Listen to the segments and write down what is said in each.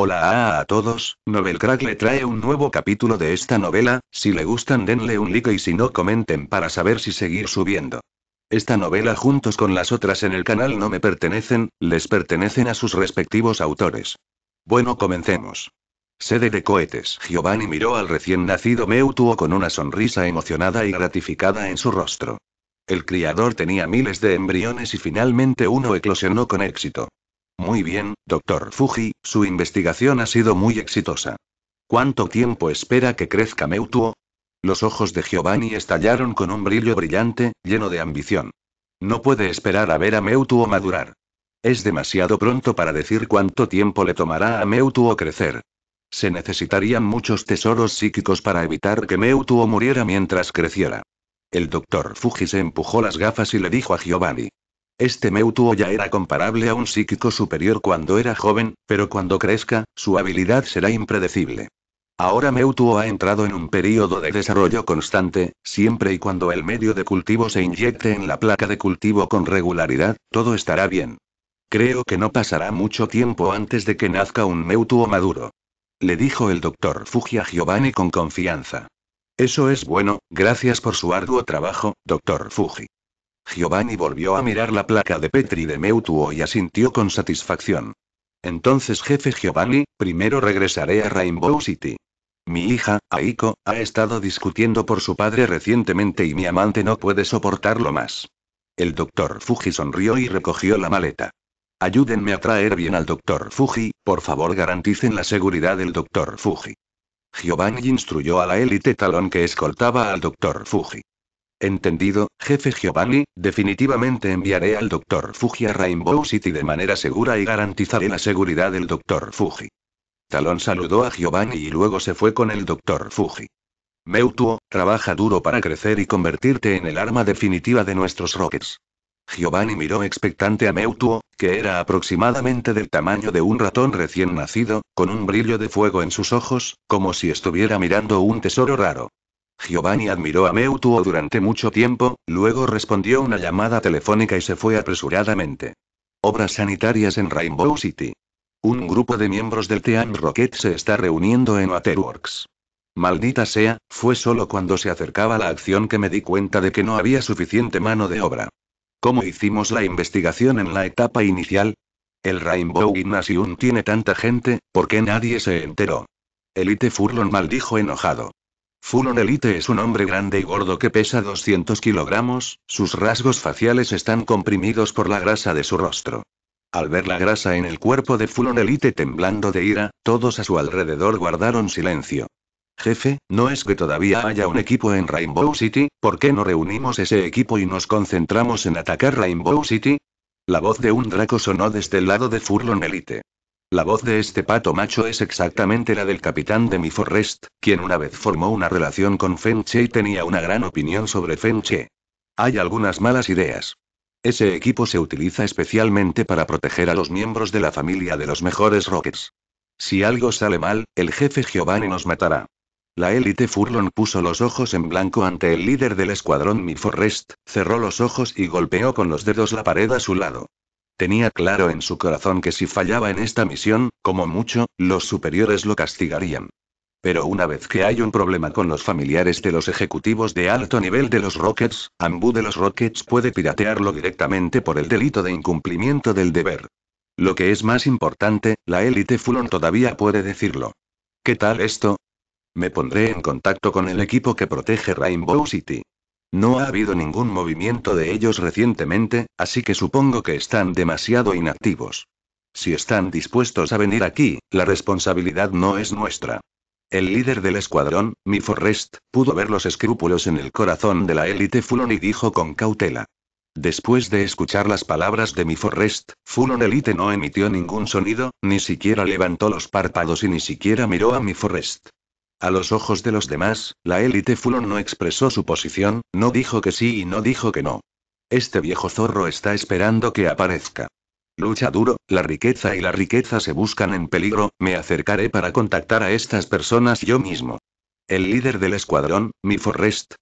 Hola a, todos, Novelcrack Crack le trae un nuevo capítulo de esta novela, si le gustan denle un like y si no comenten para saber si seguir subiendo. Esta novela juntos con las otras en el canal no me pertenecen, les pertenecen a sus respectivos autores. Bueno comencemos. Sede de cohetes. Giovanni miró al recién nacido Meutuo con una sonrisa emocionada y gratificada en su rostro. El criador tenía miles de embriones y finalmente uno eclosionó con éxito. Muy bien, doctor Fuji, su investigación ha sido muy exitosa. ¿Cuánto tiempo espera que crezca Meutuo? Los ojos de Giovanni estallaron con un brillo brillante, lleno de ambición. No puede esperar a ver a Meutuo madurar. Es demasiado pronto para decir cuánto tiempo le tomará a Meutuo crecer. Se necesitarían muchos tesoros psíquicos para evitar que Meutuo muriera mientras creciera. El doctor Fuji se empujó las gafas y le dijo a Giovanni. Este meutuo ya era comparable a un psíquico superior cuando era joven, pero cuando crezca, su habilidad será impredecible. Ahora meutuo ha entrado en un período de desarrollo constante, siempre y cuando el medio de cultivo se inyecte en la placa de cultivo con regularidad, todo estará bien. Creo que no pasará mucho tiempo antes de que nazca un meutuo maduro. Le dijo el doctor a Giovanni con confianza. Eso es bueno, gracias por su arduo trabajo, doctor Fuji. Giovanni volvió a mirar la placa de Petri de Meutuo y asintió con satisfacción. Entonces, jefe Giovanni, primero regresaré a Rainbow City. Mi hija, Aiko, ha estado discutiendo por su padre recientemente y mi amante no puede soportarlo más. El doctor Fuji sonrió y recogió la maleta. Ayúdenme a traer bien al doctor Fuji, por favor garanticen la seguridad del doctor Fuji. Giovanni instruyó a la élite talón que escoltaba al doctor Fuji. Entendido, jefe Giovanni, definitivamente enviaré al Dr. Fuji a Rainbow City de manera segura y garantizaré la seguridad del Dr. Fuji. Talón saludó a Giovanni y luego se fue con el Dr. Fuji. Meutuo, trabaja duro para crecer y convertirte en el arma definitiva de nuestros Rockets. Giovanni miró expectante a Meutuo, que era aproximadamente del tamaño de un ratón recién nacido, con un brillo de fuego en sus ojos, como si estuviera mirando un tesoro raro. Giovanni admiró a Meutuo durante mucho tiempo, luego respondió una llamada telefónica y se fue apresuradamente. Obras sanitarias en Rainbow City. Un grupo de miembros del Team Rocket se está reuniendo en Waterworks. Maldita sea, fue solo cuando se acercaba la acción que me di cuenta de que no había suficiente mano de obra. ¿Cómo hicimos la investigación en la etapa inicial? El Rainbow Gymnasium tiene tanta gente, ¿por qué nadie se enteró? Elite Furlon maldijo enojado. Fulon Elite es un hombre grande y gordo que pesa 200 kilogramos, sus rasgos faciales están comprimidos por la grasa de su rostro. Al ver la grasa en el cuerpo de Fulon Elite temblando de ira, todos a su alrededor guardaron silencio. Jefe, ¿no es que todavía haya un equipo en Rainbow City? ¿Por qué no reunimos ese equipo y nos concentramos en atacar Rainbow City? La voz de un Draco sonó desde el lado de Furlon Elite. La voz de este pato macho es exactamente la del capitán de mi Forrest, quien una vez formó una relación con Fenche y tenía una gran opinión sobre Fenche. Hay algunas malas ideas. Ese equipo se utiliza especialmente para proteger a los miembros de la familia de los mejores Rockets. Si algo sale mal, el jefe Giovanni nos matará. La élite Furlon puso los ojos en blanco ante el líder del escuadrón Mi Forrest, cerró los ojos y golpeó con los dedos la pared a su lado. Tenía claro en su corazón que si fallaba en esta misión, como mucho, los superiores lo castigarían. Pero una vez que hay un problema con los familiares de los ejecutivos de alto nivel de los Rockets, Ambu de los Rockets puede piratearlo directamente por el delito de incumplimiento del deber. Lo que es más importante, la élite Fulon todavía puede decirlo. ¿Qué tal esto? Me pondré en contacto con el equipo que protege Rainbow City. No ha habido ningún movimiento de ellos recientemente, así que supongo que están demasiado inactivos. Si están dispuestos a venir aquí, la responsabilidad no es nuestra. El líder del escuadrón, Mi pudo ver los escrúpulos en el corazón de la élite Fulon y dijo con cautela. Después de escuchar las palabras de Mi Forrest, Fulon Elite no emitió ningún sonido, ni siquiera levantó los párpados y ni siquiera miró a Mi a los ojos de los demás, la élite Fulon no expresó su posición, no dijo que sí y no dijo que no. Este viejo zorro está esperando que aparezca. Lucha duro, la riqueza y la riqueza se buscan en peligro, me acercaré para contactar a estas personas yo mismo. El líder del escuadrón, Mi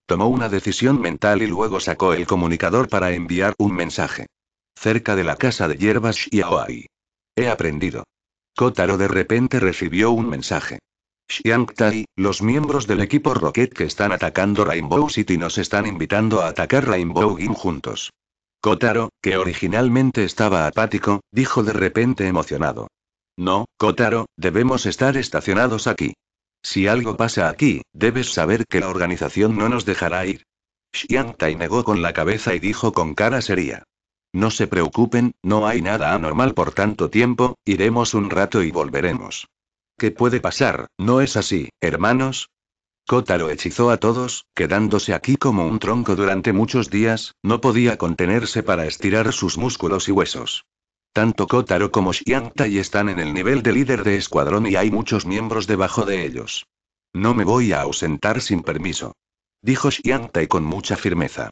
tomó una decisión mental y luego sacó el comunicador para enviar un mensaje. Cerca de la casa de y Shiaoai. He aprendido. Kotaro de repente recibió un mensaje. Xiang Tai, los miembros del equipo Rocket que están atacando Rainbow City nos están invitando a atacar Rainbow Inn juntos. Kotaro, que originalmente estaba apático, dijo de repente emocionado. No, Kotaro, debemos estar estacionados aquí. Si algo pasa aquí, debes saber que la organización no nos dejará ir. Xiang Tai negó con la cabeza y dijo con cara seria. No se preocupen, no hay nada anormal por tanto tiempo, iremos un rato y volveremos. ¿Qué puede pasar, ¿no es así, hermanos? Kotaro hechizó a todos, quedándose aquí como un tronco durante muchos días, no podía contenerse para estirar sus músculos y huesos. Tanto Kotaro como Shiantai están en el nivel de líder de escuadrón y hay muchos miembros debajo de ellos. No me voy a ausentar sin permiso. Dijo Shiantai con mucha firmeza.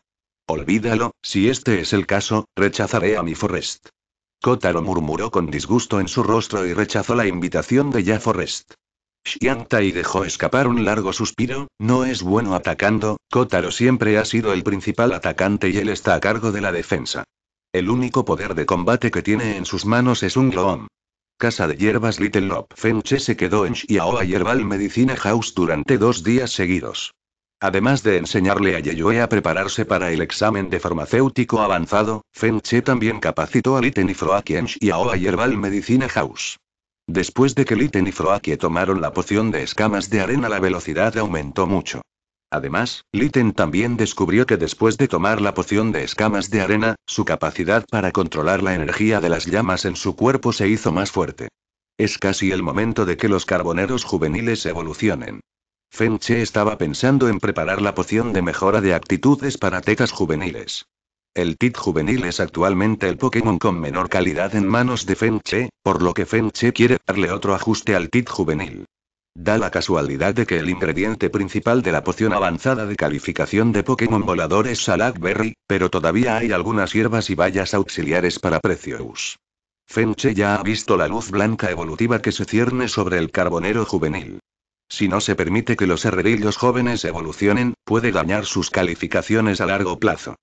Olvídalo, si este es el caso, rechazaré a mi Forrest. Kotaro murmuró con disgusto en su rostro y rechazó la invitación de Ya Forrest. y dejó escapar un largo suspiro, no es bueno atacando, Kotaro siempre ha sido el principal atacante y él está a cargo de la defensa. El único poder de combate que tiene en sus manos es un Gloom. Casa de Hierbas Little Lop Fenche se quedó en Xiaoa Herbal Medicina House durante dos días seguidos. Además de enseñarle a Yeyue a prepararse para el examen de farmacéutico avanzado, Feng Che también capacitó a Liten y Froakiensh y a Oa Medicine House. Después de que Litten y Froakie tomaron la poción de escamas de arena la velocidad aumentó mucho. Además, Litten también descubrió que después de tomar la poción de escamas de arena, su capacidad para controlar la energía de las llamas en su cuerpo se hizo más fuerte. Es casi el momento de que los carboneros juveniles evolucionen. Fenche estaba pensando en preparar la poción de mejora de actitudes para tetas juveniles. El Tit juvenil es actualmente el Pokémon con menor calidad en manos de Fenche, por lo que Fenche quiere darle otro ajuste al Tit juvenil. Da la casualidad de que el ingrediente principal de la poción avanzada de calificación de Pokémon volador es Berry, pero todavía hay algunas hierbas y vallas auxiliares para Precious. Fenche ya ha visto la luz blanca evolutiva que se cierne sobre el carbonero juvenil. Si no se permite que los herrerillos jóvenes evolucionen, puede dañar sus calificaciones a largo plazo.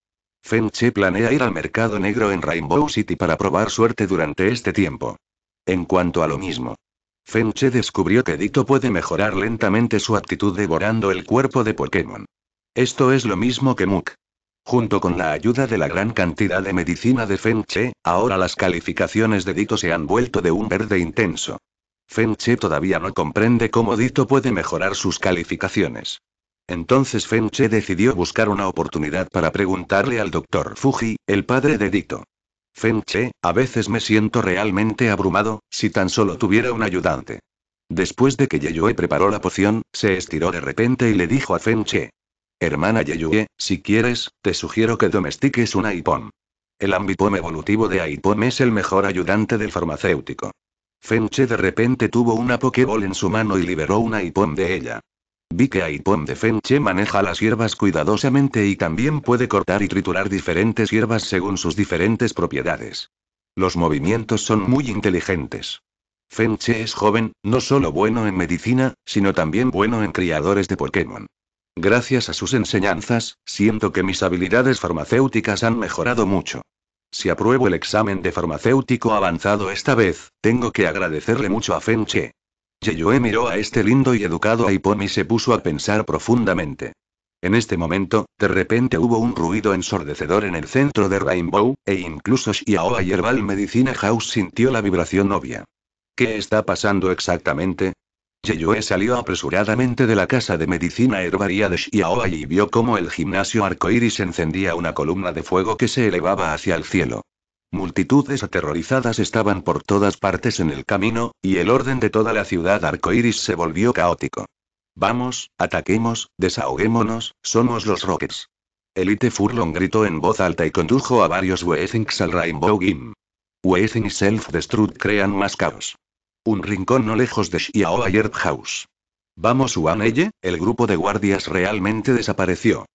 Fenche planea ir al mercado negro en Rainbow City para probar suerte durante este tiempo. En cuanto a lo mismo, Fenche descubrió que Dito puede mejorar lentamente su actitud devorando el cuerpo de Pokémon. Esto es lo mismo que Muk. Junto con la ayuda de la gran cantidad de medicina de Fenche, ahora las calificaciones de Dito se han vuelto de un verde intenso. Che todavía no comprende cómo Dito puede mejorar sus calificaciones. Entonces Che decidió buscar una oportunidad para preguntarle al doctor Fuji, el padre de Dito. Che, a veces me siento realmente abrumado, si tan solo tuviera un ayudante. Después de que Yeyue preparó la poción, se estiró de repente y le dijo a Che. Hermana Yeyue, si quieres, te sugiero que domestiques un Aipom. El ámbito evolutivo de Aipom es el mejor ayudante del farmacéutico. Fenche de repente tuvo una Pokéball en su mano y liberó una iPhone de ella. Vi que Aipom de Fenche maneja las hierbas cuidadosamente y también puede cortar y triturar diferentes hierbas según sus diferentes propiedades. Los movimientos son muy inteligentes. Fenche es joven, no solo bueno en medicina, sino también bueno en criadores de Pokémon. Gracias a sus enseñanzas, siento que mis habilidades farmacéuticas han mejorado mucho. Si apruebo el examen de farmacéutico avanzado esta vez, tengo que agradecerle mucho a Feng Che. Yue miró a este lindo y educado aipomi y se puso a pensar profundamente. En este momento, de repente hubo un ruido ensordecedor en el centro de Rainbow, e incluso Xiao Herbal Medicina House sintió la vibración obvia. ¿Qué está pasando exactamente? Yeyue salió apresuradamente de la casa de medicina herbaria de Xiao'ai y vio cómo el gimnasio arcoiris encendía una columna de fuego que se elevaba hacia el cielo. Multitudes aterrorizadas estaban por todas partes en el camino, y el orden de toda la ciudad arcoiris se volvió caótico. Vamos, ataquemos, desahoguémonos, somos los Rockets. Elite Furlong gritó en voz alta y condujo a varios Weezings al Rainbow Gym. Weezing Self-Destruct crean más caos. Un rincón no lejos de Xiao Ayer House. Vamos Wan Eye, el grupo de guardias realmente desapareció.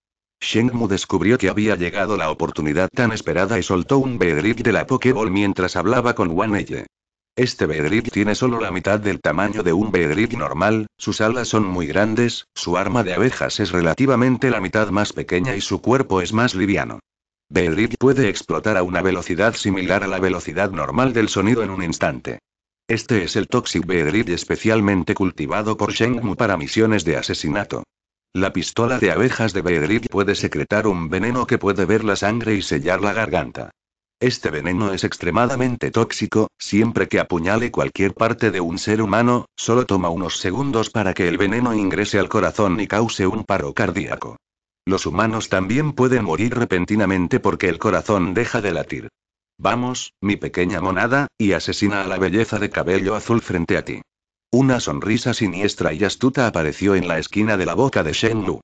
Shenmu descubrió que había llegado la oportunidad tan esperada y soltó un Beedrill de la Pokéball mientras hablaba con Wan Eye. Este Beedrill tiene solo la mitad del tamaño de un Beedrill normal, sus alas son muy grandes, su arma de abejas es relativamente la mitad más pequeña y su cuerpo es más liviano. Beedrill puede explotar a una velocidad similar a la velocidad normal del sonido en un instante. Este es el Toxic Beedrill especialmente cultivado por Shenmue para misiones de asesinato. La pistola de abejas de Beedrill puede secretar un veneno que puede ver la sangre y sellar la garganta. Este veneno es extremadamente tóxico, siempre que apuñale cualquier parte de un ser humano, solo toma unos segundos para que el veneno ingrese al corazón y cause un paro cardíaco. Los humanos también pueden morir repentinamente porque el corazón deja de latir. Vamos, mi pequeña monada, y asesina a la belleza de cabello azul frente a ti. Una sonrisa siniestra y astuta apareció en la esquina de la boca de Shen Lu.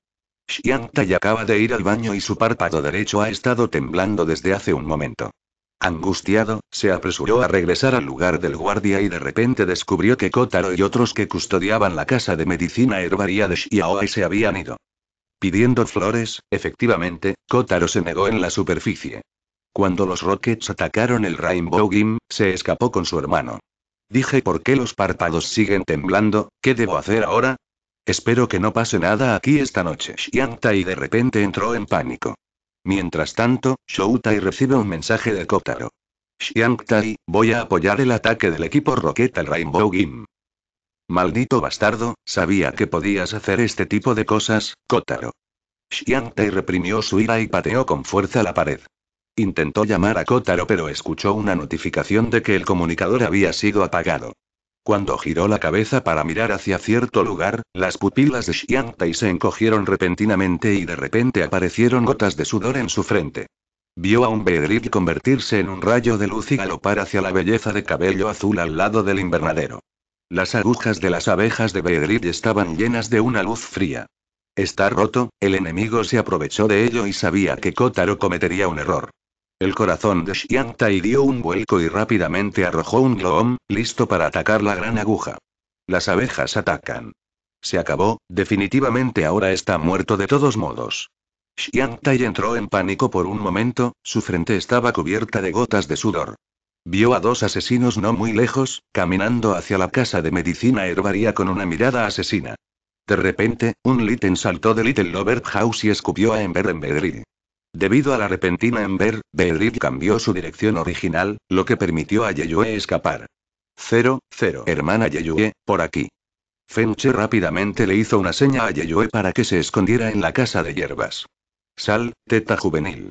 Xiang Tai acaba de ir al baño y su párpado derecho ha estado temblando desde hace un momento. Angustiado, se apresuró a regresar al lugar del guardia y de repente descubrió que Kotaro y otros que custodiaban la casa de medicina herbaria de Xiaoai se habían ido. Pidiendo flores, efectivamente, Kotaro se negó en la superficie. Cuando los Rockets atacaron el Rainbow Gym, se escapó con su hermano. Dije, ¿por qué los párpados siguen temblando? ¿Qué debo hacer ahora? Espero que no pase nada aquí esta noche. Shiantai de repente entró en pánico. Mientras tanto, Shoutai recibe un mensaje de Kotaro. Tai, voy a apoyar el ataque del equipo Rocket al Rainbow Gym. Maldito bastardo, sabía que podías hacer este tipo de cosas, Kotaro. Tai reprimió su ira y pateó con fuerza la pared. Intentó llamar a Kotaro pero escuchó una notificación de que el comunicador había sido apagado. Cuando giró la cabeza para mirar hacia cierto lugar, las pupilas de Shiantai se encogieron repentinamente y de repente aparecieron gotas de sudor en su frente. Vio a un Beedrill convertirse en un rayo de luz y galopar hacia la belleza de cabello azul al lado del invernadero. Las agujas de las abejas de Beedrill estaban llenas de una luz fría. Está roto, el enemigo se aprovechó de ello y sabía que Kotaro cometería un error. El corazón de Shiantai dio un vuelco y rápidamente arrojó un gloom, listo para atacar la gran aguja. Las abejas atacan. Se acabó, definitivamente ahora está muerto de todos modos. Shiantai entró en pánico por un momento, su frente estaba cubierta de gotas de sudor. Vio a dos asesinos no muy lejos, caminando hacia la casa de medicina herbaria con una mirada asesina. De repente, un Litten saltó de Little Lover House y escupió a Ember Bedrill. Debido a la repentina Ember, Beelzebub cambió su dirección original, lo que permitió a Yeyue escapar. Cero, cero, hermana Yeyue, por aquí. Fenche rápidamente le hizo una seña a Yeyue para que se escondiera en la casa de hierbas. Sal, teta juvenil.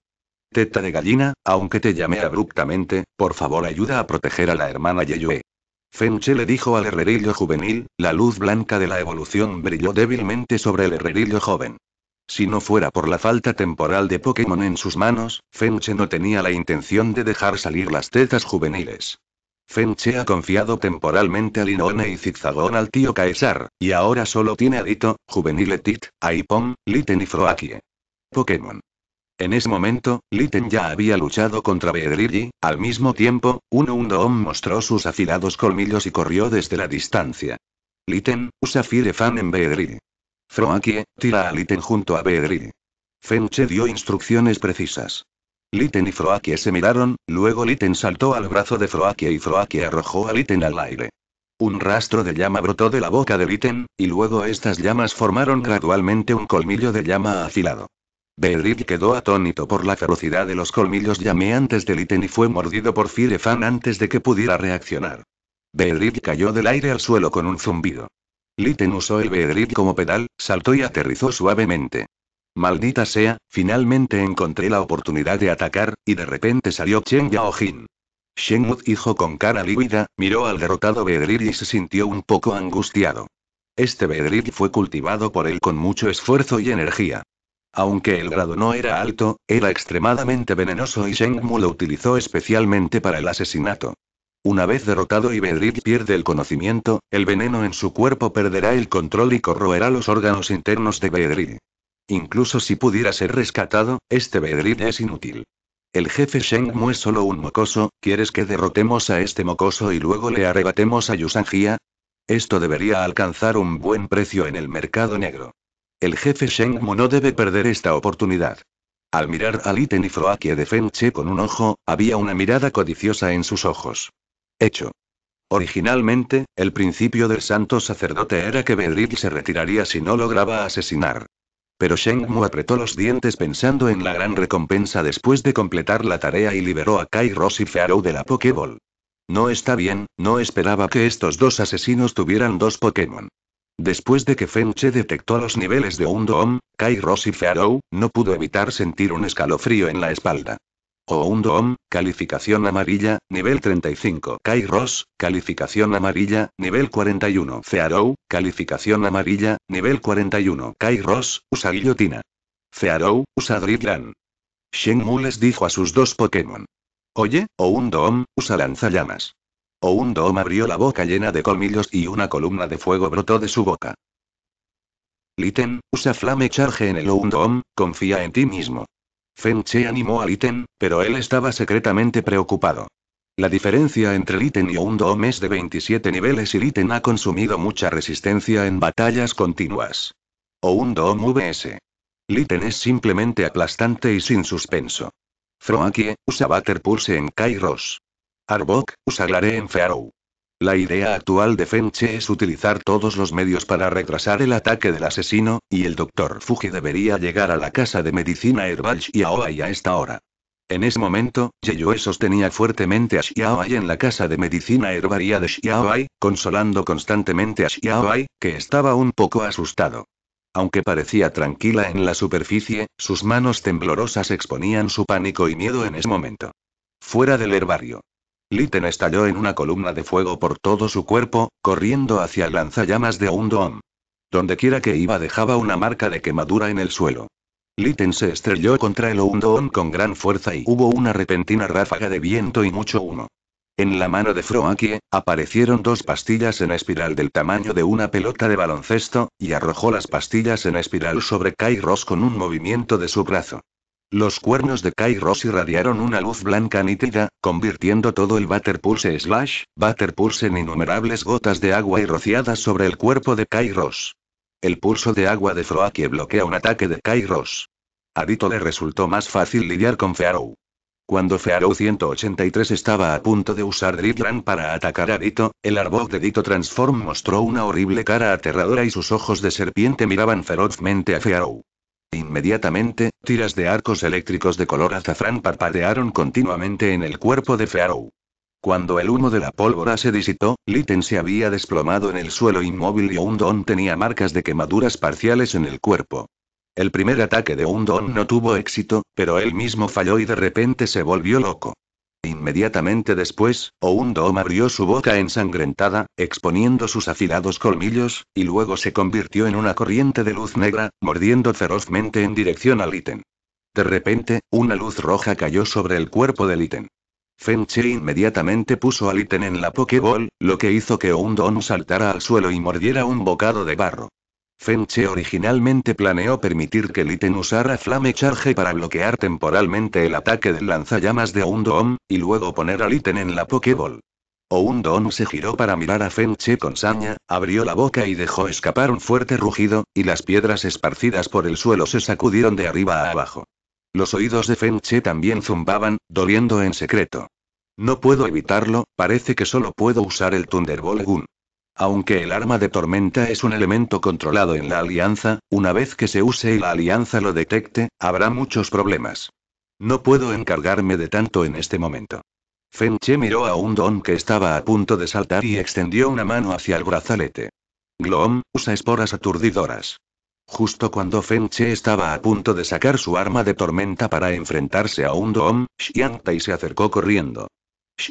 Teta de gallina, aunque te llamé abruptamente, por favor ayuda a proteger a la hermana Yeyue. Fenche le dijo al herrerillo juvenil, la luz blanca de la evolución brilló débilmente sobre el herrerillo joven. Si no fuera por la falta temporal de Pokémon en sus manos, Fenche no tenía la intención de dejar salir las tetas juveniles. Fenche ha confiado temporalmente a Linone y Zigzagón al tío Caesar, y ahora solo tiene a Dito, Juvenile Tit, Aipom, Litten y Froakie. Pokémon. En ese momento, Litten ya había luchado contra y, al mismo tiempo, un Undoom mostró sus afilados colmillos y corrió desde la distancia. Litten, usa Fan en Beedrill. Froakie, tira a Litten junto a Beedrill. Fenche dio instrucciones precisas. Litten y Froakie se miraron, luego Litten saltó al brazo de Froakie y Froakie arrojó a Liten al aire. Un rastro de llama brotó de la boca de Litten, y luego estas llamas formaron gradualmente un colmillo de llama afilado. Beedrill quedó atónito por la ferocidad de los colmillos llameantes de Litten y fue mordido por Firefan antes de que pudiera reaccionar. Beedrill cayó del aire al suelo con un zumbido. Liten usó el bedrid como pedal, saltó y aterrizó suavemente. Maldita sea, finalmente encontré la oportunidad de atacar, y de repente salió Chen Yaojin. Mu hijo con cara lívida, miró al derrotado Beedrill y se sintió un poco angustiado. Este Beedrit fue cultivado por él con mucho esfuerzo y energía. Aunque el grado no era alto, era extremadamente venenoso y Mu lo utilizó especialmente para el asesinato. Una vez derrotado y bedrid pierde el conocimiento, el veneno en su cuerpo perderá el control y corroerá los órganos internos de Bedrid. Incluso si pudiera ser rescatado, este bedrid es inútil. El jefe Shengmu es solo un mocoso, ¿quieres que derrotemos a este mocoso y luego le arrebatemos a Yusangia? Esto debería alcanzar un buen precio en el mercado negro. El jefe Shengmu no debe perder esta oportunidad. al mirar al Liten y Froakie de Fenche con un ojo, había una mirada codiciosa en sus ojos. Hecho. Originalmente, el principio del santo sacerdote era que Bedrick se retiraría si no lograba asesinar. Pero Shenmue apretó los dientes pensando en la gran recompensa después de completar la tarea y liberó a Kairos y Pharaoh de la Pokéball. No está bien, no esperaba que estos dos asesinos tuvieran dos Pokémon. Después de que Fenche detectó los niveles de un Kairos y Pharaoh no pudo evitar sentir un escalofrío en la espalda. O un calificación amarilla, nivel 35. Kairos, calificación amarilla, nivel 41. Cearou, calificación amarilla, nivel 41. Kairos, usa guillotina. Cearou, usa Driblan. Shenmue les dijo a sus dos Pokémon. Oye, o un usa lanzallamas. O un abrió la boca llena de colmillos y una columna de fuego brotó de su boca. Litten, usa Flame Charge en el Oundoom, confía en ti mismo. Fenche animó a Litten, pero él estaba secretamente preocupado. La diferencia entre Litten y un es de 27 niveles y Litten ha consumido mucha resistencia en batallas continuas. O un VS. Litten es simplemente aplastante y sin suspenso. Froakie, usa Butter Pulse en Kairos. Arbok, usa Glare en Pharaoh. La idea actual de Fenche es utilizar todos los medios para retrasar el ataque del asesino, y el doctor Fuji debería llegar a la casa de medicina Herbal Xiaoai a esta hora. En ese momento, Yeyue sostenía fuertemente a Xiaoai en la casa de medicina herbaria de Xiaoai, consolando constantemente a Xiaoai, que estaba un poco asustado. Aunque parecía tranquila en la superficie, sus manos temblorosas exponían su pánico y miedo en ese momento. Fuera del herbario. Litten estalló en una columna de fuego por todo su cuerpo, corriendo hacia el lanzallamas de Donde quiera que iba dejaba una marca de quemadura en el suelo. Litten se estrelló contra el Oundom con gran fuerza y hubo una repentina ráfaga de viento y mucho humo. En la mano de Froakie, aparecieron dos pastillas en espiral del tamaño de una pelota de baloncesto, y arrojó las pastillas en espiral sobre Kairos con un movimiento de su brazo. Los cuernos de Kairos irradiaron una luz blanca nítida, convirtiendo todo el Butter Pulse Slash, Butter Pulse en innumerables gotas de agua y rociadas sobre el cuerpo de Kairos. El pulso de agua de Froakie bloquea un ataque de Kairos. A Dito le resultó más fácil lidiar con Fearow. Cuando Fearow 183 estaba a punto de usar Run para atacar a Dito, el Arbok de Dito Transform mostró una horrible cara aterradora y sus ojos de serpiente miraban ferozmente a Fearow. Inmediatamente, tiras de arcos eléctricos de color azafrán parpadearon continuamente en el cuerpo de Pharaoh. Cuando el humo de la pólvora se disipó, Litten se había desplomado en el suelo inmóvil y Undon tenía marcas de quemaduras parciales en el cuerpo. El primer ataque de Don no tuvo éxito, pero él mismo falló y de repente se volvió loco. Inmediatamente después, Oundom abrió su boca ensangrentada, exponiendo sus afilados colmillos, y luego se convirtió en una corriente de luz negra, mordiendo ferozmente en dirección al ítem. De repente, una luz roja cayó sobre el cuerpo del ítem. Fenche inmediatamente puso al ítem en la pokeball, lo que hizo que Oundom saltara al suelo y mordiera un bocado de barro. Fenche originalmente planeó permitir que Litten usara Flame Charge para bloquear temporalmente el ataque del lanzallamas de Ondoom, y luego poner a Litten en la Pokéball. Doom se giró para mirar a Fenche con saña, abrió la boca y dejó escapar un fuerte rugido, y las piedras esparcidas por el suelo se sacudieron de arriba a abajo. Los oídos de Fenche también zumbaban, doliendo en secreto. No puedo evitarlo, parece que solo puedo usar el Thunderbolt Gun. Aunque el arma de tormenta es un elemento controlado en la alianza, una vez que se use y la alianza lo detecte, habrá muchos problemas. No puedo encargarme de tanto en este momento. Fenche miró a un don que estaba a punto de saltar y extendió una mano hacia el brazalete. Gloom, usa esporas aturdidoras. Justo cuando Fenche estaba a punto de sacar su arma de tormenta para enfrentarse a un Doom, y se acercó corriendo.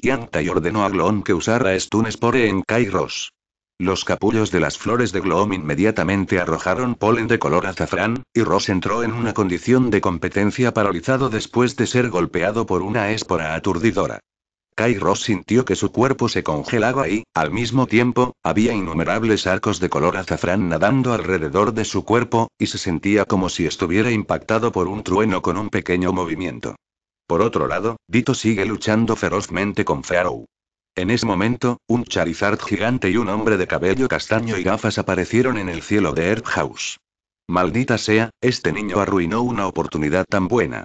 y ordenó a Gloom que usara Stun Spore en Kairos. Los capullos de las flores de Gloom inmediatamente arrojaron polen de color azafrán, y Ross entró en una condición de competencia paralizado después de ser golpeado por una espora aturdidora. Kai Ross sintió que su cuerpo se congelaba y, al mismo tiempo, había innumerables arcos de color azafrán nadando alrededor de su cuerpo, y se sentía como si estuviera impactado por un trueno con un pequeño movimiento. Por otro lado, Dito sigue luchando ferozmente con Pharaoh. En ese momento, un Charizard gigante y un hombre de cabello castaño y gafas aparecieron en el cielo de Earth House. Maldita sea, este niño arruinó una oportunidad tan buena.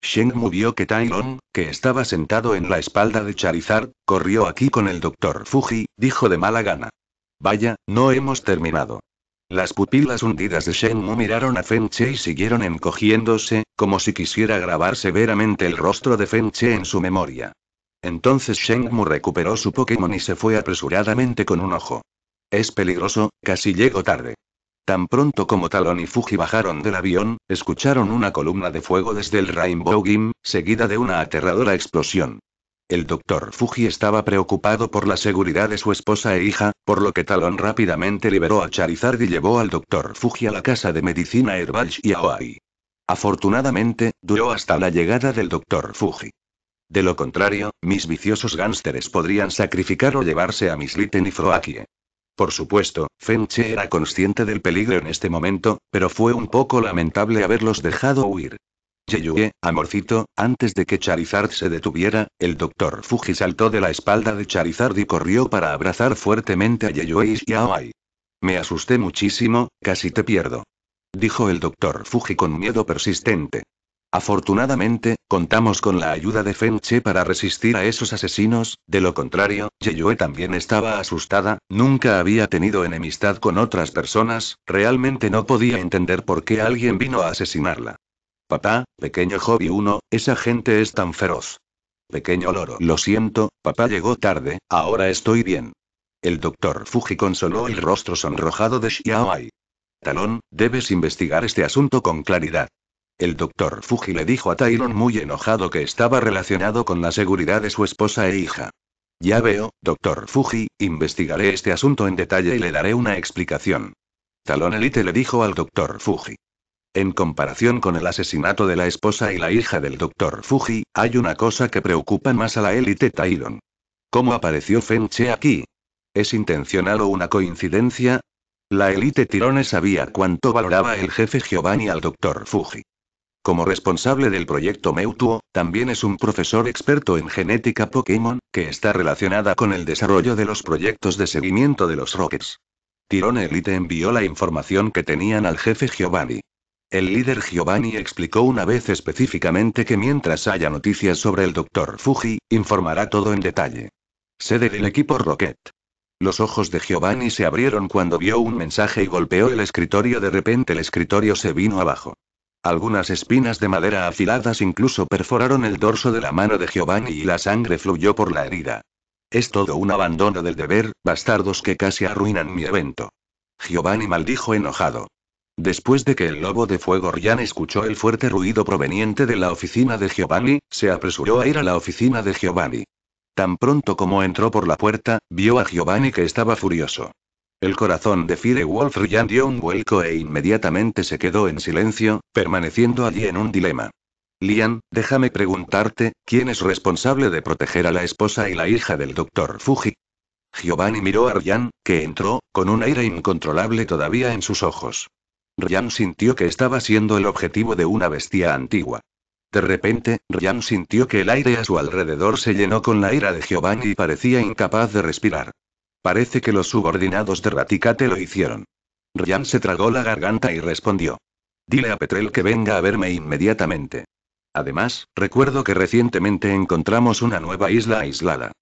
Shenmue vio que Tai que estaba sentado en la espalda de Charizard, corrió aquí con el doctor Fuji, dijo de mala gana. Vaya, no hemos terminado. Las pupilas hundidas de Shenmue miraron a Fen Che y siguieron encogiéndose, como si quisiera grabar severamente el rostro de Fen Che en su memoria. Entonces Shenmue recuperó su Pokémon y se fue apresuradamente con un ojo. Es peligroso, casi llegó tarde. Tan pronto como Talon y Fuji bajaron del avión, escucharon una columna de fuego desde el Rainbow Gym, seguida de una aterradora explosión. El doctor Fuji estaba preocupado por la seguridad de su esposa e hija, por lo que Talon rápidamente liberó a Charizard y llevó al doctor Fuji a la casa de medicina Herbal y Aoi. Afortunadamente, duró hasta la llegada del doctor Fuji. De lo contrario, mis viciosos gánsteres podrían sacrificar o llevarse a mis Litten y Froakie. Por supuesto, Fenche era consciente del peligro en este momento, pero fue un poco lamentable haberlos dejado huir. Yeyue, amorcito, antes de que Charizard se detuviera, el doctor Fuji saltó de la espalda de Charizard y corrió para abrazar fuertemente a Yeyue y Xiaoai. Me asusté muchísimo, casi te pierdo. Dijo el doctor Fuji con miedo persistente. Afortunadamente, contamos con la ayuda de Che para resistir a esos asesinos, de lo contrario, Yue también estaba asustada, nunca había tenido enemistad con otras personas, realmente no podía entender por qué alguien vino a asesinarla. Papá, pequeño Hobby 1, esa gente es tan feroz. Pequeño loro. Lo siento, papá llegó tarde, ahora estoy bien. El doctor Fuji consoló el rostro sonrojado de Xiaoai. Talón, debes investigar este asunto con claridad. El doctor Fuji le dijo a Tyron muy enojado que estaba relacionado con la seguridad de su esposa e hija. Ya veo, doctor Fuji, investigaré este asunto en detalle y le daré una explicación. Talón Elite le dijo al doctor Fuji. En comparación con el asesinato de la esposa y la hija del doctor Fuji, hay una cosa que preocupa más a la élite Tyron. ¿Cómo apareció Fenche aquí? ¿Es intencional o una coincidencia? La élite Tirones sabía cuánto valoraba el jefe Giovanni al doctor Fuji. Como responsable del proyecto Meutuo, también es un profesor experto en genética Pokémon, que está relacionada con el desarrollo de los proyectos de seguimiento de los Rockets. Tirón Elite envió la información que tenían al jefe Giovanni. El líder Giovanni explicó una vez específicamente que mientras haya noticias sobre el Dr. Fuji, informará todo en detalle. Sede del equipo Rocket. Los ojos de Giovanni se abrieron cuando vio un mensaje y golpeó el escritorio. De repente el escritorio se vino abajo. Algunas espinas de madera afiladas incluso perforaron el dorso de la mano de Giovanni y la sangre fluyó por la herida. Es todo un abandono del deber, bastardos que casi arruinan mi evento. Giovanni maldijo enojado. Después de que el lobo de fuego Ryan escuchó el fuerte ruido proveniente de la oficina de Giovanni, se apresuró a ir a la oficina de Giovanni. Tan pronto como entró por la puerta, vio a Giovanni que estaba furioso. El corazón de Wolf Ryan dio un vuelco e inmediatamente se quedó en silencio, permaneciendo allí en un dilema. Lian, déjame preguntarte, ¿quién es responsable de proteger a la esposa y la hija del doctor Fuji? Giovanni miró a Ryan, que entró, con un aire incontrolable todavía en sus ojos. Ryan sintió que estaba siendo el objetivo de una bestia antigua. De repente, Ryan sintió que el aire a su alrededor se llenó con la ira de Giovanni y parecía incapaz de respirar. Parece que los subordinados de Raticate lo hicieron. Ryan se tragó la garganta y respondió. Dile a Petrel que venga a verme inmediatamente. Además, recuerdo que recientemente encontramos una nueva isla aislada.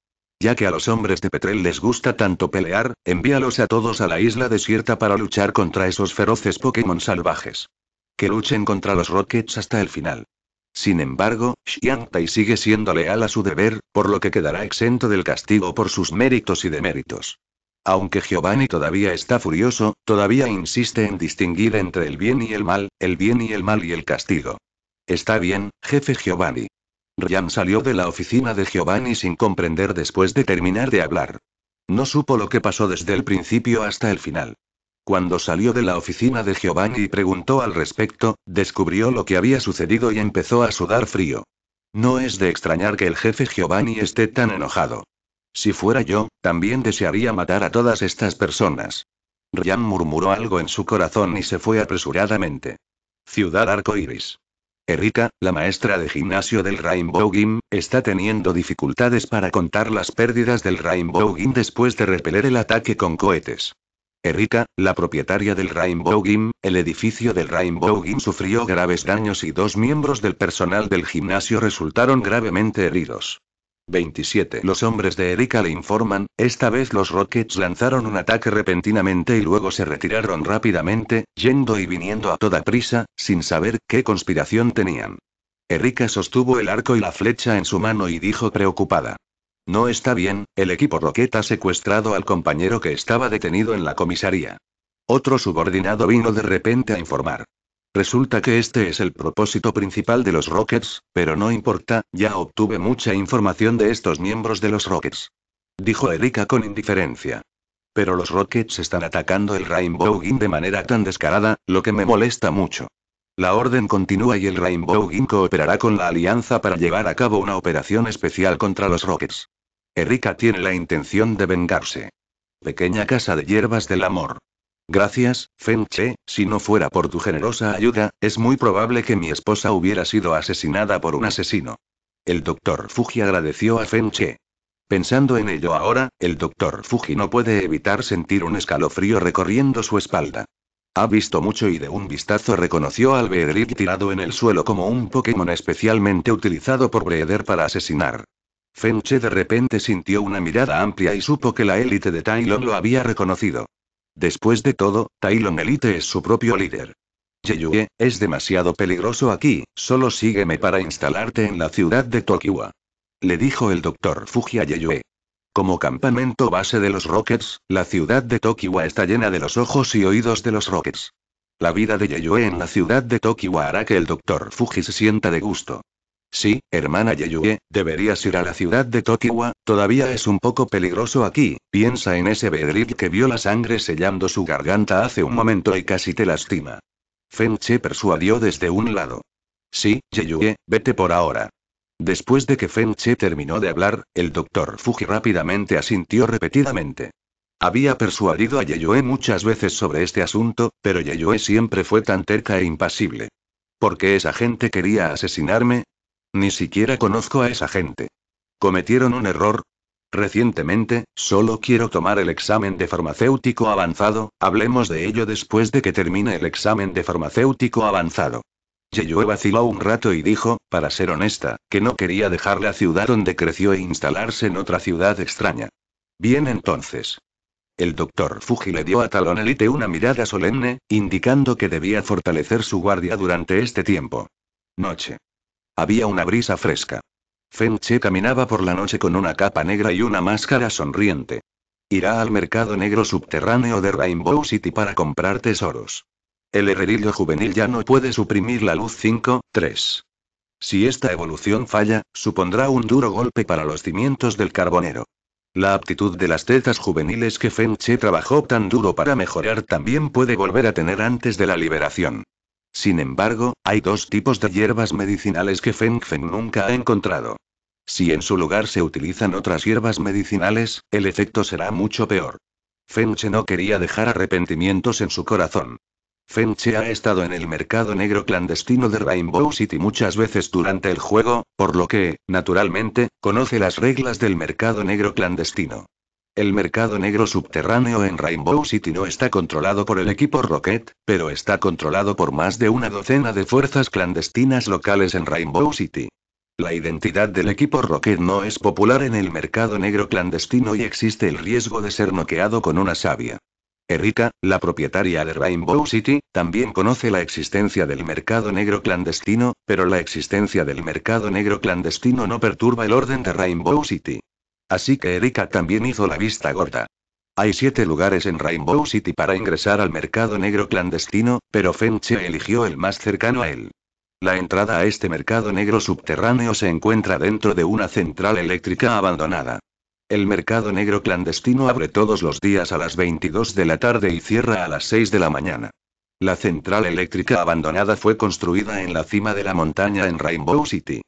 Ya que a los hombres de Petrel les gusta tanto pelear, envíalos a todos a la isla desierta para luchar contra esos feroces Pokémon salvajes. Que luchen contra los Rockets hasta el final. Sin embargo, Xiang sigue siendo leal a su deber, por lo que quedará exento del castigo por sus méritos y deméritos. Aunque Giovanni todavía está furioso, todavía insiste en distinguir entre el bien y el mal, el bien y el mal y el castigo. Está bien, jefe Giovanni. Ryan salió de la oficina de Giovanni sin comprender después de terminar de hablar. No supo lo que pasó desde el principio hasta el final. Cuando salió de la oficina de Giovanni y preguntó al respecto, descubrió lo que había sucedido y empezó a sudar frío. No es de extrañar que el jefe Giovanni esté tan enojado. Si fuera yo, también desearía matar a todas estas personas. Ryan murmuró algo en su corazón y se fue apresuradamente. Ciudad Arco Iris. Erika, la maestra de gimnasio del Rainbow Gym, está teniendo dificultades para contar las pérdidas del Rainbow Gym después de repeler el ataque con cohetes. Erika, la propietaria del Rainbow Gym, el edificio del Rainbow Gym sufrió graves daños y dos miembros del personal del gimnasio resultaron gravemente heridos. 27. Los hombres de Erika le informan, esta vez los Rockets lanzaron un ataque repentinamente y luego se retiraron rápidamente, yendo y viniendo a toda prisa, sin saber qué conspiración tenían. Erika sostuvo el arco y la flecha en su mano y dijo preocupada. No está bien, el equipo Rocket ha secuestrado al compañero que estaba detenido en la comisaría. Otro subordinado vino de repente a informar. Resulta que este es el propósito principal de los Rockets, pero no importa, ya obtuve mucha información de estos miembros de los Rockets. Dijo Erika con indiferencia. Pero los Rockets están atacando el Rainbow Gin de manera tan descarada, lo que me molesta mucho. La orden continúa y el Rainbow Gin cooperará con la Alianza para llevar a cabo una operación especial contra los Rockets. Erika tiene la intención de vengarse. Pequeña casa de hierbas del amor. Gracias, Fenche, si no fuera por tu generosa ayuda, es muy probable que mi esposa hubiera sido asesinada por un asesino. El doctor Fuji agradeció a Fenche. Pensando en ello ahora, el doctor Fuji no puede evitar sentir un escalofrío recorriendo su espalda. Ha visto mucho y de un vistazo reconoció al Beedrill tirado en el suelo como un Pokémon especialmente utilizado por Breeder para asesinar. Fenche de repente sintió una mirada amplia y supo que la élite de Tylon lo había reconocido. Después de todo, Tylon Elite es su propio líder. Yeyue, es demasiado peligroso aquí, solo sígueme para instalarte en la ciudad de Tokiwa. Le dijo el doctor Fuji a Yeyue. Como campamento base de los Rockets, la ciudad de Tokiwa está llena de los ojos y oídos de los Rockets. La vida de Yeyue en la ciudad de Tokiwa hará que el doctor Fuji se sienta de gusto. Sí, hermana Yeyue, deberías ir a la ciudad de Tokiwa, todavía es un poco peligroso aquí, piensa en ese Bedrid que vio la sangre sellando su garganta hace un momento y casi te lastima. Fenche persuadió desde un lado. Sí, Yeyue, vete por ahora. Después de que Che terminó de hablar, el doctor Fuji rápidamente asintió repetidamente. Había persuadido a Yeyue muchas veces sobre este asunto, pero Yeyue siempre fue tan terca e impasible. Porque esa gente quería asesinarme? Ni siquiera conozco a esa gente. ¿Cometieron un error? Recientemente, solo quiero tomar el examen de farmacéutico avanzado, hablemos de ello después de que termine el examen de farmacéutico avanzado. Yeyue vaciló un rato y dijo, para ser honesta, que no quería dejar la ciudad donde creció e instalarse en otra ciudad extraña. Bien entonces. El doctor Fuji le dio a Talonelite una mirada solemne, indicando que debía fortalecer su guardia durante este tiempo. Noche. Había una brisa fresca. Fenche Che caminaba por la noche con una capa negra y una máscara sonriente. Irá al mercado negro subterráneo de Rainbow City para comprar tesoros. El herrerillo juvenil ya no puede suprimir la luz 5-3. Si esta evolución falla, supondrá un duro golpe para los cimientos del carbonero. La aptitud de las tetas juveniles que Fenche Che trabajó tan duro para mejorar también puede volver a tener antes de la liberación. Sin embargo, hay dos tipos de hierbas medicinales que Feng Feng nunca ha encontrado. Si en su lugar se utilizan otras hierbas medicinales, el efecto será mucho peor. Che no quería dejar arrepentimientos en su corazón. Che ha estado en el mercado negro clandestino de Rainbow City muchas veces durante el juego, por lo que, naturalmente, conoce las reglas del mercado negro clandestino. El mercado negro subterráneo en Rainbow City no está controlado por el equipo Rocket, pero está controlado por más de una docena de fuerzas clandestinas locales en Rainbow City. La identidad del equipo Rocket no es popular en el mercado negro clandestino y existe el riesgo de ser noqueado con una savia. Erika, la propietaria de Rainbow City, también conoce la existencia del mercado negro clandestino, pero la existencia del mercado negro clandestino no perturba el orden de Rainbow City. Así que Erika también hizo la vista gorda. Hay siete lugares en Rainbow City para ingresar al mercado negro clandestino, pero Fenche eligió el más cercano a él. La entrada a este mercado negro subterráneo se encuentra dentro de una central eléctrica abandonada. El mercado negro clandestino abre todos los días a las 22 de la tarde y cierra a las 6 de la mañana. La central eléctrica abandonada fue construida en la cima de la montaña en Rainbow City.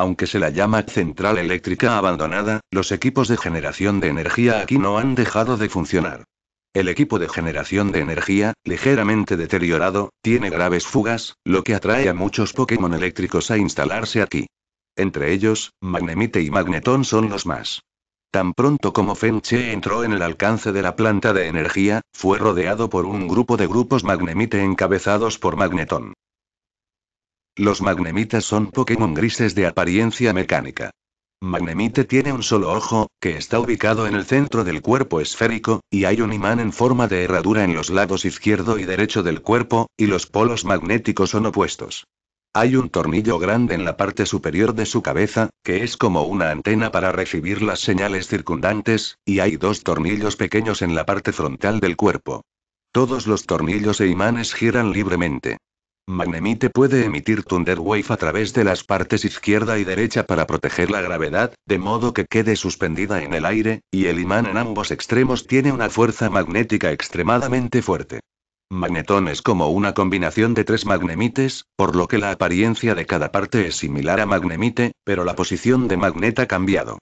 Aunque se la llama central eléctrica abandonada, los equipos de generación de energía aquí no han dejado de funcionar. El equipo de generación de energía, ligeramente deteriorado, tiene graves fugas, lo que atrae a muchos Pokémon eléctricos a instalarse aquí. Entre ellos, Magnemite y Magneton son los más. Tan pronto como Fenche entró en el alcance de la planta de energía, fue rodeado por un grupo de grupos Magnemite encabezados por Magneton. Los magnemitas son Pokémon grises de apariencia mecánica. Magnemite tiene un solo ojo, que está ubicado en el centro del cuerpo esférico, y hay un imán en forma de herradura en los lados izquierdo y derecho del cuerpo, y los polos magnéticos son opuestos. Hay un tornillo grande en la parte superior de su cabeza, que es como una antena para recibir las señales circundantes, y hay dos tornillos pequeños en la parte frontal del cuerpo. Todos los tornillos e imanes giran libremente. Magnemite puede emitir Thunder Wave a través de las partes izquierda y derecha para proteger la gravedad, de modo que quede suspendida en el aire, y el imán en ambos extremos tiene una fuerza magnética extremadamente fuerte. Magnetón es como una combinación de tres magnemites, por lo que la apariencia de cada parte es similar a magnemite, pero la posición de magnet ha cambiado.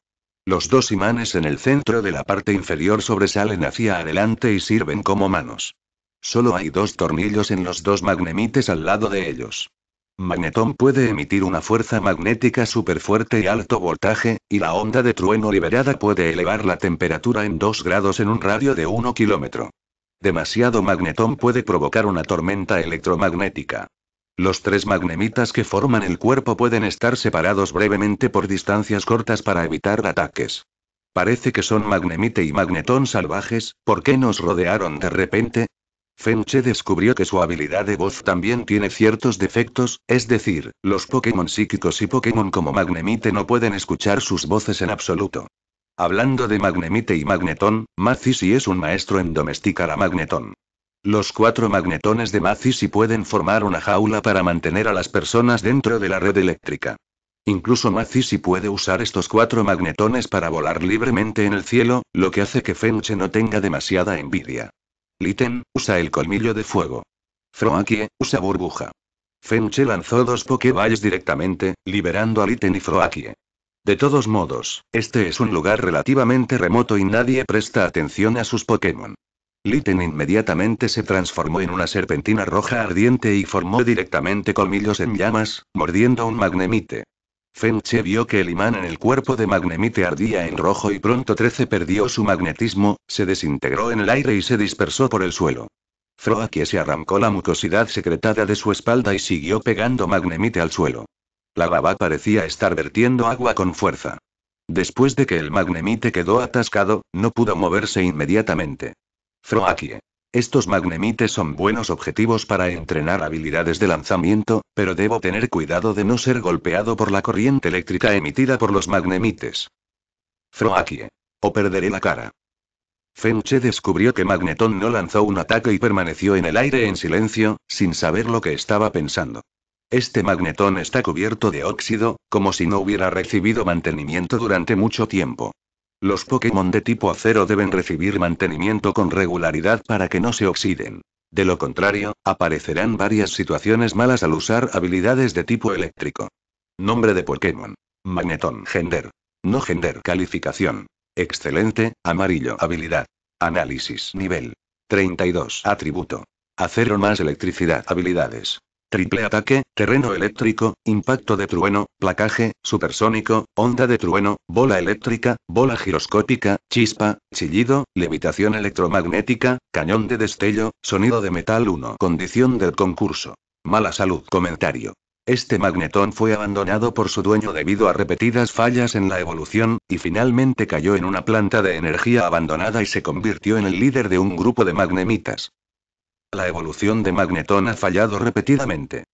Los dos imanes en el centro de la parte inferior sobresalen hacia adelante y sirven como manos. Solo hay dos tornillos en los dos magnemites al lado de ellos. Magnetón puede emitir una fuerza magnética superfuerte y alto voltaje, y la onda de trueno liberada puede elevar la temperatura en 2 grados en un radio de 1 kilómetro. Demasiado magnetón puede provocar una tormenta electromagnética. Los tres magnemitas que forman el cuerpo pueden estar separados brevemente por distancias cortas para evitar ataques. Parece que son magnemite y magnetón salvajes, ¿por qué nos rodearon de repente? Fenche descubrió que su habilidad de voz también tiene ciertos defectos, es decir, los Pokémon psíquicos y Pokémon como Magnemite no pueden escuchar sus voces en absoluto. Hablando de Magnemite y Magneton, Mazzisi es un maestro en domesticar a Magneton. Los cuatro magnetones de Mazzisi pueden formar una jaula para mantener a las personas dentro de la red eléctrica. Incluso Mazzisi puede usar estos cuatro magnetones para volar libremente en el cielo, lo que hace que Fenche no tenga demasiada envidia. Litten, usa el colmillo de fuego. Froakie, usa burbuja. Fenche lanzó dos Pokéballs directamente, liberando a Litten y Froakie. De todos modos, este es un lugar relativamente remoto y nadie presta atención a sus Pokémon. Litten inmediatamente se transformó en una serpentina roja ardiente y formó directamente colmillos en llamas, mordiendo un magnemite. Fenche vio que el imán en el cuerpo de Magnemite ardía en rojo y pronto 13 perdió su magnetismo, se desintegró en el aire y se dispersó por el suelo. Froakie se arrancó la mucosidad secretada de su espalda y siguió pegando magnemite al suelo. La baba parecía estar vertiendo agua con fuerza. Después de que el magnemite quedó atascado, no pudo moverse inmediatamente. Froakie. Estos magnemites son buenos objetivos para entrenar habilidades de lanzamiento, pero debo tener cuidado de no ser golpeado por la corriente eléctrica emitida por los magnemites. Froakie. O perderé la cara. Fenche descubrió que Magneton no lanzó un ataque y permaneció en el aire en silencio, sin saber lo que estaba pensando. Este magnetón está cubierto de óxido, como si no hubiera recibido mantenimiento durante mucho tiempo. Los Pokémon de tipo acero deben recibir mantenimiento con regularidad para que no se oxiden. De lo contrario, aparecerán varias situaciones malas al usar habilidades de tipo eléctrico. Nombre de Pokémon. Magnetón. Gender. No gender. Calificación. Excelente, amarillo. Habilidad. Análisis. Nivel. 32. Atributo. Acero más electricidad. Habilidades. Triple ataque, terreno eléctrico, impacto de trueno, placaje, supersónico, onda de trueno, bola eléctrica, bola giroscópica, chispa, chillido, levitación electromagnética, cañón de destello, sonido de metal 1. Condición del concurso. Mala salud. Comentario. Este magnetón fue abandonado por su dueño debido a repetidas fallas en la evolución, y finalmente cayó en una planta de energía abandonada y se convirtió en el líder de un grupo de magnemitas. La evolución de magnetón ha fallado repetidamente.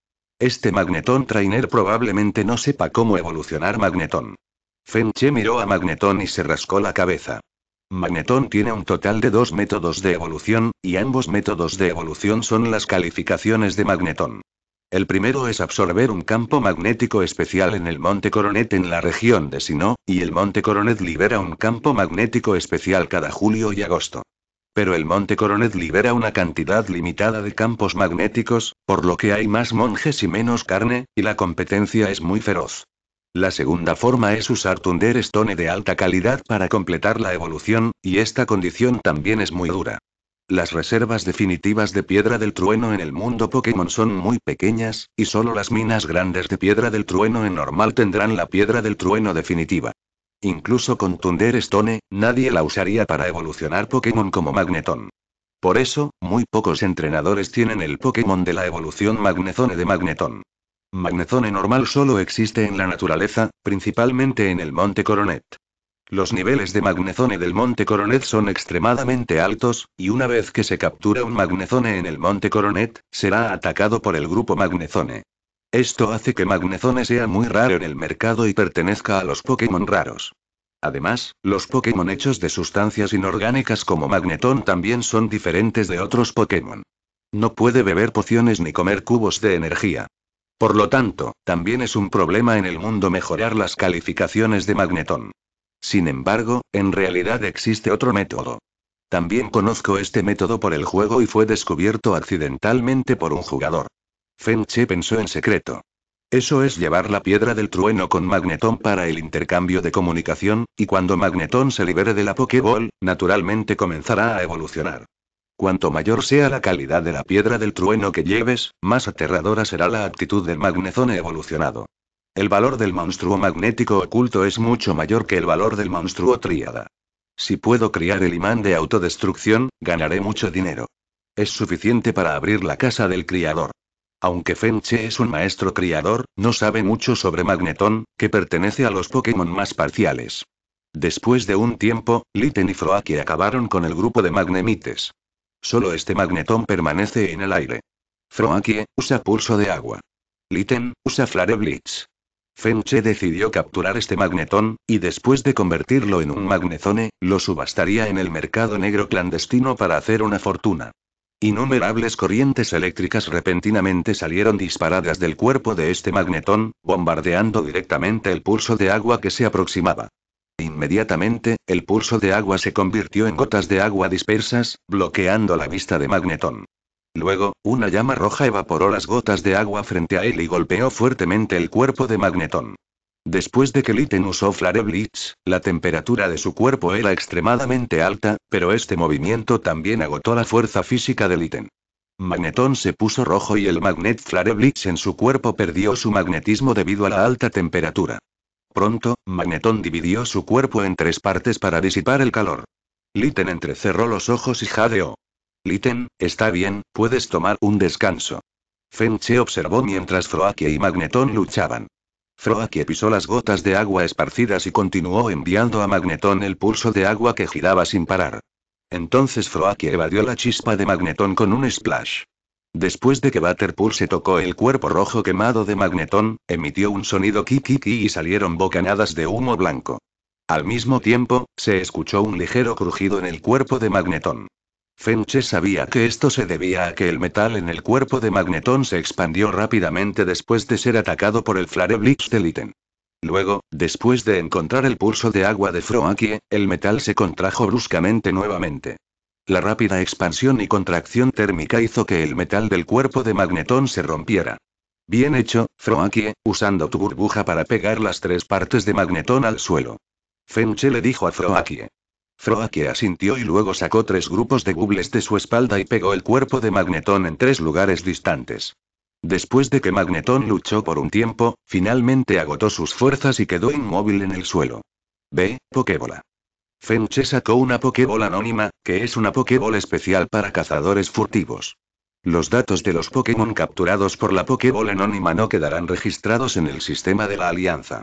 Este magnetón Trainer probablemente no sepa cómo evolucionar magnetón. Fenche miró a magnetón y se rascó la cabeza. Magnetón tiene un total de dos métodos de evolución, y ambos métodos de evolución son las calificaciones de magnetón. El primero es absorber un campo magnético especial en el Monte Coronet en la región de Sino, y el Monte Coronet libera un campo magnético especial cada julio y agosto. Pero el Monte Coronet libera una cantidad limitada de campos magnéticos, por lo que hay más monjes y menos carne, y la competencia es muy feroz. La segunda forma es usar Thunderstone Stone de alta calidad para completar la evolución, y esta condición también es muy dura. Las reservas definitivas de piedra del trueno en el mundo Pokémon son muy pequeñas, y solo las minas grandes de piedra del trueno en normal tendrán la piedra del trueno definitiva. Incluso con Stone, nadie la usaría para evolucionar Pokémon como Magneton. Por eso, muy pocos entrenadores tienen el Pokémon de la evolución Magnezone de Magneton. Magnezone normal solo existe en la naturaleza, principalmente en el Monte Coronet. Los niveles de Magnezone del Monte Coronet son extremadamente altos, y una vez que se captura un Magnezone en el Monte Coronet, será atacado por el grupo Magnezone. Esto hace que Magnezone sea muy raro en el mercado y pertenezca a los Pokémon raros. Además, los Pokémon hechos de sustancias inorgánicas como Magneton también son diferentes de otros Pokémon. No puede beber pociones ni comer cubos de energía. Por lo tanto, también es un problema en el mundo mejorar las calificaciones de Magneton. Sin embargo, en realidad existe otro método. También conozco este método por el juego y fue descubierto accidentalmente por un jugador. Fenche pensó en secreto. Eso es llevar la piedra del trueno con Magnetón para el intercambio de comunicación, y cuando Magnetón se libere de la Pokéball, naturalmente comenzará a evolucionar. Cuanto mayor sea la calidad de la piedra del trueno que lleves, más aterradora será la actitud del Magnetón evolucionado. El valor del monstruo magnético oculto es mucho mayor que el valor del monstruo tríada. Si puedo criar el imán de autodestrucción, ganaré mucho dinero. Es suficiente para abrir la casa del criador. Aunque Fenche es un maestro criador, no sabe mucho sobre Magnetón, que pertenece a los Pokémon más parciales. Después de un tiempo, Litten y Froakie acabaron con el grupo de Magnemites. Solo este Magnetón permanece en el aire. Froakie usa pulso de agua. Litten usa Flare Blitz. Fenche decidió capturar este magnetón, y después de convertirlo en un magnezone, lo subastaría en el mercado negro clandestino para hacer una fortuna. Innumerables corrientes eléctricas repentinamente salieron disparadas del cuerpo de este magnetón, bombardeando directamente el pulso de agua que se aproximaba. Inmediatamente, el pulso de agua se convirtió en gotas de agua dispersas, bloqueando la vista de magnetón. Luego, una llama roja evaporó las gotas de agua frente a él y golpeó fuertemente el cuerpo de magnetón. Después de que Litten usó Flare Blitz, la temperatura de su cuerpo era extremadamente alta, pero este movimiento también agotó la fuerza física de Litten. Magnetón se puso rojo y el Magnet Flare Blitz en su cuerpo perdió su magnetismo debido a la alta temperatura. Pronto, Magnetón dividió su cuerpo en tres partes para disipar el calor. Litten entrecerró los ojos y jadeó. Litten, está bien, puedes tomar un descanso. Fenche observó mientras Froakie y Magnetón luchaban. Froaki pisó las gotas de agua esparcidas y continuó enviando a Magnetón el pulso de agua que giraba sin parar. Entonces Froakie evadió la chispa de Magnetón con un splash. Después de que Butterpool se tocó el cuerpo rojo quemado de Magnetón, emitió un sonido ki ki y salieron bocanadas de humo blanco. Al mismo tiempo, se escuchó un ligero crujido en el cuerpo de Magnetón. Fenche sabía que esto se debía a que el metal en el cuerpo de Magnetón se expandió rápidamente después de ser atacado por el Flare Blitz de Luego, después de encontrar el pulso de agua de Froakie, el metal se contrajo bruscamente nuevamente. La rápida expansión y contracción térmica hizo que el metal del cuerpo de Magnetón se rompiera. Bien hecho, Froakie, usando tu burbuja para pegar las tres partes de Magnetón al suelo. Fenche le dijo a Froakie. Froakie asintió y luego sacó tres grupos de bubles de su espalda y pegó el cuerpo de Magnetón en tres lugares distantes. Después de que Magnetón luchó por un tiempo, finalmente agotó sus fuerzas y quedó inmóvil en el suelo. B. Pokébola. Fenche sacó una Pokébola anónima, que es una Pokébola especial para cazadores furtivos. Los datos de los Pokémon capturados por la Pokébola anónima no quedarán registrados en el sistema de la Alianza.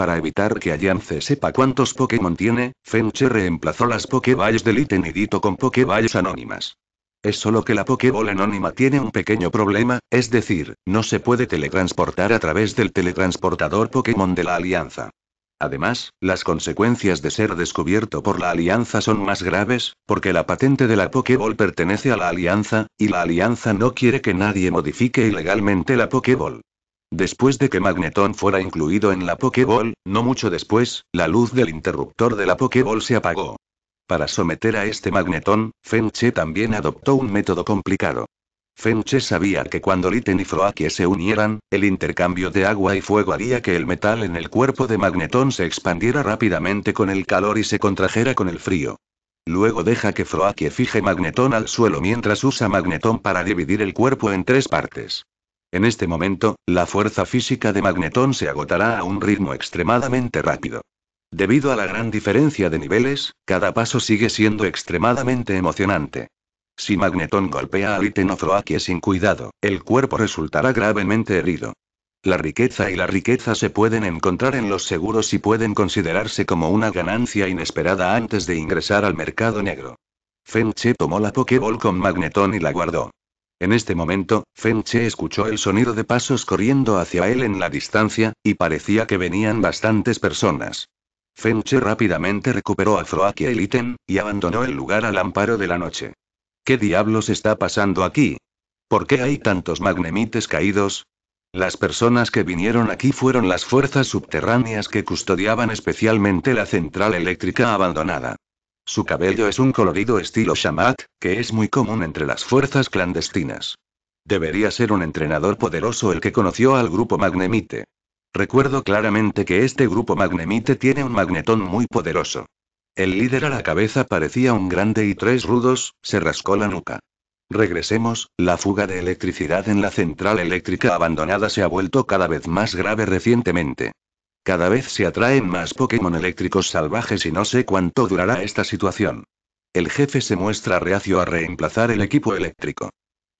Para evitar que Alliance sepa cuántos Pokémon tiene, Fenche reemplazó las Pokéballs del Itenidito con Pokéballs anónimas. Es solo que la Pokéball anónima tiene un pequeño problema, es decir, no se puede teletransportar a través del teletransportador Pokémon de la Alianza. Además, las consecuencias de ser descubierto por la Alianza son más graves, porque la patente de la Pokéball pertenece a la Alianza, y la Alianza no quiere que nadie modifique ilegalmente la Pokéball. Después de que Magneton fuera incluido en la Pokéball, no mucho después, la luz del interruptor de la Pokéball se apagó. Para someter a este Magnetón, Fenche también adoptó un método complicado. Fenche sabía que cuando Litten y Froakie se unieran, el intercambio de agua y fuego haría que el metal en el cuerpo de Magnetón se expandiera rápidamente con el calor y se contrajera con el frío. Luego deja que Froakie fije Magnetón al suelo mientras usa Magnetón para dividir el cuerpo en tres partes. En este momento, la fuerza física de Magnetón se agotará a un ritmo extremadamente rápido. Debido a la gran diferencia de niveles, cada paso sigue siendo extremadamente emocionante. Si Magnetón golpea a ítem sin cuidado, el cuerpo resultará gravemente herido. La riqueza y la riqueza se pueden encontrar en los seguros y pueden considerarse como una ganancia inesperada antes de ingresar al mercado negro. Fenche tomó la Pokéball con Magnetón y la guardó. En este momento, Fenche escuchó el sonido de pasos corriendo hacia él en la distancia, y parecía que venían bastantes personas. Fenche rápidamente recuperó a Froakia y ítem, y abandonó el lugar al amparo de la noche. ¿Qué diablos está pasando aquí? ¿Por qué hay tantos magnemites caídos? Las personas que vinieron aquí fueron las fuerzas subterráneas que custodiaban especialmente la central eléctrica abandonada. Su cabello es un colorido estilo shamat, que es muy común entre las fuerzas clandestinas. Debería ser un entrenador poderoso el que conoció al grupo Magnemite. Recuerdo claramente que este grupo Magnemite tiene un magnetón muy poderoso. El líder a la cabeza parecía un grande y tres rudos, se rascó la nuca. Regresemos, la fuga de electricidad en la central eléctrica abandonada se ha vuelto cada vez más grave recientemente. Cada vez se atraen más Pokémon eléctricos salvajes y no sé cuánto durará esta situación. El jefe se muestra reacio a reemplazar el equipo eléctrico.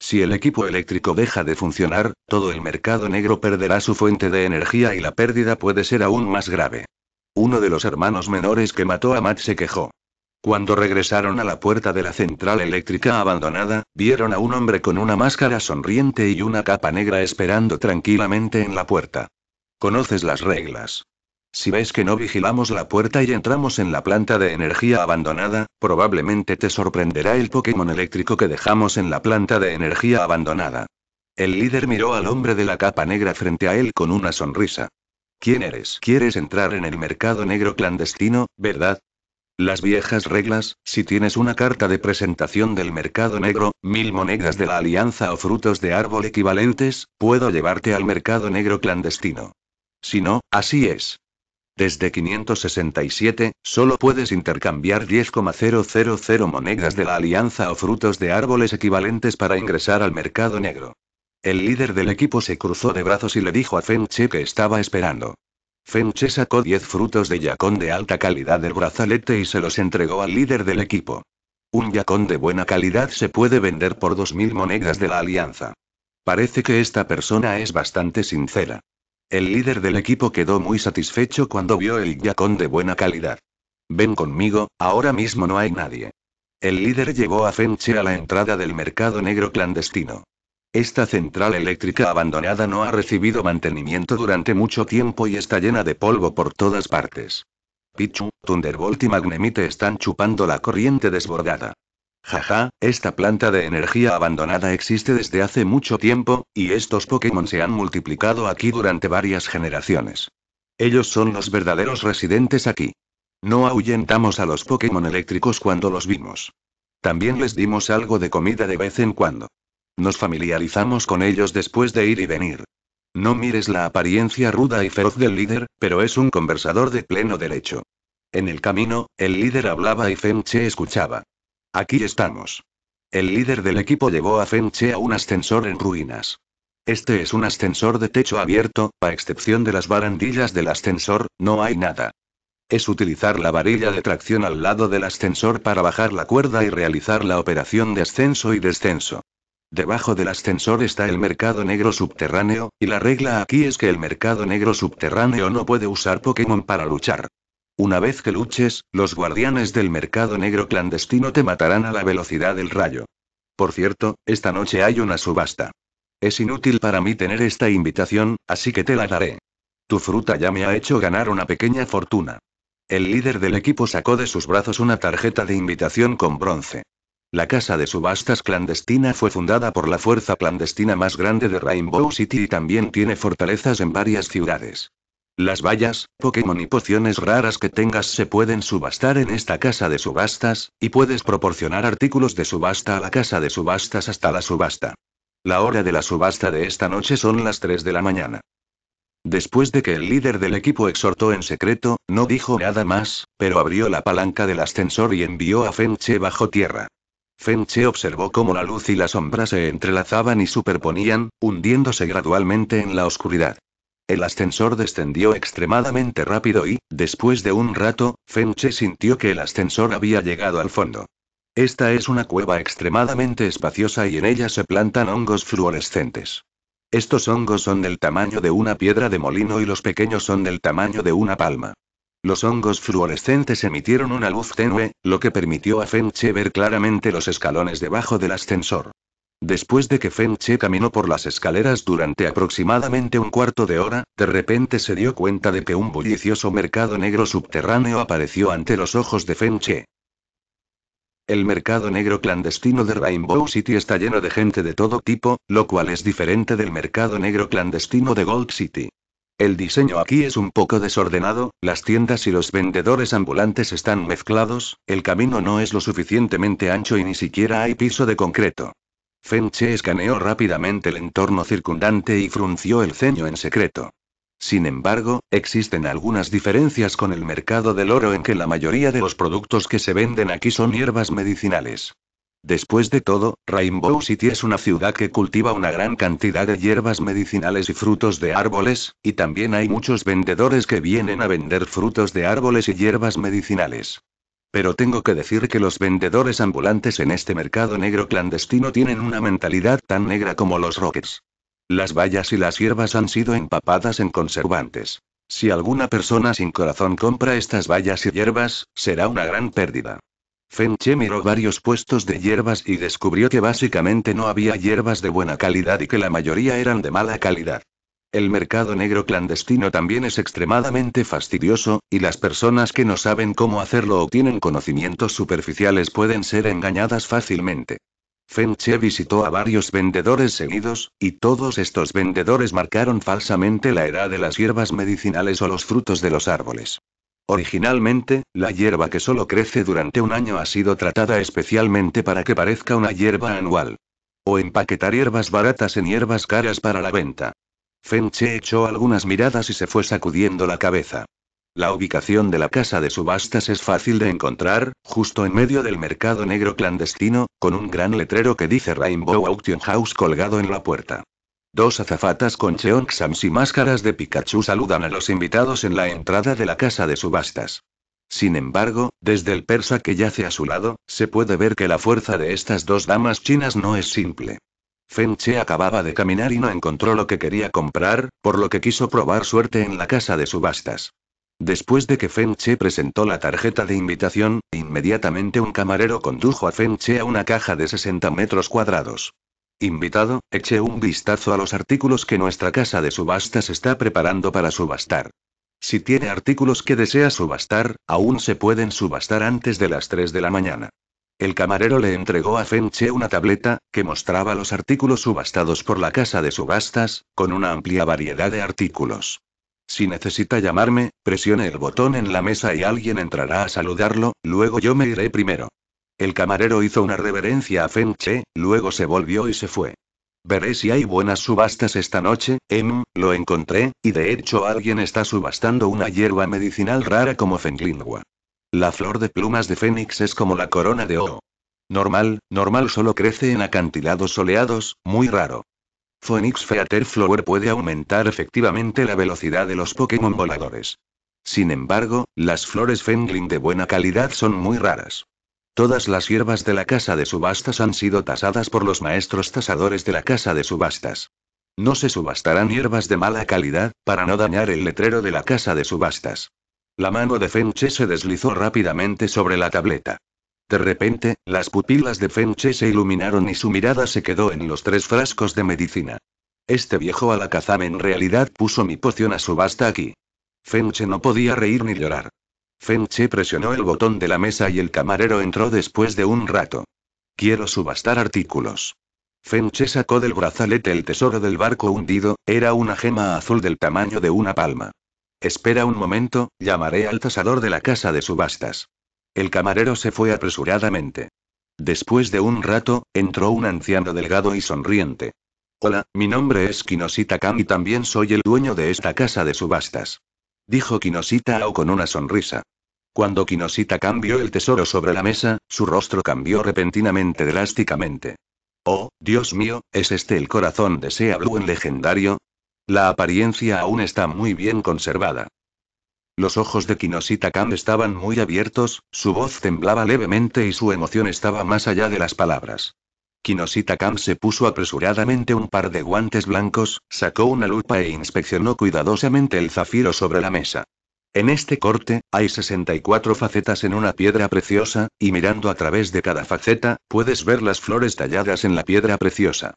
Si el equipo eléctrico deja de funcionar, todo el mercado negro perderá su fuente de energía y la pérdida puede ser aún más grave. Uno de los hermanos menores que mató a Matt se quejó. Cuando regresaron a la puerta de la central eléctrica abandonada, vieron a un hombre con una máscara sonriente y una capa negra esperando tranquilamente en la puerta. Conoces las reglas. Si ves que no vigilamos la puerta y entramos en la planta de energía abandonada, probablemente te sorprenderá el Pokémon eléctrico que dejamos en la planta de energía abandonada. El líder miró al hombre de la capa negra frente a él con una sonrisa. ¿Quién eres? ¿Quieres entrar en el mercado negro clandestino, verdad? Las viejas reglas, si tienes una carta de presentación del mercado negro, mil monedas de la alianza o frutos de árbol equivalentes, puedo llevarte al mercado negro clandestino. Si no, así es. Desde 567, solo puedes intercambiar 10,000 monedas de la alianza o frutos de árboles equivalentes para ingresar al mercado negro. El líder del equipo se cruzó de brazos y le dijo a Fenche que estaba esperando. Fenche sacó 10 frutos de yacón de alta calidad del brazalete y se los entregó al líder del equipo. Un yacón de buena calidad se puede vender por 2.000 monedas de la alianza. Parece que esta persona es bastante sincera. El líder del equipo quedó muy satisfecho cuando vio el yacón de buena calidad. Ven conmigo, ahora mismo no hay nadie. El líder llegó a Fenche a la entrada del mercado negro clandestino. Esta central eléctrica abandonada no ha recibido mantenimiento durante mucho tiempo y está llena de polvo por todas partes. Pichu, Thunderbolt y Magnemite están chupando la corriente desbordada. Jaja, esta planta de energía abandonada existe desde hace mucho tiempo, y estos Pokémon se han multiplicado aquí durante varias generaciones. Ellos son los verdaderos residentes aquí. No ahuyentamos a los Pokémon eléctricos cuando los vimos. También les dimos algo de comida de vez en cuando. Nos familiarizamos con ellos después de ir y venir. No mires la apariencia ruda y feroz del líder, pero es un conversador de pleno derecho. En el camino, el líder hablaba y Femche escuchaba. Aquí estamos. El líder del equipo llevó a Fenche a un ascensor en ruinas. Este es un ascensor de techo abierto, a excepción de las barandillas del ascensor, no hay nada. Es utilizar la varilla de tracción al lado del ascensor para bajar la cuerda y realizar la operación de ascenso y descenso. Debajo del ascensor está el mercado negro subterráneo, y la regla aquí es que el mercado negro subterráneo no puede usar Pokémon para luchar. Una vez que luches, los guardianes del mercado negro clandestino te matarán a la velocidad del rayo. Por cierto, esta noche hay una subasta. Es inútil para mí tener esta invitación, así que te la daré. Tu fruta ya me ha hecho ganar una pequeña fortuna. El líder del equipo sacó de sus brazos una tarjeta de invitación con bronce. La casa de subastas clandestina fue fundada por la fuerza clandestina más grande de Rainbow City y también tiene fortalezas en varias ciudades. Las vallas, Pokémon y pociones raras que tengas se pueden subastar en esta casa de subastas, y puedes proporcionar artículos de subasta a la casa de subastas hasta la subasta. La hora de la subasta de esta noche son las 3 de la mañana. Después de que el líder del equipo exhortó en secreto, no dijo nada más, pero abrió la palanca del ascensor y envió a Fenche bajo tierra. Fenche observó cómo la luz y la sombra se entrelazaban y superponían, hundiéndose gradualmente en la oscuridad. El ascensor descendió extremadamente rápido y, después de un rato, Fenche sintió que el ascensor había llegado al fondo. Esta es una cueva extremadamente espaciosa y en ella se plantan hongos fluorescentes. Estos hongos son del tamaño de una piedra de molino y los pequeños son del tamaño de una palma. Los hongos fluorescentes emitieron una luz tenue, lo que permitió a Fenche ver claramente los escalones debajo del ascensor. Después de que Feng Che caminó por las escaleras durante aproximadamente un cuarto de hora, de repente se dio cuenta de que un bullicioso mercado negro subterráneo apareció ante los ojos de Feng Che. El mercado negro clandestino de Rainbow City está lleno de gente de todo tipo, lo cual es diferente del mercado negro clandestino de Gold City. El diseño aquí es un poco desordenado, las tiendas y los vendedores ambulantes están mezclados, el camino no es lo suficientemente ancho y ni siquiera hay piso de concreto. Fenche escaneó rápidamente el entorno circundante y frunció el ceño en secreto. Sin embargo, existen algunas diferencias con el mercado del oro en que la mayoría de los productos que se venden aquí son hierbas medicinales. Después de todo, Rainbow City es una ciudad que cultiva una gran cantidad de hierbas medicinales y frutos de árboles, y también hay muchos vendedores que vienen a vender frutos de árboles y hierbas medicinales. Pero tengo que decir que los vendedores ambulantes en este mercado negro clandestino tienen una mentalidad tan negra como los Rockets. Las vallas y las hierbas han sido empapadas en conservantes. Si alguna persona sin corazón compra estas vallas y hierbas, será una gran pérdida. Fenche miró varios puestos de hierbas y descubrió que básicamente no había hierbas de buena calidad y que la mayoría eran de mala calidad. El mercado negro clandestino también es extremadamente fastidioso, y las personas que no saben cómo hacerlo o tienen conocimientos superficiales pueden ser engañadas fácilmente. Che visitó a varios vendedores seguidos, y todos estos vendedores marcaron falsamente la edad de las hierbas medicinales o los frutos de los árboles. Originalmente, la hierba que solo crece durante un año ha sido tratada especialmente para que parezca una hierba anual. O empaquetar hierbas baratas en hierbas caras para la venta. Che echó algunas miradas y se fue sacudiendo la cabeza. La ubicación de la casa de subastas es fácil de encontrar, justo en medio del mercado negro clandestino, con un gran letrero que dice Rainbow Auction House colgado en la puerta. Dos azafatas con cheonxams y máscaras de Pikachu saludan a los invitados en la entrada de la casa de subastas. Sin embargo, desde el persa que yace a su lado, se puede ver que la fuerza de estas dos damas chinas no es simple. Feng Che acababa de caminar y no encontró lo que quería comprar, por lo que quiso probar suerte en la casa de subastas. Después de que Feng Che presentó la tarjeta de invitación, inmediatamente un camarero condujo a Feng Che a una caja de 60 metros cuadrados. Invitado, eche un vistazo a los artículos que nuestra casa de subastas está preparando para subastar. Si tiene artículos que desea subastar, aún se pueden subastar antes de las 3 de la mañana el camarero le entregó a Fenche Che una tableta, que mostraba los artículos subastados por la casa de subastas, con una amplia variedad de artículos. Si necesita llamarme, presione el botón en la mesa y alguien entrará a saludarlo, luego yo me iré primero. El camarero hizo una reverencia a Fenche, Che, luego se volvió y se fue. Veré si hay buenas subastas esta noche, em, lo encontré, y de hecho alguien está subastando una hierba medicinal rara como fenglingua. La flor de plumas de Fénix es como la corona de oro. Normal, normal solo crece en acantilados soleados, muy raro. Phoenix Feather Flower puede aumentar efectivamente la velocidad de los Pokémon voladores. Sin embargo, las flores Fengling de buena calidad son muy raras. Todas las hierbas de la casa de subastas han sido tasadas por los maestros tasadores de la casa de subastas. No se subastarán hierbas de mala calidad, para no dañar el letrero de la casa de subastas. La mano de Fenche se deslizó rápidamente sobre la tableta. De repente, las pupilas de Fenche se iluminaron y su mirada se quedó en los tres frascos de medicina. Este viejo alakazam en realidad puso mi poción a subasta aquí. Fenche no podía reír ni llorar. Fenche presionó el botón de la mesa y el camarero entró después de un rato. Quiero subastar artículos. Fenche sacó del brazalete el tesoro del barco hundido, era una gema azul del tamaño de una palma. Espera un momento, llamaré al tasador de la casa de subastas. El camarero se fue apresuradamente. Después de un rato, entró un anciano delgado y sonriente. Hola, mi nombre es Kinosita Kam y también soy el dueño de esta casa de subastas. Dijo Kinosita Ao con una sonrisa. Cuando Kinosita cambió el tesoro sobre la mesa, su rostro cambió repentinamente drásticamente. Oh, Dios mío, ¿es este el corazón de Sea Blue en legendario? La apariencia aún está muy bien conservada. Los ojos de Kinosita Kam estaban muy abiertos, su voz temblaba levemente y su emoción estaba más allá de las palabras. Kinosita Kam se puso apresuradamente un par de guantes blancos, sacó una lupa e inspeccionó cuidadosamente el zafiro sobre la mesa. En este corte, hay 64 facetas en una piedra preciosa, y mirando a través de cada faceta, puedes ver las flores talladas en la piedra preciosa.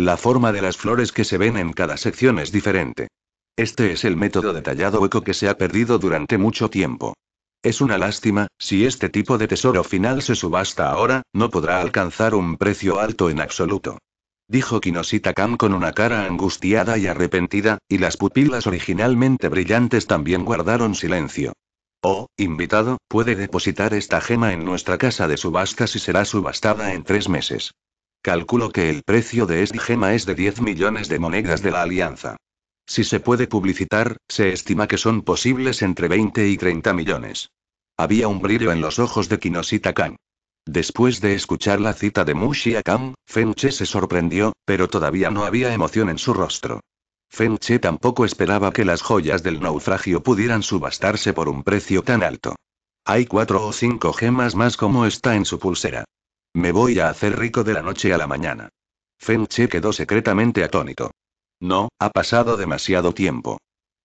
La forma de las flores que se ven en cada sección es diferente. Este es el método detallado hueco que se ha perdido durante mucho tiempo. Es una lástima, si este tipo de tesoro final se subasta ahora, no podrá alcanzar un precio alto en absoluto. Dijo Kinoshita Kam con una cara angustiada y arrepentida, y las pupilas originalmente brillantes también guardaron silencio. Oh, invitado, puede depositar esta gema en nuestra casa de subastas y será subastada en tres meses. Calculo que el precio de esta gema es de 10 millones de monedas de la alianza. Si se puede publicitar, se estima que son posibles entre 20 y 30 millones. Había un brillo en los ojos de Kinosita Khan. Después de escuchar la cita de Mushia Khan, Fenche se sorprendió, pero todavía no había emoción en su rostro. Fenche tampoco esperaba que las joyas del naufragio pudieran subastarse por un precio tan alto. Hay cuatro o cinco gemas más como está en su pulsera. Me voy a hacer rico de la noche a la mañana. Fenche quedó secretamente atónito. No, ha pasado demasiado tiempo.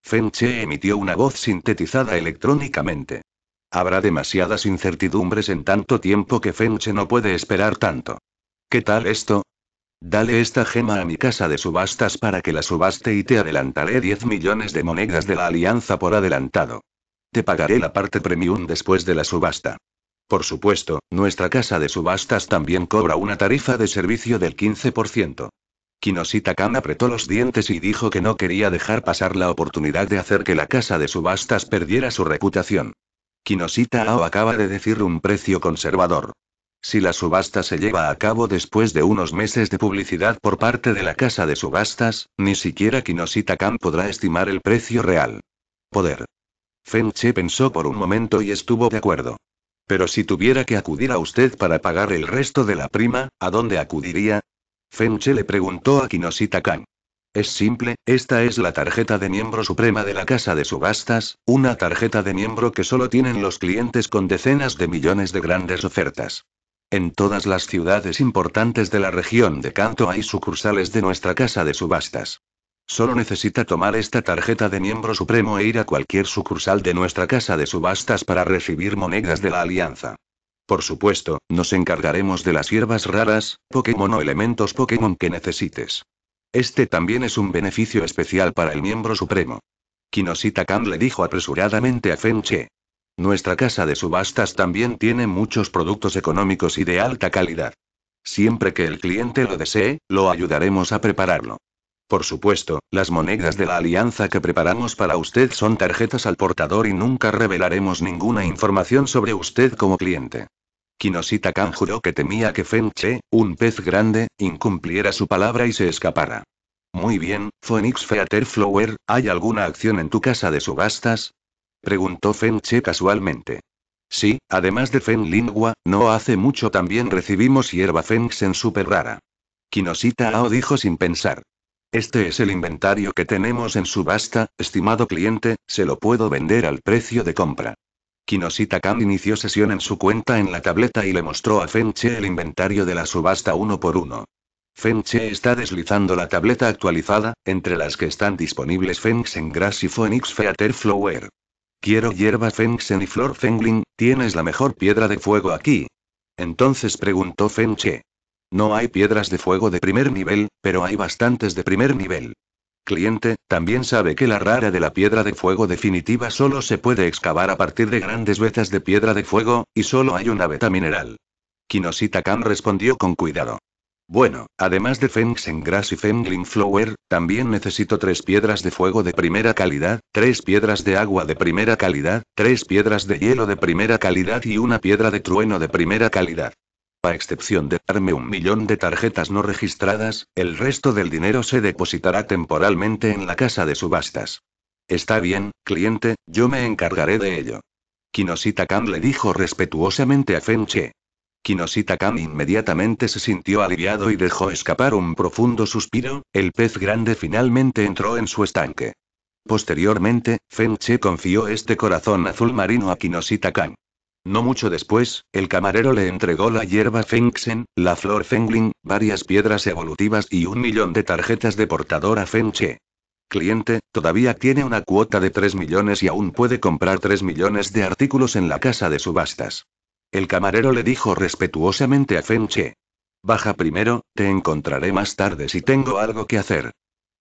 Fenche emitió una voz sintetizada electrónicamente. Habrá demasiadas incertidumbres en tanto tiempo que Fenche no puede esperar tanto. ¿Qué tal esto? Dale esta gema a mi casa de subastas para que la subaste y te adelantaré 10 millones de monedas de la alianza por adelantado. Te pagaré la parte premium después de la subasta. Por supuesto, nuestra casa de subastas también cobra una tarifa de servicio del 15%. Kinosita Kan apretó los dientes y dijo que no quería dejar pasar la oportunidad de hacer que la casa de subastas perdiera su reputación. Kinosita Ao acaba de decir un precio conservador. Si la subasta se lleva a cabo después de unos meses de publicidad por parte de la casa de subastas, ni siquiera Kinosita Kan podrá estimar el precio real. Poder. Fenche pensó por un momento y estuvo de acuerdo. Pero si tuviera que acudir a usted para pagar el resto de la prima, ¿a dónde acudiría? Fenche le preguntó a Kinoshita Kan. Es simple, esta es la tarjeta de miembro suprema de la casa de subastas, una tarjeta de miembro que solo tienen los clientes con decenas de millones de grandes ofertas. En todas las ciudades importantes de la región de Kanto hay sucursales de nuestra casa de subastas. Solo necesita tomar esta tarjeta de miembro supremo e ir a cualquier sucursal de nuestra casa de subastas para recibir monedas de la alianza. Por supuesto, nos encargaremos de las hierbas raras, Pokémon o elementos Pokémon que necesites. Este también es un beneficio especial para el miembro supremo. Kinosita Khan le dijo apresuradamente a Fen-che. Nuestra casa de subastas también tiene muchos productos económicos y de alta calidad. Siempre que el cliente lo desee, lo ayudaremos a prepararlo. Por supuesto, las monedas de la alianza que preparamos para usted son tarjetas al portador y nunca revelaremos ninguna información sobre usted como cliente. Kinoshita Kan juró que temía que Fenche, un pez grande, incumpliera su palabra y se escapara. Muy bien, Phoenix Flower, ¿hay alguna acción en tu casa de subastas? Preguntó Fenche casualmente. Sí, además de Fen Lingua, no hace mucho también recibimos hierba en super rara. Kinoshita Ao dijo sin pensar. Este es el inventario que tenemos en subasta, estimado cliente, se lo puedo vender al precio de compra. Kinosita kan inició sesión en su cuenta en la tableta y le mostró a Fenche el inventario de la subasta uno por uno. Fenche está deslizando la tableta actualizada, entre las que están disponibles Fengsen Grass y Phoenix Feather Flower. Quiero hierba Fengsen y Flor Fengling, tienes la mejor piedra de fuego aquí. Entonces preguntó Fenche. No hay piedras de fuego de primer nivel, pero hay bastantes de primer nivel. Cliente, también sabe que la rara de la piedra de fuego definitiva solo se puede excavar a partir de grandes vetas de piedra de fuego, y solo hay una beta mineral. Kinosita Khan respondió con cuidado. Bueno, además de Feng Grass y fengling Flower, también necesito tres piedras de fuego de primera calidad, tres piedras de agua de primera calidad, tres piedras de hielo de primera calidad y una piedra de trueno de primera calidad. A excepción de darme un millón de tarjetas no registradas, el resto del dinero se depositará temporalmente en la casa de subastas. Está bien, cliente, yo me encargaré de ello. kinoshita Khan le dijo respetuosamente a Fen-che. kinoshita Khan inmediatamente se sintió aliviado y dejó escapar un profundo suspiro, el pez grande finalmente entró en su estanque. Posteriormente, Fen-che confió este corazón azul marino a Kinoshita-kan. No mucho después, el camarero le entregó la hierba Fengxen, la flor Fengling, varias piedras evolutivas y un millón de tarjetas de portadora Fengche. Cliente, todavía tiene una cuota de 3 millones y aún puede comprar 3 millones de artículos en la casa de subastas. El camarero le dijo respetuosamente a Fenche. Baja primero, te encontraré más tarde si tengo algo que hacer.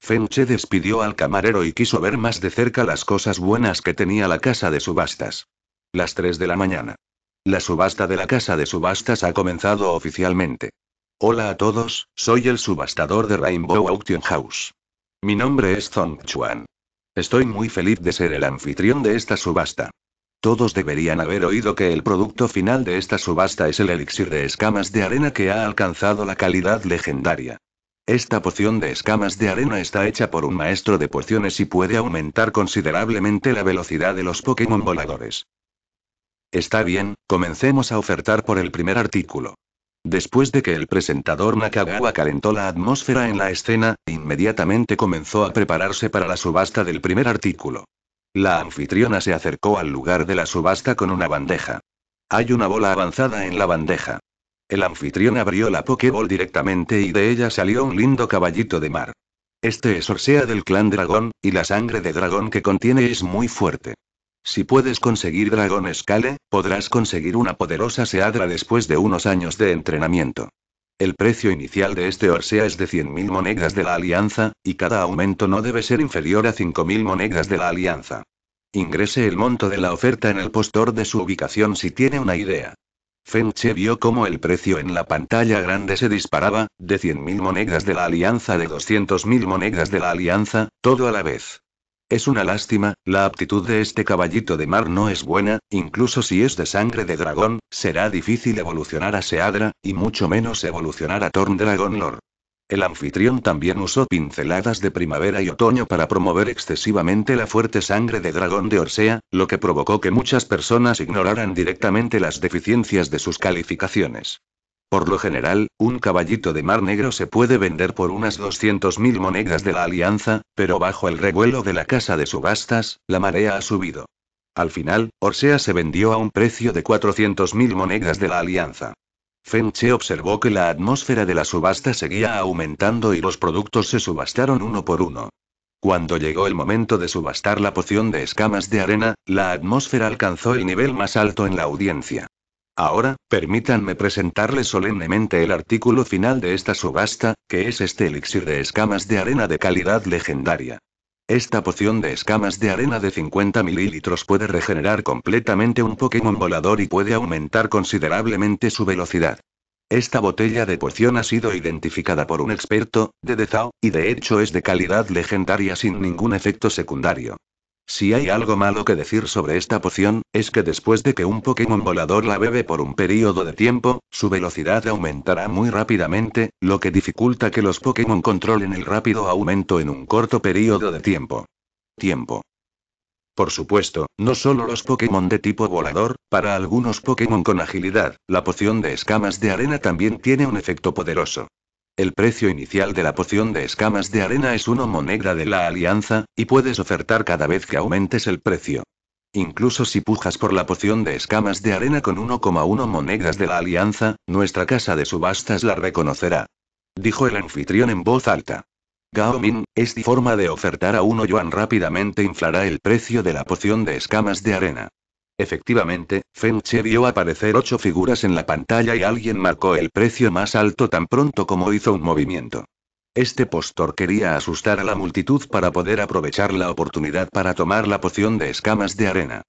Fenche despidió al camarero y quiso ver más de cerca las cosas buenas que tenía la casa de subastas. Las 3 de la mañana. La subasta de la casa de subastas ha comenzado oficialmente. Hola a todos, soy el subastador de Rainbow Auction House. Mi nombre es Zong Chuan. Estoy muy feliz de ser el anfitrión de esta subasta. Todos deberían haber oído que el producto final de esta subasta es el elixir de escamas de arena que ha alcanzado la calidad legendaria. Esta poción de escamas de arena está hecha por un maestro de pociones y puede aumentar considerablemente la velocidad de los Pokémon voladores. Está bien, comencemos a ofertar por el primer artículo. Después de que el presentador Nakagawa calentó la atmósfera en la escena, inmediatamente comenzó a prepararse para la subasta del primer artículo. La anfitriona se acercó al lugar de la subasta con una bandeja. Hay una bola avanzada en la bandeja. El anfitrión abrió la Pokéball directamente y de ella salió un lindo caballito de mar. Este es Orsea del clan dragón, y la sangre de dragón que contiene es muy fuerte. Si puedes conseguir Dragon Scale, podrás conseguir una poderosa Seadra después de unos años de entrenamiento. El precio inicial de este Orsea es de 100.000 monedas de la Alianza, y cada aumento no debe ser inferior a 5.000 monedas de la Alianza. Ingrese el monto de la oferta en el postor de su ubicación si tiene una idea. Fenche vio cómo el precio en la pantalla grande se disparaba, de 100.000 monedas de la alianza de 200.000 monedas de la alianza, todo a la vez. Es una lástima, la aptitud de este caballito de mar no es buena, incluso si es de sangre de dragón, será difícil evolucionar a Seadra, y mucho menos evolucionar a Torn Dragon Lord. El anfitrión también usó pinceladas de primavera y otoño para promover excesivamente la fuerte sangre de dragón de Orsea, lo que provocó que muchas personas ignoraran directamente las deficiencias de sus calificaciones. Por lo general, un caballito de mar negro se puede vender por unas 200.000 monedas de la Alianza, pero bajo el revuelo de la casa de subastas, la marea ha subido. Al final, Orsea se vendió a un precio de 400.000 monedas de la Alianza. Fenche observó que la atmósfera de la subasta seguía aumentando y los productos se subastaron uno por uno. Cuando llegó el momento de subastar la poción de escamas de arena, la atmósfera alcanzó el nivel más alto en la audiencia. Ahora, permítanme presentarles solemnemente el artículo final de esta subasta, que es este elixir de escamas de arena de calidad legendaria. Esta poción de escamas de arena de 50 mililitros puede regenerar completamente un Pokémon volador y puede aumentar considerablemente su velocidad. Esta botella de poción ha sido identificada por un experto, de Dezao, y de hecho es de calidad legendaria sin ningún efecto secundario. Si hay algo malo que decir sobre esta poción, es que después de que un Pokémon volador la bebe por un periodo de tiempo, su velocidad aumentará muy rápidamente, lo que dificulta que los Pokémon controlen el rápido aumento en un corto periodo de tiempo. Tiempo. Por supuesto, no solo los Pokémon de tipo volador, para algunos Pokémon con agilidad, la poción de escamas de arena también tiene un efecto poderoso. El precio inicial de la poción de escamas de arena es 1 moneda de la alianza, y puedes ofertar cada vez que aumentes el precio. Incluso si pujas por la poción de escamas de arena con 1,1 monedas de la alianza, nuestra casa de subastas la reconocerá. Dijo el anfitrión en voz alta. Gao Min, esta forma de ofertar a uno yuan rápidamente inflará el precio de la poción de escamas de arena. Efectivamente, Fenche vio aparecer ocho figuras en la pantalla y alguien marcó el precio más alto tan pronto como hizo un movimiento. Este postor quería asustar a la multitud para poder aprovechar la oportunidad para tomar la poción de escamas de arena.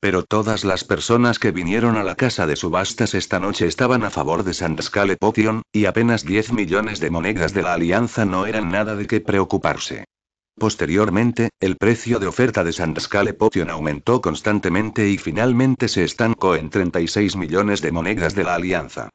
Pero todas las personas que vinieron a la casa de subastas esta noche estaban a favor de Sandscale Potion, y apenas 10 millones de monedas de la alianza no eran nada de qué preocuparse. Posteriormente, el precio de oferta de Sandscale Potion aumentó constantemente y finalmente se estancó en 36 millones de monedas de la alianza.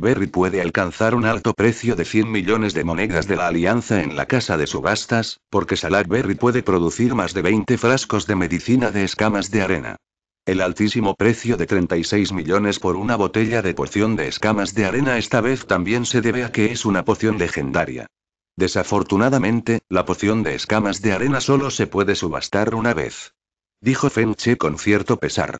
Berry puede alcanzar un alto precio de 100 millones de monedas de la alianza en la casa de subastas, porque Berry puede producir más de 20 frascos de medicina de escamas de arena. El altísimo precio de 36 millones por una botella de poción de escamas de arena esta vez también se debe a que es una poción legendaria. Desafortunadamente, la poción de escamas de arena solo se puede subastar una vez. Dijo Fenche con cierto pesar.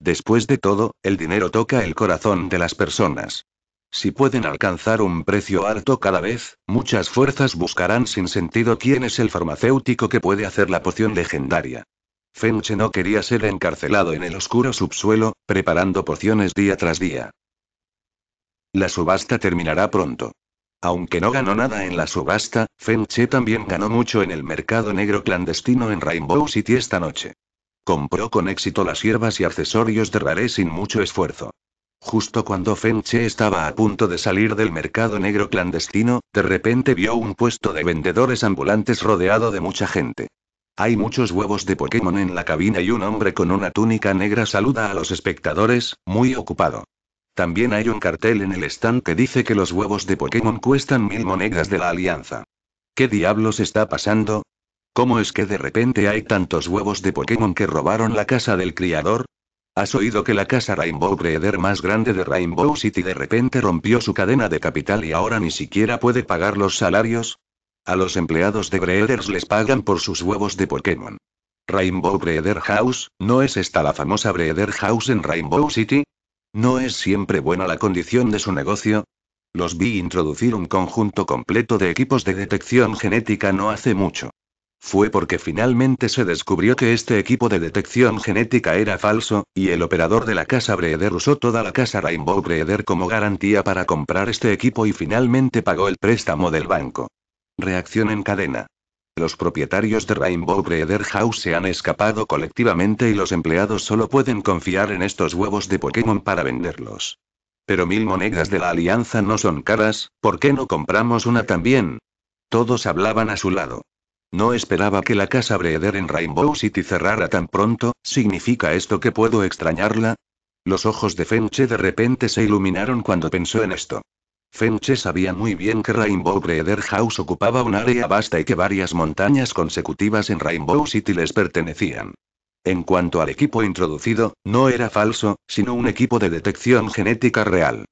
Después de todo, el dinero toca el corazón de las personas. Si pueden alcanzar un precio alto cada vez, muchas fuerzas buscarán sin sentido quién es el farmacéutico que puede hacer la poción legendaria. Fenche no quería ser encarcelado en el oscuro subsuelo, preparando pociones día tras día. La subasta terminará pronto. Aunque no ganó nada en la subasta, Fenche también ganó mucho en el mercado negro clandestino en Rainbow City esta noche. Compró con éxito las hierbas y accesorios de Raré sin mucho esfuerzo. Justo cuando Fenche estaba a punto de salir del mercado negro clandestino, de repente vio un puesto de vendedores ambulantes rodeado de mucha gente. Hay muchos huevos de Pokémon en la cabina y un hombre con una túnica negra saluda a los espectadores, muy ocupado. También hay un cartel en el stand que dice que los huevos de Pokémon cuestan mil monedas de la alianza. ¿Qué diablos está pasando? ¿Cómo es que de repente hay tantos huevos de Pokémon que robaron la casa del criador? ¿Has oído que la casa Rainbow Breeder más grande de Rainbow City de repente rompió su cadena de capital y ahora ni siquiera puede pagar los salarios? A los empleados de Breeders les pagan por sus huevos de Pokémon. Rainbow Breeder House, ¿no es esta la famosa Breeder House en Rainbow City? No es siempre buena la condición de su negocio. Los vi introducir un conjunto completo de equipos de detección genética no hace mucho. Fue porque finalmente se descubrió que este equipo de detección genética era falso, y el operador de la casa Breeder usó toda la casa Rainbow Breeder como garantía para comprar este equipo y finalmente pagó el préstamo del banco. Reacción en cadena. Los propietarios de Rainbow Breeder House se han escapado colectivamente y los empleados solo pueden confiar en estos huevos de Pokémon para venderlos. Pero mil monedas de la alianza no son caras, ¿por qué no compramos una también? Todos hablaban a su lado. No esperaba que la casa Breeder en Rainbow City cerrara tan pronto, ¿significa esto que puedo extrañarla? Los ojos de Fenche de repente se iluminaron cuando pensó en esto. Fenche sabía muy bien que Rainbow Breeder House ocupaba un área vasta y que varias montañas consecutivas en Rainbow City les pertenecían. En cuanto al equipo introducido, no era falso, sino un equipo de detección genética real.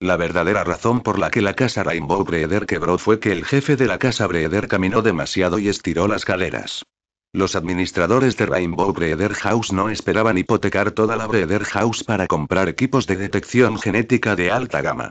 La verdadera razón por la que la casa Rainbow Breeder quebró fue que el jefe de la casa Breeder caminó demasiado y estiró las galeras. Los administradores de Rainbow Breeder House no esperaban hipotecar toda la Breeder House para comprar equipos de detección genética de alta gama.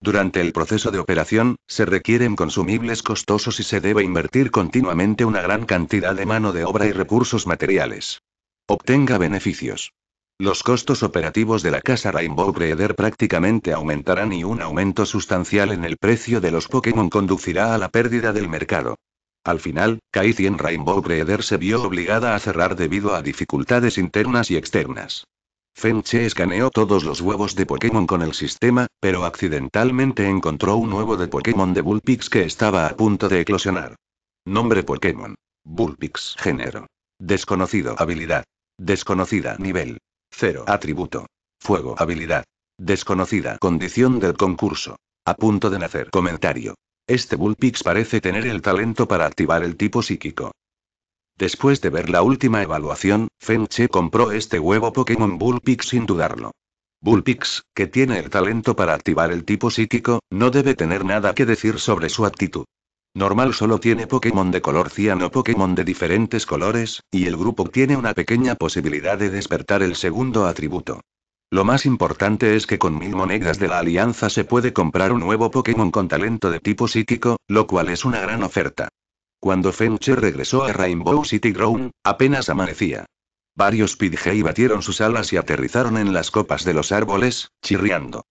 Durante el proceso de operación, se requieren consumibles costosos y se debe invertir continuamente una gran cantidad de mano de obra y recursos materiales. Obtenga beneficios. Los costos operativos de la casa Rainbow Breeder prácticamente aumentarán y un aumento sustancial en el precio de los Pokémon conducirá a la pérdida del mercado. Al final, Kaizen Rainbow Breeder se vio obligada a cerrar debido a dificultades internas y externas. Fenche escaneó todos los huevos de Pokémon con el sistema, pero accidentalmente encontró un huevo de Pokémon de Bullpix que estaba a punto de eclosionar. Nombre Pokémon. Bullpix. Género. Desconocido. Habilidad. Desconocida. Nivel. 0. Atributo. Fuego. Habilidad. Desconocida. Condición del concurso. A punto de nacer. Comentario. Este Bullpix parece tener el talento para activar el tipo psíquico. Después de ver la última evaluación, Fenche compró este huevo Pokémon Bullpix sin dudarlo. Bullpix, que tiene el talento para activar el tipo psíquico, no debe tener nada que decir sobre su actitud. Normal solo tiene Pokémon de color o Pokémon de diferentes colores, y el grupo tiene una pequeña posibilidad de despertar el segundo atributo. Lo más importante es que con mil monedas de la alianza se puede comprar un nuevo Pokémon con talento de tipo psíquico, lo cual es una gran oferta. Cuando Fenche regresó a Rainbow City Ground, apenas amanecía. Varios Pidgey batieron sus alas y aterrizaron en las copas de los árboles, chirriando.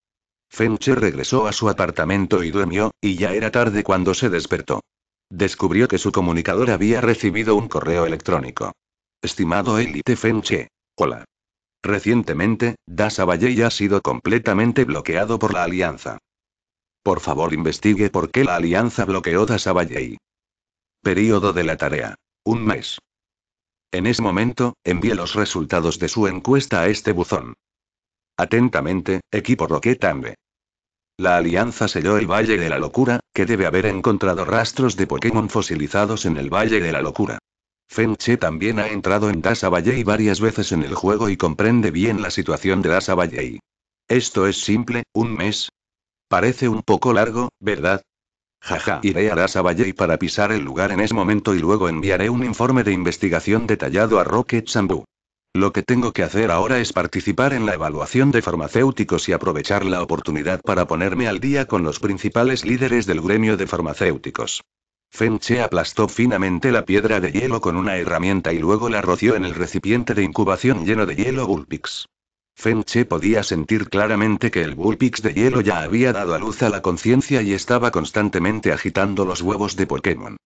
Fenche regresó a su apartamento y durmió, y ya era tarde cuando se despertó. Descubrió que su comunicador había recibido un correo electrónico. Estimado Elite Fenche. Hola. Recientemente, Dasa ha sido completamente bloqueado por la Alianza. Por favor investigue por qué la Alianza bloqueó Dasa Período de la tarea. Un mes. En ese momento, envíe los resultados de su encuesta a este buzón. Atentamente, equipo Rocket Ambe. La alianza selló el Valle de la Locura, que debe haber encontrado rastros de Pokémon fosilizados en el Valle de la Locura. Fenche también ha entrado en Dasa Valley varias veces en el juego y comprende bien la situación de Dasa Valley. Esto es simple, un mes. Parece un poco largo, ¿verdad? Jaja, iré a la para pisar el lugar en ese momento y luego enviaré un informe de investigación detallado a Rocket Sambu. Lo que tengo que hacer ahora es participar en la evaluación de farmacéuticos y aprovechar la oportunidad para ponerme al día con los principales líderes del gremio de farmacéuticos. Fenche aplastó finamente la piedra de hielo con una herramienta y luego la roció en el recipiente de incubación lleno de hielo Bulpix. Fenche podía sentir claramente que el Bulpix de hielo ya había dado a luz a la conciencia y estaba constantemente agitando los huevos de Pokémon.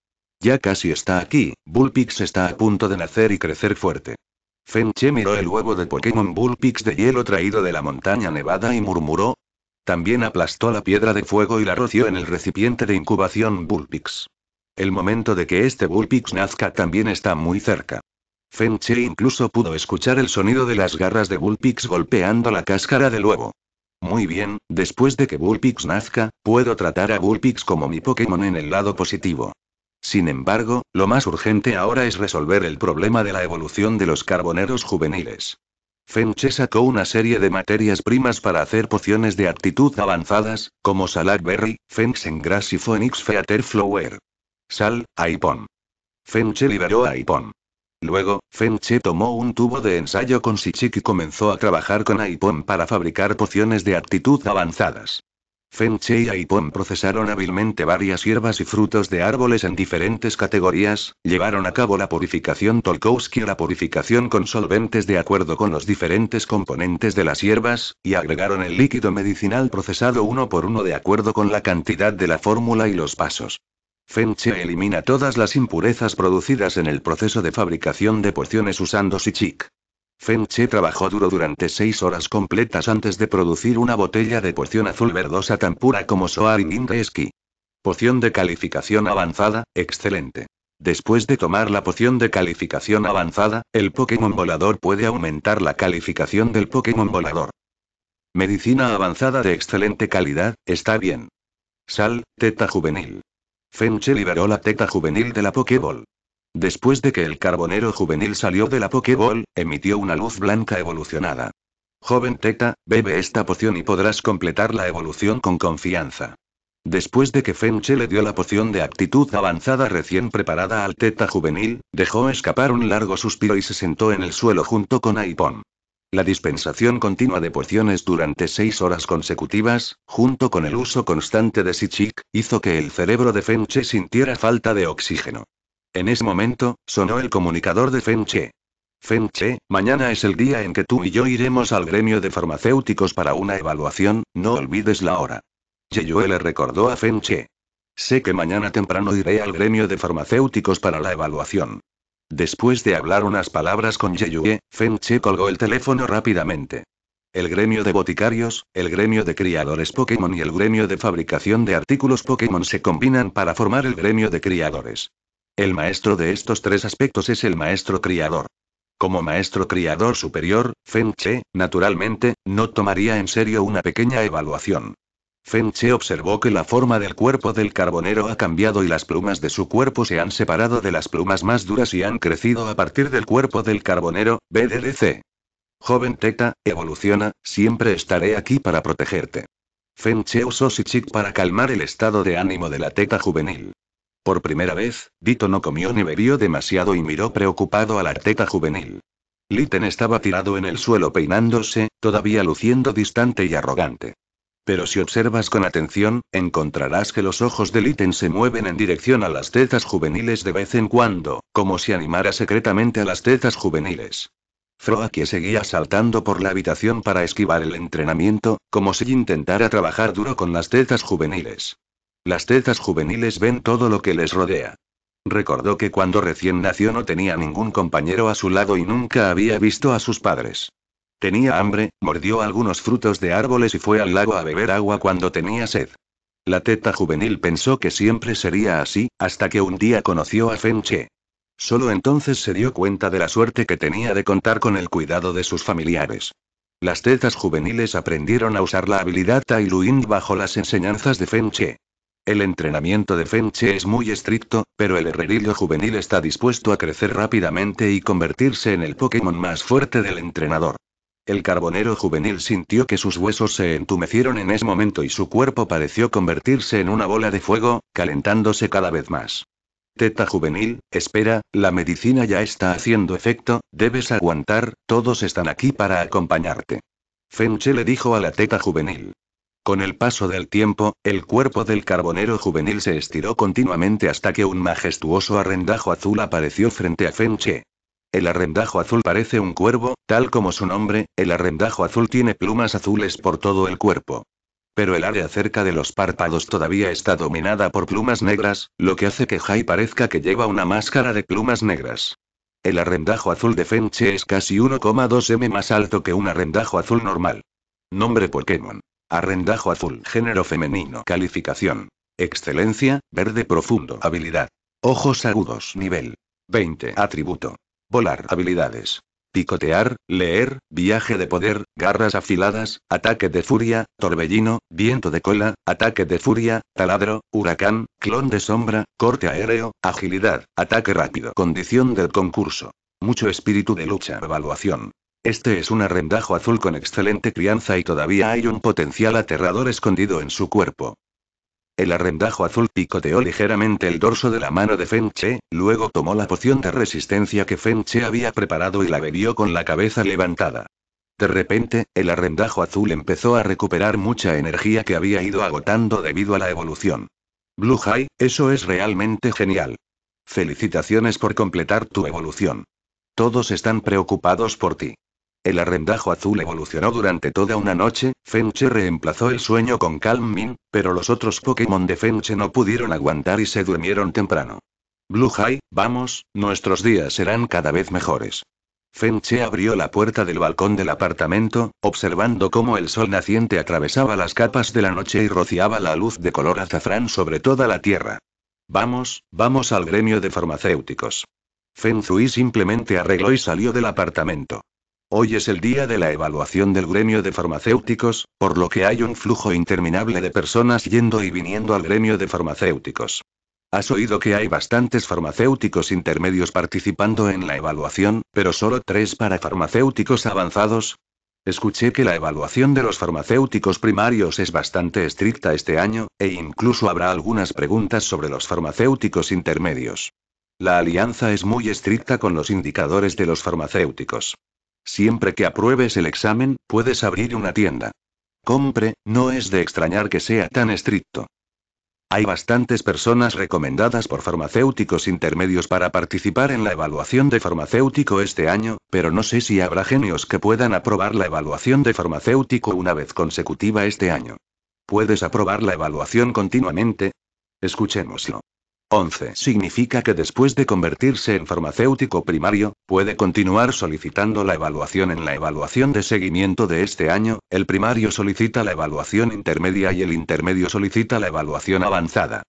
Ya casi está aquí, Bulpix está a punto de nacer y crecer fuerte. Fenche miró el huevo de Pokémon Bulpix de hielo traído de la montaña nevada y murmuró. También aplastó la piedra de fuego y la roció en el recipiente de incubación Bulpix. El momento de que este Bulpix nazca también está muy cerca. Fenche incluso pudo escuchar el sonido de las garras de Bullpix golpeando la cáscara del huevo. Muy bien, después de que Bullpix nazca, puedo tratar a Bullpix como mi Pokémon en el lado positivo. Sin embargo, lo más urgente ahora es resolver el problema de la evolución de los carboneros juveniles. Fenche sacó una serie de materias primas para hacer pociones de actitud avanzadas, como Salad Berry, Grass y Phoenix Flower. Sal, Aipon. Fenche liberó a Aipon. Luego, Fenche tomó un tubo de ensayo con Sichik y comenzó a trabajar con Aipom para fabricar pociones de aptitud avanzadas. Fenche y Aipon procesaron hábilmente varias hierbas y frutos de árboles en diferentes categorías, llevaron a cabo la purificación Tolkowski y la purificación con solventes de acuerdo con los diferentes componentes de las hierbas, y agregaron el líquido medicinal procesado uno por uno de acuerdo con la cantidad de la fórmula y los pasos. Fenche elimina todas las impurezas producidas en el proceso de fabricación de pociones usando Sichik. Fenche trabajó duro durante seis horas completas antes de producir una botella de poción azul verdosa tan pura como Soarin' Indeski. Poción de calificación avanzada, excelente. Después de tomar la poción de calificación avanzada, el Pokémon volador puede aumentar la calificación del Pokémon volador. Medicina avanzada de excelente calidad, está bien. Sal, teta juvenil. Fenche liberó la teta juvenil de la Pokéball. Después de que el carbonero juvenil salió de la Pokéball, emitió una luz blanca evolucionada. Joven teta, bebe esta poción y podrás completar la evolución con confianza. Después de que Fenche le dio la poción de actitud avanzada recién preparada al Teta juvenil, dejó escapar un largo suspiro y se sentó en el suelo junto con Aipom. La dispensación continua de pociones durante seis horas consecutivas, junto con el uso constante de Sichik, hizo que el cerebro de Fenche sintiera falta de oxígeno. En ese momento, sonó el comunicador de Fenche. Fenche, mañana es el día en que tú y yo iremos al gremio de farmacéuticos para una evaluación, no olvides la hora. Yeyue le recordó a Fenche. Sé que mañana temprano iré al gremio de farmacéuticos para la evaluación. Después de hablar unas palabras con Yeyue, Feng Che colgó el teléfono rápidamente. El gremio de boticarios, el gremio de criadores Pokémon y el gremio de fabricación de artículos Pokémon se combinan para formar el gremio de criadores. El maestro de estos tres aspectos es el maestro criador. Como maestro criador superior, Feng Che, naturalmente, no tomaría en serio una pequeña evaluación. Fenche observó que la forma del cuerpo del carbonero ha cambiado y las plumas de su cuerpo se han separado de las plumas más duras y han crecido a partir del cuerpo del carbonero, BDDC. Joven Teta, evoluciona, siempre estaré aquí para protegerte. Fenche usó Sichik para calmar el estado de ánimo de la Teta juvenil. Por primera vez, Dito no comió ni bebió demasiado y miró preocupado a la Teta juvenil. Liten estaba tirado en el suelo peinándose, todavía luciendo distante y arrogante. Pero si observas con atención, encontrarás que los ojos del ítem se mueven en dirección a las tetas juveniles de vez en cuando, como si animara secretamente a las tetas juveniles. Froakie seguía saltando por la habitación para esquivar el entrenamiento, como si intentara trabajar duro con las tetas juveniles. Las tetas juveniles ven todo lo que les rodea. Recordó que cuando recién nació no tenía ningún compañero a su lado y nunca había visto a sus padres. Tenía hambre, mordió algunos frutos de árboles y fue al lago a beber agua cuando tenía sed. La teta juvenil pensó que siempre sería así, hasta que un día conoció a Fenche. Solo entonces se dio cuenta de la suerte que tenía de contar con el cuidado de sus familiares. Las tetas juveniles aprendieron a usar la habilidad Tai bajo las enseñanzas de Fenche. El entrenamiento de Fenche es muy estricto, pero el herrerillo juvenil está dispuesto a crecer rápidamente y convertirse en el Pokémon más fuerte del entrenador. El carbonero juvenil sintió que sus huesos se entumecieron en ese momento y su cuerpo pareció convertirse en una bola de fuego, calentándose cada vez más. Teta juvenil, espera, la medicina ya está haciendo efecto, debes aguantar, todos están aquí para acompañarte. Fenche le dijo a la teta juvenil. Con el paso del tiempo, el cuerpo del carbonero juvenil se estiró continuamente hasta que un majestuoso arrendajo azul apareció frente a Fenche. El arrendajo azul parece un cuervo, tal como su nombre, el arrendajo azul tiene plumas azules por todo el cuerpo. Pero el área cerca de los párpados todavía está dominada por plumas negras, lo que hace que Jai parezca que lleva una máscara de plumas negras. El arrendajo azul de Fenche es casi 1,2 m más alto que un arrendajo azul normal. Nombre Pokémon. Arrendajo azul. Género femenino. Calificación. Excelencia, verde profundo. Habilidad. Ojos agudos. Nivel. 20. Atributo. Volar habilidades. Picotear, leer, viaje de poder, garras afiladas, ataque de furia, torbellino, viento de cola, ataque de furia, taladro, huracán, clon de sombra, corte aéreo, agilidad, ataque rápido. Condición del concurso. Mucho espíritu de lucha. Evaluación. Este es un arrendajo azul con excelente crianza y todavía hay un potencial aterrador escondido en su cuerpo. El arrendajo azul picoteó ligeramente el dorso de la mano de Che, luego tomó la poción de resistencia que Che había preparado y la bebió con la cabeza levantada. De repente, el arrendajo azul empezó a recuperar mucha energía que había ido agotando debido a la evolución. Blue High, eso es realmente genial. Felicitaciones por completar tu evolución. Todos están preocupados por ti. El arrendajo azul evolucionó durante toda una noche, Fenche reemplazó el sueño con Calm pero los otros Pokémon de Fenche no pudieron aguantar y se durmieron temprano. Blue High, vamos, nuestros días serán cada vez mejores. Fenche abrió la puerta del balcón del apartamento, observando cómo el sol naciente atravesaba las capas de la noche y rociaba la luz de color azafrán sobre toda la tierra. Vamos, vamos al gremio de farmacéuticos. Zui simplemente arregló y salió del apartamento. Hoy es el día de la evaluación del gremio de farmacéuticos, por lo que hay un flujo interminable de personas yendo y viniendo al gremio de farmacéuticos. Has oído que hay bastantes farmacéuticos intermedios participando en la evaluación, pero solo tres para farmacéuticos avanzados. Escuché que la evaluación de los farmacéuticos primarios es bastante estricta este año, e incluso habrá algunas preguntas sobre los farmacéuticos intermedios. La alianza es muy estricta con los indicadores de los farmacéuticos. Siempre que apruebes el examen, puedes abrir una tienda. Compre, no es de extrañar que sea tan estricto. Hay bastantes personas recomendadas por farmacéuticos intermedios para participar en la evaluación de farmacéutico este año, pero no sé si habrá genios que puedan aprobar la evaluación de farmacéutico una vez consecutiva este año. ¿Puedes aprobar la evaluación continuamente? Escuchémoslo. 11. Significa que después de convertirse en farmacéutico primario, puede continuar solicitando la evaluación en la evaluación de seguimiento de este año, el primario solicita la evaluación intermedia y el intermedio solicita la evaluación avanzada.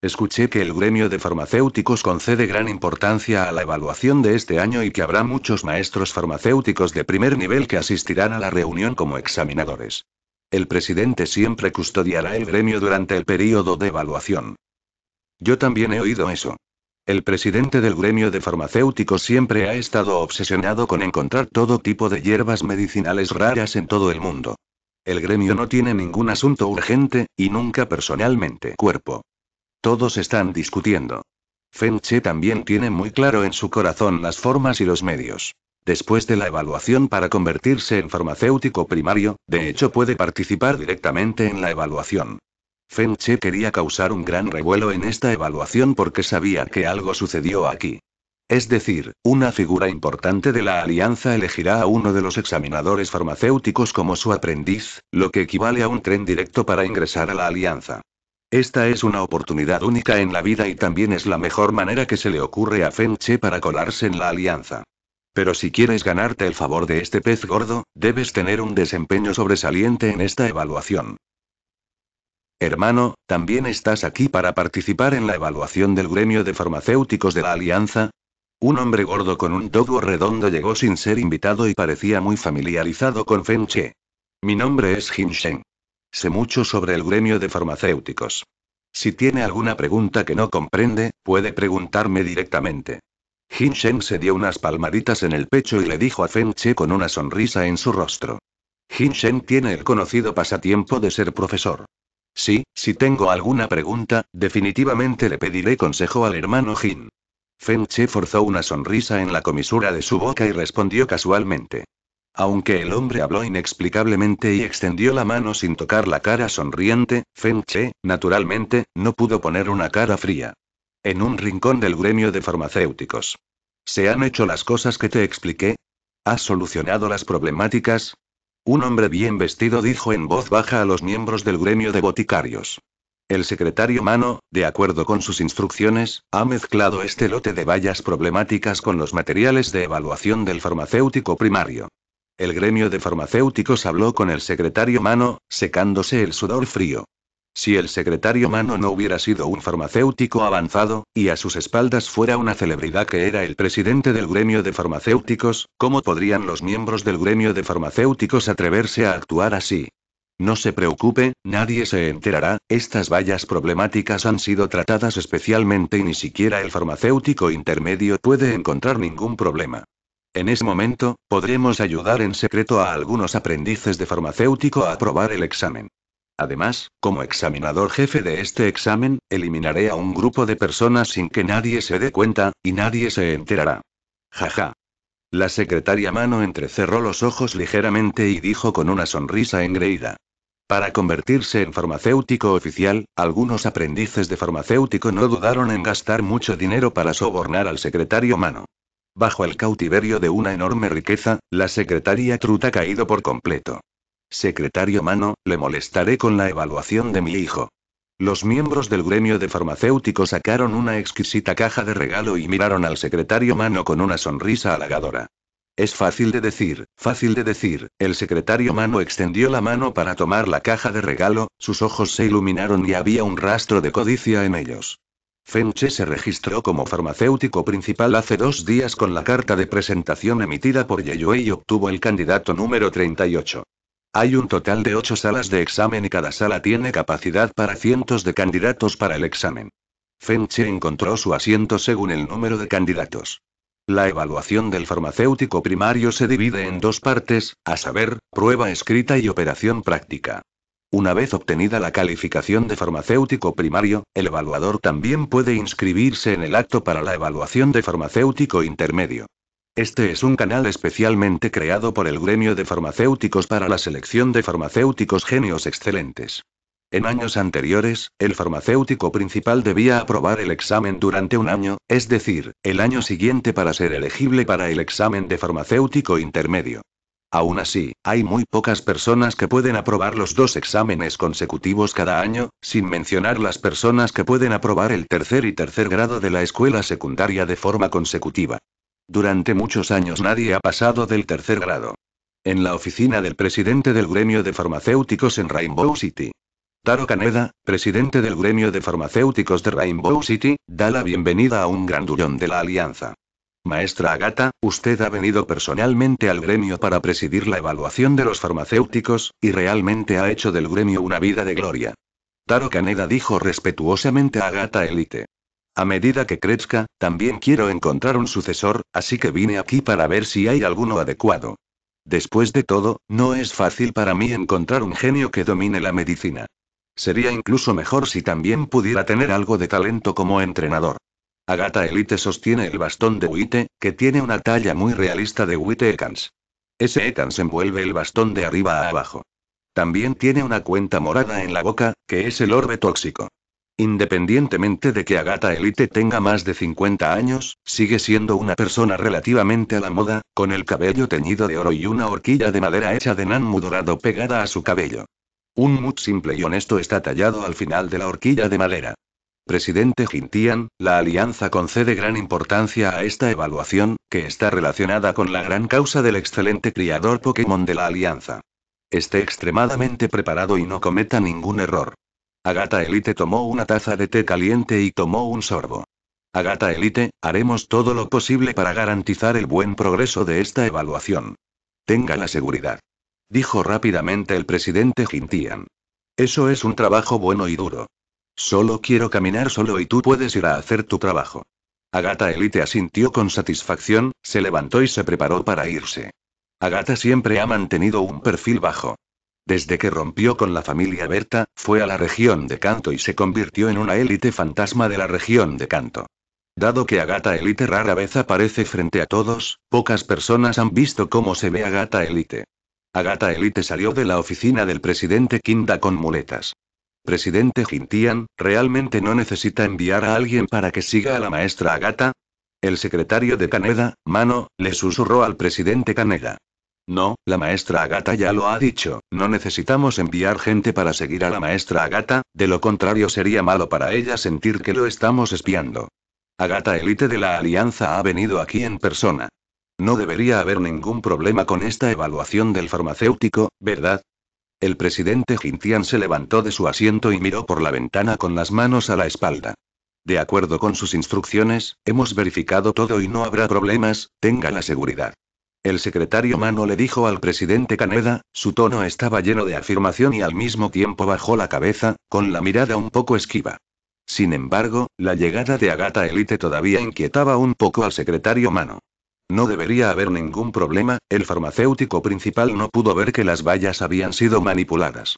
Escuché que el gremio de farmacéuticos concede gran importancia a la evaluación de este año y que habrá muchos maestros farmacéuticos de primer nivel que asistirán a la reunión como examinadores. El presidente siempre custodiará el gremio durante el período de evaluación. Yo también he oído eso. El presidente del gremio de farmacéuticos siempre ha estado obsesionado con encontrar todo tipo de hierbas medicinales raras en todo el mundo. El gremio no tiene ningún asunto urgente, y nunca personalmente cuerpo. Todos están discutiendo. Fenche también tiene muy claro en su corazón las formas y los medios. Después de la evaluación para convertirse en farmacéutico primario, de hecho puede participar directamente en la evaluación. Che quería causar un gran revuelo en esta evaluación porque sabía que algo sucedió aquí. Es decir, una figura importante de la alianza elegirá a uno de los examinadores farmacéuticos como su aprendiz, lo que equivale a un tren directo para ingresar a la alianza. Esta es una oportunidad única en la vida y también es la mejor manera que se le ocurre a Che para colarse en la alianza. Pero si quieres ganarte el favor de este pez gordo, debes tener un desempeño sobresaliente en esta evaluación. Hermano, ¿también estás aquí para participar en la evaluación del gremio de farmacéuticos de la Alianza? Un hombre gordo con un dogo redondo llegó sin ser invitado y parecía muy familiarizado con Che. Mi nombre es Jin Sheng. Sé mucho sobre el gremio de farmacéuticos. Si tiene alguna pregunta que no comprende, puede preguntarme directamente. Jin Sheng se dio unas palmaditas en el pecho y le dijo a Che con una sonrisa en su rostro. Jin Sheng tiene el conocido pasatiempo de ser profesor. Sí, si tengo alguna pregunta, definitivamente le pediré consejo al hermano Jin. Che forzó una sonrisa en la comisura de su boca y respondió casualmente. Aunque el hombre habló inexplicablemente y extendió la mano sin tocar la cara sonriente, Che, naturalmente, no pudo poner una cara fría. En un rincón del gremio de farmacéuticos. ¿Se han hecho las cosas que te expliqué? ¿Has solucionado las problemáticas? Un hombre bien vestido dijo en voz baja a los miembros del gremio de boticarios. El secretario Mano, de acuerdo con sus instrucciones, ha mezclado este lote de vallas problemáticas con los materiales de evaluación del farmacéutico primario. El gremio de farmacéuticos habló con el secretario Mano, secándose el sudor frío. Si el secretario Mano no hubiera sido un farmacéutico avanzado, y a sus espaldas fuera una celebridad que era el presidente del gremio de farmacéuticos, ¿cómo podrían los miembros del gremio de farmacéuticos atreverse a actuar así? No se preocupe, nadie se enterará, estas vallas problemáticas han sido tratadas especialmente y ni siquiera el farmacéutico intermedio puede encontrar ningún problema. En ese momento, podremos ayudar en secreto a algunos aprendices de farmacéutico a aprobar el examen. Además, como examinador jefe de este examen, eliminaré a un grupo de personas sin que nadie se dé cuenta, y nadie se enterará. Jaja. La secretaria Mano entrecerró los ojos ligeramente y dijo con una sonrisa engreída. Para convertirse en farmacéutico oficial, algunos aprendices de farmacéutico no dudaron en gastar mucho dinero para sobornar al secretario Mano. Bajo el cautiverio de una enorme riqueza, la secretaria truta ha caído por completo. Secretario Mano, le molestaré con la evaluación de mi hijo. Los miembros del gremio de farmacéuticos sacaron una exquisita caja de regalo y miraron al secretario Mano con una sonrisa halagadora. Es fácil de decir, fácil de decir, el secretario Mano extendió la mano para tomar la caja de regalo, sus ojos se iluminaron y había un rastro de codicia en ellos. Fenche se registró como farmacéutico principal hace dos días con la carta de presentación emitida por Yeyue y obtuvo el candidato número 38. Hay un total de ocho salas de examen y cada sala tiene capacidad para cientos de candidatos para el examen. Fenche encontró su asiento según el número de candidatos. La evaluación del farmacéutico primario se divide en dos partes, a saber, prueba escrita y operación práctica. Una vez obtenida la calificación de farmacéutico primario, el evaluador también puede inscribirse en el acto para la evaluación de farmacéutico intermedio. Este es un canal especialmente creado por el gremio de farmacéuticos para la selección de farmacéuticos genios excelentes. En años anteriores, el farmacéutico principal debía aprobar el examen durante un año, es decir, el año siguiente para ser elegible para el examen de farmacéutico intermedio. Aún así, hay muy pocas personas que pueden aprobar los dos exámenes consecutivos cada año, sin mencionar las personas que pueden aprobar el tercer y tercer grado de la escuela secundaria de forma consecutiva. Durante muchos años nadie ha pasado del tercer grado. En la oficina del presidente del gremio de farmacéuticos en Rainbow City. Taro Caneda, presidente del gremio de farmacéuticos de Rainbow City, da la bienvenida a un grandullón de la alianza. Maestra Agata, usted ha venido personalmente al gremio para presidir la evaluación de los farmacéuticos, y realmente ha hecho del gremio una vida de gloria. Taro Caneda dijo respetuosamente a Agata Elite. A medida que crezca, también quiero encontrar un sucesor, así que vine aquí para ver si hay alguno adecuado. Después de todo, no es fácil para mí encontrar un genio que domine la medicina. Sería incluso mejor si también pudiera tener algo de talento como entrenador. Agatha Elite sostiene el bastón de Witte, que tiene una talla muy realista de Witte Ekans. Ese Ekans envuelve el bastón de arriba a abajo. También tiene una cuenta morada en la boca, que es el orbe tóxico. Independientemente de que Agata Elite tenga más de 50 años, sigue siendo una persona relativamente a la moda, con el cabello teñido de oro y una horquilla de madera hecha de nanmu dorado pegada a su cabello. Un mood simple y honesto está tallado al final de la horquilla de madera. Presidente Jintian, la alianza concede gran importancia a esta evaluación, que está relacionada con la gran causa del excelente criador Pokémon de la alianza. Esté extremadamente preparado y no cometa ningún error. Agata Elite tomó una taza de té caliente y tomó un sorbo. Agata Elite, haremos todo lo posible para garantizar el buen progreso de esta evaluación. Tenga la seguridad. Dijo rápidamente el presidente Gintian. Eso es un trabajo bueno y duro. Solo quiero caminar solo y tú puedes ir a hacer tu trabajo. Agata Elite asintió con satisfacción, se levantó y se preparó para irse. Agata siempre ha mantenido un perfil bajo. Desde que rompió con la familia Berta, fue a la región de Canto y se convirtió en una élite fantasma de la región de Canto. Dado que Agata Elite rara vez aparece frente a todos, pocas personas han visto cómo se ve Agata Elite. Agata Elite salió de la oficina del presidente Kinda con muletas. Presidente Gintian, ¿realmente no necesita enviar a alguien para que siga a la maestra Agata? El secretario de Caneda, Mano, le susurró al presidente Caneda. No, la maestra Agata ya lo ha dicho, no necesitamos enviar gente para seguir a la maestra Agata, de lo contrario sería malo para ella sentir que lo estamos espiando. Agata Elite de la Alianza ha venido aquí en persona. No debería haber ningún problema con esta evaluación del farmacéutico, ¿verdad? El presidente Jintian se levantó de su asiento y miró por la ventana con las manos a la espalda. De acuerdo con sus instrucciones, hemos verificado todo y no habrá problemas, tenga la seguridad. El secretario Mano le dijo al presidente Caneda, su tono estaba lleno de afirmación y al mismo tiempo bajó la cabeza, con la mirada un poco esquiva. Sin embargo, la llegada de Agata Elite todavía inquietaba un poco al secretario Mano. No debería haber ningún problema, el farmacéutico principal no pudo ver que las vallas habían sido manipuladas.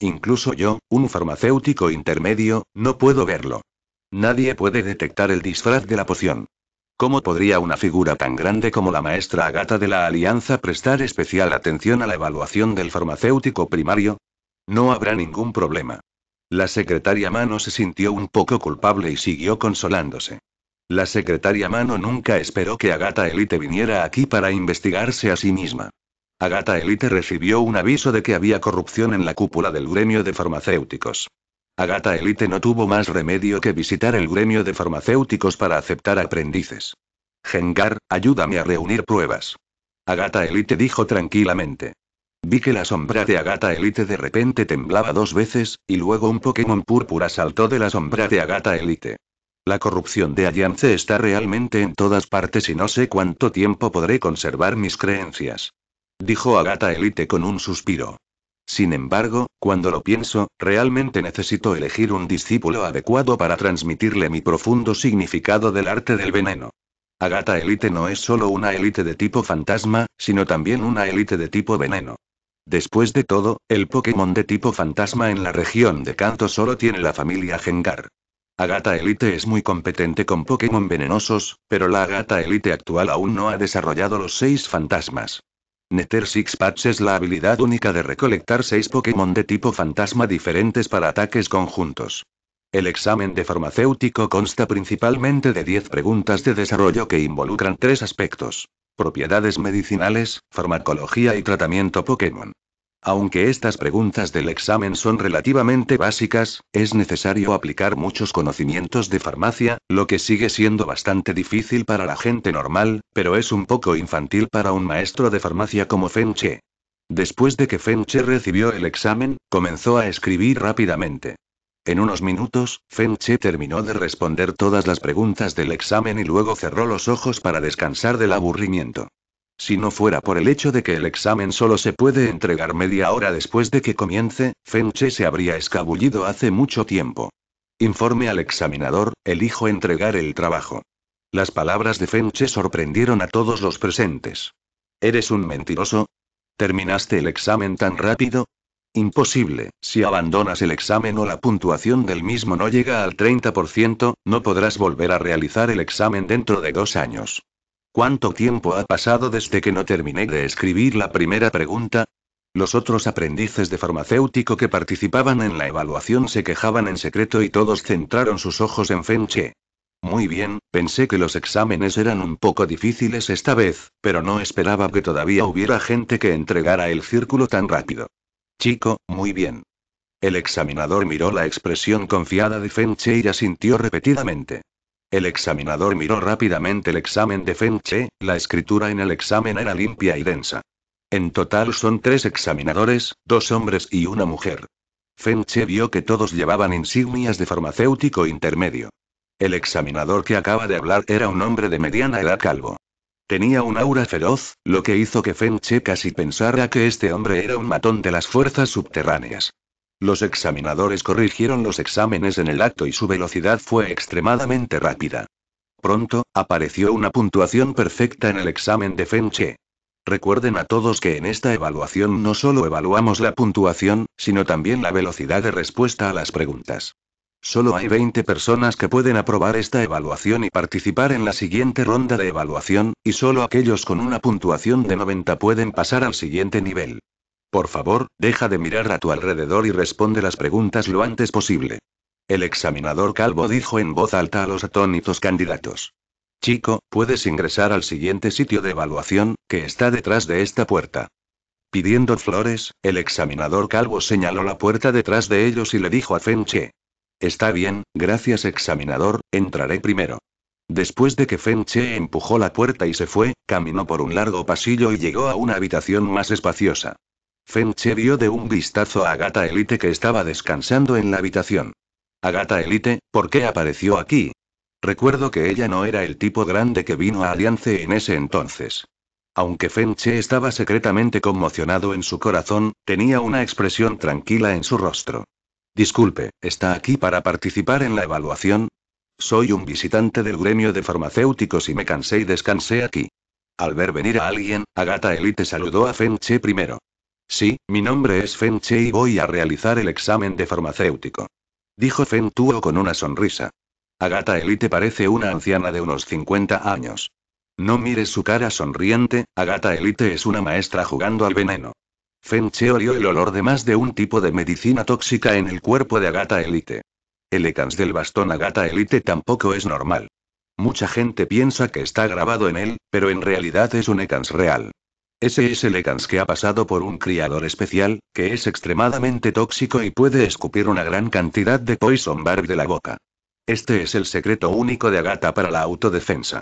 Incluso yo, un farmacéutico intermedio, no puedo verlo. Nadie puede detectar el disfraz de la poción. ¿Cómo podría una figura tan grande como la maestra Agata de la Alianza prestar especial atención a la evaluación del farmacéutico primario? No habrá ningún problema. La secretaria Mano se sintió un poco culpable y siguió consolándose. La secretaria Mano nunca esperó que Agata Elite viniera aquí para investigarse a sí misma. Agata Elite recibió un aviso de que había corrupción en la cúpula del gremio de farmacéuticos. Agata Elite no tuvo más remedio que visitar el gremio de farmacéuticos para aceptar aprendices. Gengar, ayúdame a reunir pruebas. Agata Elite dijo tranquilamente. Vi que la sombra de Agata Elite de repente temblaba dos veces, y luego un Pokémon púrpura saltó de la sombra de Agata Elite. La corrupción de Alliance está realmente en todas partes y no sé cuánto tiempo podré conservar mis creencias. Dijo Agata Elite con un suspiro. Sin embargo, cuando lo pienso, realmente necesito elegir un discípulo adecuado para transmitirle mi profundo significado del arte del veneno. Agata Elite no es solo una élite de tipo fantasma, sino también una élite de tipo veneno. Después de todo, el Pokémon de tipo fantasma en la región de Kanto solo tiene la familia Gengar. Agata Elite es muy competente con Pokémon venenosos, pero la Agata Elite actual aún no ha desarrollado los seis fantasmas. Nether Six Patch es la habilidad única de recolectar 6 Pokémon de tipo fantasma diferentes para ataques conjuntos. El examen de farmacéutico consta principalmente de 10 preguntas de desarrollo que involucran tres aspectos. Propiedades medicinales, farmacología y tratamiento Pokémon. Aunque estas preguntas del examen son relativamente básicas, es necesario aplicar muchos conocimientos de farmacia, lo que sigue siendo bastante difícil para la gente normal, pero es un poco infantil para un maestro de farmacia como Fenche. Después de que Fenche recibió el examen, comenzó a escribir rápidamente. En unos minutos, Fenche terminó de responder todas las preguntas del examen y luego cerró los ojos para descansar del aburrimiento. Si no fuera por el hecho de que el examen solo se puede entregar media hora después de que comience, Fenche se habría escabullido hace mucho tiempo. Informe al examinador, elijo entregar el trabajo. Las palabras de Fenche sorprendieron a todos los presentes. ¿Eres un mentiroso? ¿Terminaste el examen tan rápido? Imposible, si abandonas el examen o la puntuación del mismo no llega al 30%, no podrás volver a realizar el examen dentro de dos años. ¿Cuánto tiempo ha pasado desde que no terminé de escribir la primera pregunta? Los otros aprendices de farmacéutico que participaban en la evaluación se quejaban en secreto y todos centraron sus ojos en Fenche. Muy bien, pensé que los exámenes eran un poco difíciles esta vez, pero no esperaba que todavía hubiera gente que entregara el círculo tan rápido. Chico, muy bien. El examinador miró la expresión confiada de Fenche y asintió repetidamente. El examinador miró rápidamente el examen de Feng Che, la escritura en el examen era limpia y densa. En total son tres examinadores, dos hombres y una mujer. Feng Che vio que todos llevaban insignias de farmacéutico intermedio. El examinador que acaba de hablar era un hombre de mediana edad calvo. Tenía un aura feroz, lo que hizo que Feng Che casi pensara que este hombre era un matón de las fuerzas subterráneas. Los examinadores corrigieron los exámenes en el acto y su velocidad fue extremadamente rápida. Pronto, apareció una puntuación perfecta en el examen de Fenche. Recuerden a todos que en esta evaluación no solo evaluamos la puntuación, sino también la velocidad de respuesta a las preguntas. Solo hay 20 personas que pueden aprobar esta evaluación y participar en la siguiente ronda de evaluación, y solo aquellos con una puntuación de 90 pueden pasar al siguiente nivel. Por favor, deja de mirar a tu alrededor y responde las preguntas lo antes posible. El examinador calvo dijo en voz alta a los atónitos candidatos. Chico, puedes ingresar al siguiente sitio de evaluación, que está detrás de esta puerta. Pidiendo flores, el examinador calvo señaló la puerta detrás de ellos y le dijo a Fenche. Está bien, gracias examinador, entraré primero. Después de que Fenche empujó la puerta y se fue, caminó por un largo pasillo y llegó a una habitación más espaciosa. Fenche dio de un vistazo a Agata Elite que estaba descansando en la habitación. Agata Elite, ¿por qué apareció aquí? Recuerdo que ella no era el tipo grande que vino a Aliance en ese entonces. Aunque Fenche estaba secretamente conmocionado en su corazón, tenía una expresión tranquila en su rostro. Disculpe, ¿está aquí para participar en la evaluación? Soy un visitante del gremio de farmacéuticos y me cansé y descansé aquí. Al ver venir a alguien, Agata Elite saludó a Fenche primero. Sí, mi nombre es Fen Che y voy a realizar el examen de farmacéutico. Dijo Fen Tuo con una sonrisa. Agata Elite parece una anciana de unos 50 años. No mires su cara sonriente, Agata Elite es una maestra jugando al veneno. Che olió el olor de más de un tipo de medicina tóxica en el cuerpo de Agata Elite. El ECANS del bastón Agata Elite tampoco es normal. Mucha gente piensa que está grabado en él, pero en realidad es un ECANS real. Ese es Elegance que ha pasado por un criador especial, que es extremadamente tóxico y puede escupir una gran cantidad de Poison Barb de la boca. Este es el secreto único de Agatha para la autodefensa.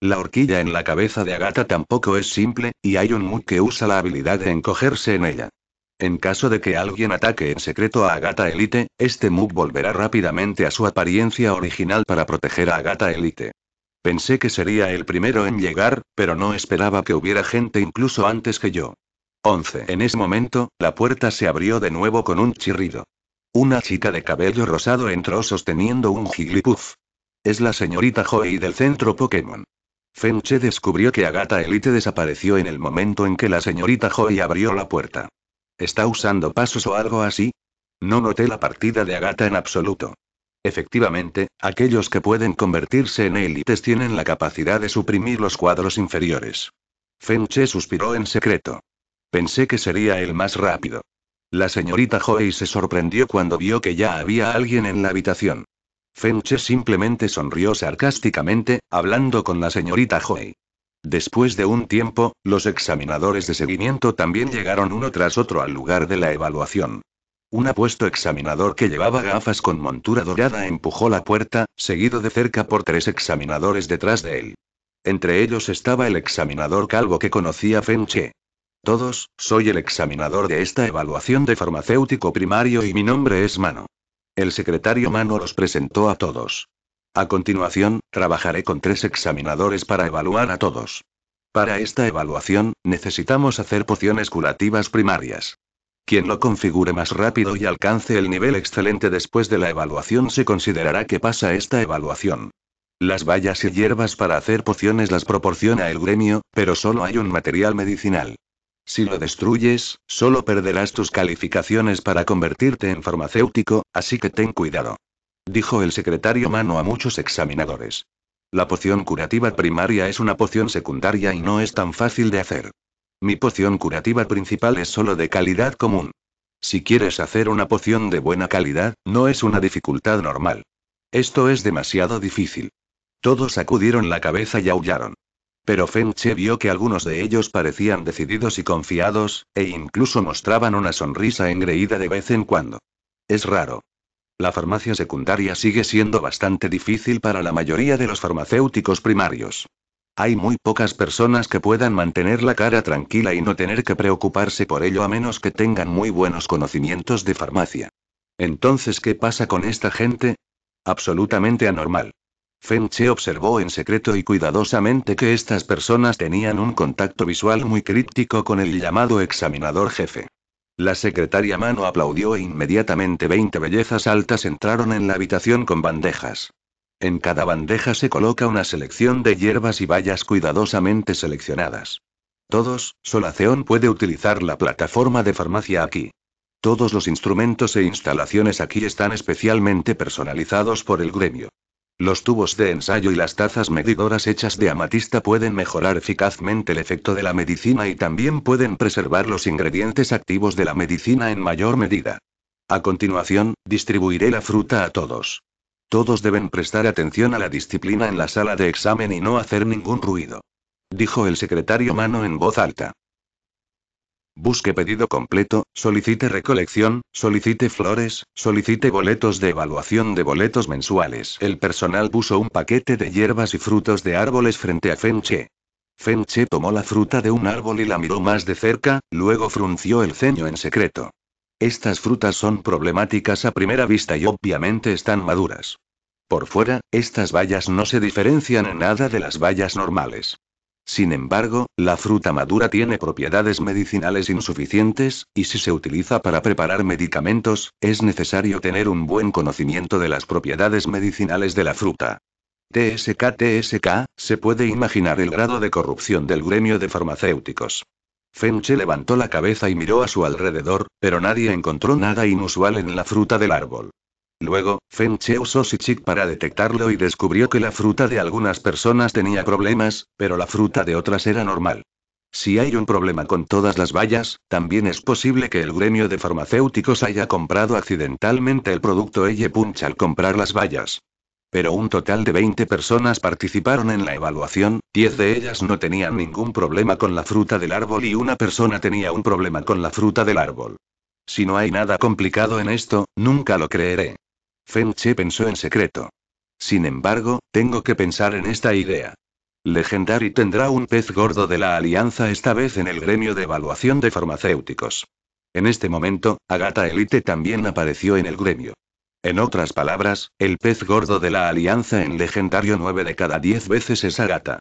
La horquilla en la cabeza de Agatha tampoco es simple, y hay un Mood que usa la habilidad de encogerse en ella. En caso de que alguien ataque en secreto a Agatha Elite, este Mood volverá rápidamente a su apariencia original para proteger a Agatha Elite. Pensé que sería el primero en llegar, pero no esperaba que hubiera gente incluso antes que yo. 11. En ese momento, la puerta se abrió de nuevo con un chirrido. Una chica de cabello rosado entró sosteniendo un Jigglypuff. Es la señorita Joey del centro Pokémon. Fenche descubrió que Agata Elite desapareció en el momento en que la señorita Joy abrió la puerta. ¿Está usando pasos o algo así? No noté la partida de Agata en absoluto. Efectivamente, aquellos que pueden convertirse en élites tienen la capacidad de suprimir los cuadros inferiores. Fenche suspiró en secreto. Pensé que sería el más rápido. La señorita Joey se sorprendió cuando vio que ya había alguien en la habitación. Fenche simplemente sonrió sarcásticamente, hablando con la señorita Joey. Después de un tiempo, los examinadores de seguimiento también llegaron uno tras otro al lugar de la evaluación. Un apuesto examinador que llevaba gafas con montura dorada empujó la puerta, seguido de cerca por tres examinadores detrás de él. Entre ellos estaba el examinador calvo que conocía Fenche. Todos, soy el examinador de esta evaluación de farmacéutico primario y mi nombre es Mano. El secretario Mano los presentó a todos. A continuación, trabajaré con tres examinadores para evaluar a todos. Para esta evaluación, necesitamos hacer pociones curativas primarias. Quien lo configure más rápido y alcance el nivel excelente después de la evaluación se considerará que pasa esta evaluación. Las bayas y hierbas para hacer pociones las proporciona el gremio, pero solo hay un material medicinal. Si lo destruyes, solo perderás tus calificaciones para convertirte en farmacéutico, así que ten cuidado. Dijo el secretario mano a muchos examinadores. La poción curativa primaria es una poción secundaria y no es tan fácil de hacer. Mi poción curativa principal es solo de calidad común. Si quieres hacer una poción de buena calidad, no es una dificultad normal. Esto es demasiado difícil. Todos sacudieron la cabeza y aullaron. Pero Fenche vio que algunos de ellos parecían decididos y confiados, e incluso mostraban una sonrisa engreída de vez en cuando. Es raro. La farmacia secundaria sigue siendo bastante difícil para la mayoría de los farmacéuticos primarios. Hay muy pocas personas que puedan mantener la cara tranquila y no tener que preocuparse por ello a menos que tengan muy buenos conocimientos de farmacia. Entonces, ¿qué pasa con esta gente? Absolutamente anormal. Che observó en secreto y cuidadosamente que estas personas tenían un contacto visual muy críptico con el llamado examinador jefe. La secretaria Mano aplaudió e inmediatamente 20 bellezas altas entraron en la habitación con bandejas. En cada bandeja se coloca una selección de hierbas y bayas cuidadosamente seleccionadas. Todos, Solaceón puede utilizar la plataforma de farmacia aquí. Todos los instrumentos e instalaciones aquí están especialmente personalizados por el gremio. Los tubos de ensayo y las tazas medidoras hechas de amatista pueden mejorar eficazmente el efecto de la medicina y también pueden preservar los ingredientes activos de la medicina en mayor medida. A continuación, distribuiré la fruta a todos. Todos deben prestar atención a la disciplina en la sala de examen y no hacer ningún ruido. Dijo el secretario Mano en voz alta. Busque pedido completo, solicite recolección, solicite flores, solicite boletos de evaluación de boletos mensuales. El personal puso un paquete de hierbas y frutos de árboles frente a Fenche. Fenche tomó la fruta de un árbol y la miró más de cerca, luego frunció el ceño en secreto. Estas frutas son problemáticas a primera vista y obviamente están maduras. Por fuera, estas bayas no se diferencian en nada de las bayas normales. Sin embargo, la fruta madura tiene propiedades medicinales insuficientes, y si se utiliza para preparar medicamentos, es necesario tener un buen conocimiento de las propiedades medicinales de la fruta. TSK TSK, se puede imaginar el grado de corrupción del gremio de farmacéuticos. Fenche levantó la cabeza y miró a su alrededor, pero nadie encontró nada inusual en la fruta del árbol. Luego, Fenche usó Sichik para detectarlo y descubrió que la fruta de algunas personas tenía problemas, pero la fruta de otras era normal. Si hay un problema con todas las vallas, también es posible que el gremio de farmacéuticos haya comprado accidentalmente el producto Punch al comprar las vallas pero un total de 20 personas participaron en la evaluación, 10 de ellas no tenían ningún problema con la fruta del árbol y una persona tenía un problema con la fruta del árbol. Si no hay nada complicado en esto, nunca lo creeré. Fenche pensó en secreto. Sin embargo, tengo que pensar en esta idea. Legendary tendrá un pez gordo de la alianza esta vez en el gremio de evaluación de farmacéuticos. En este momento, Agata Elite también apareció en el gremio. En otras palabras, el pez gordo de la alianza en legendario 9 de cada 10 veces es Agata.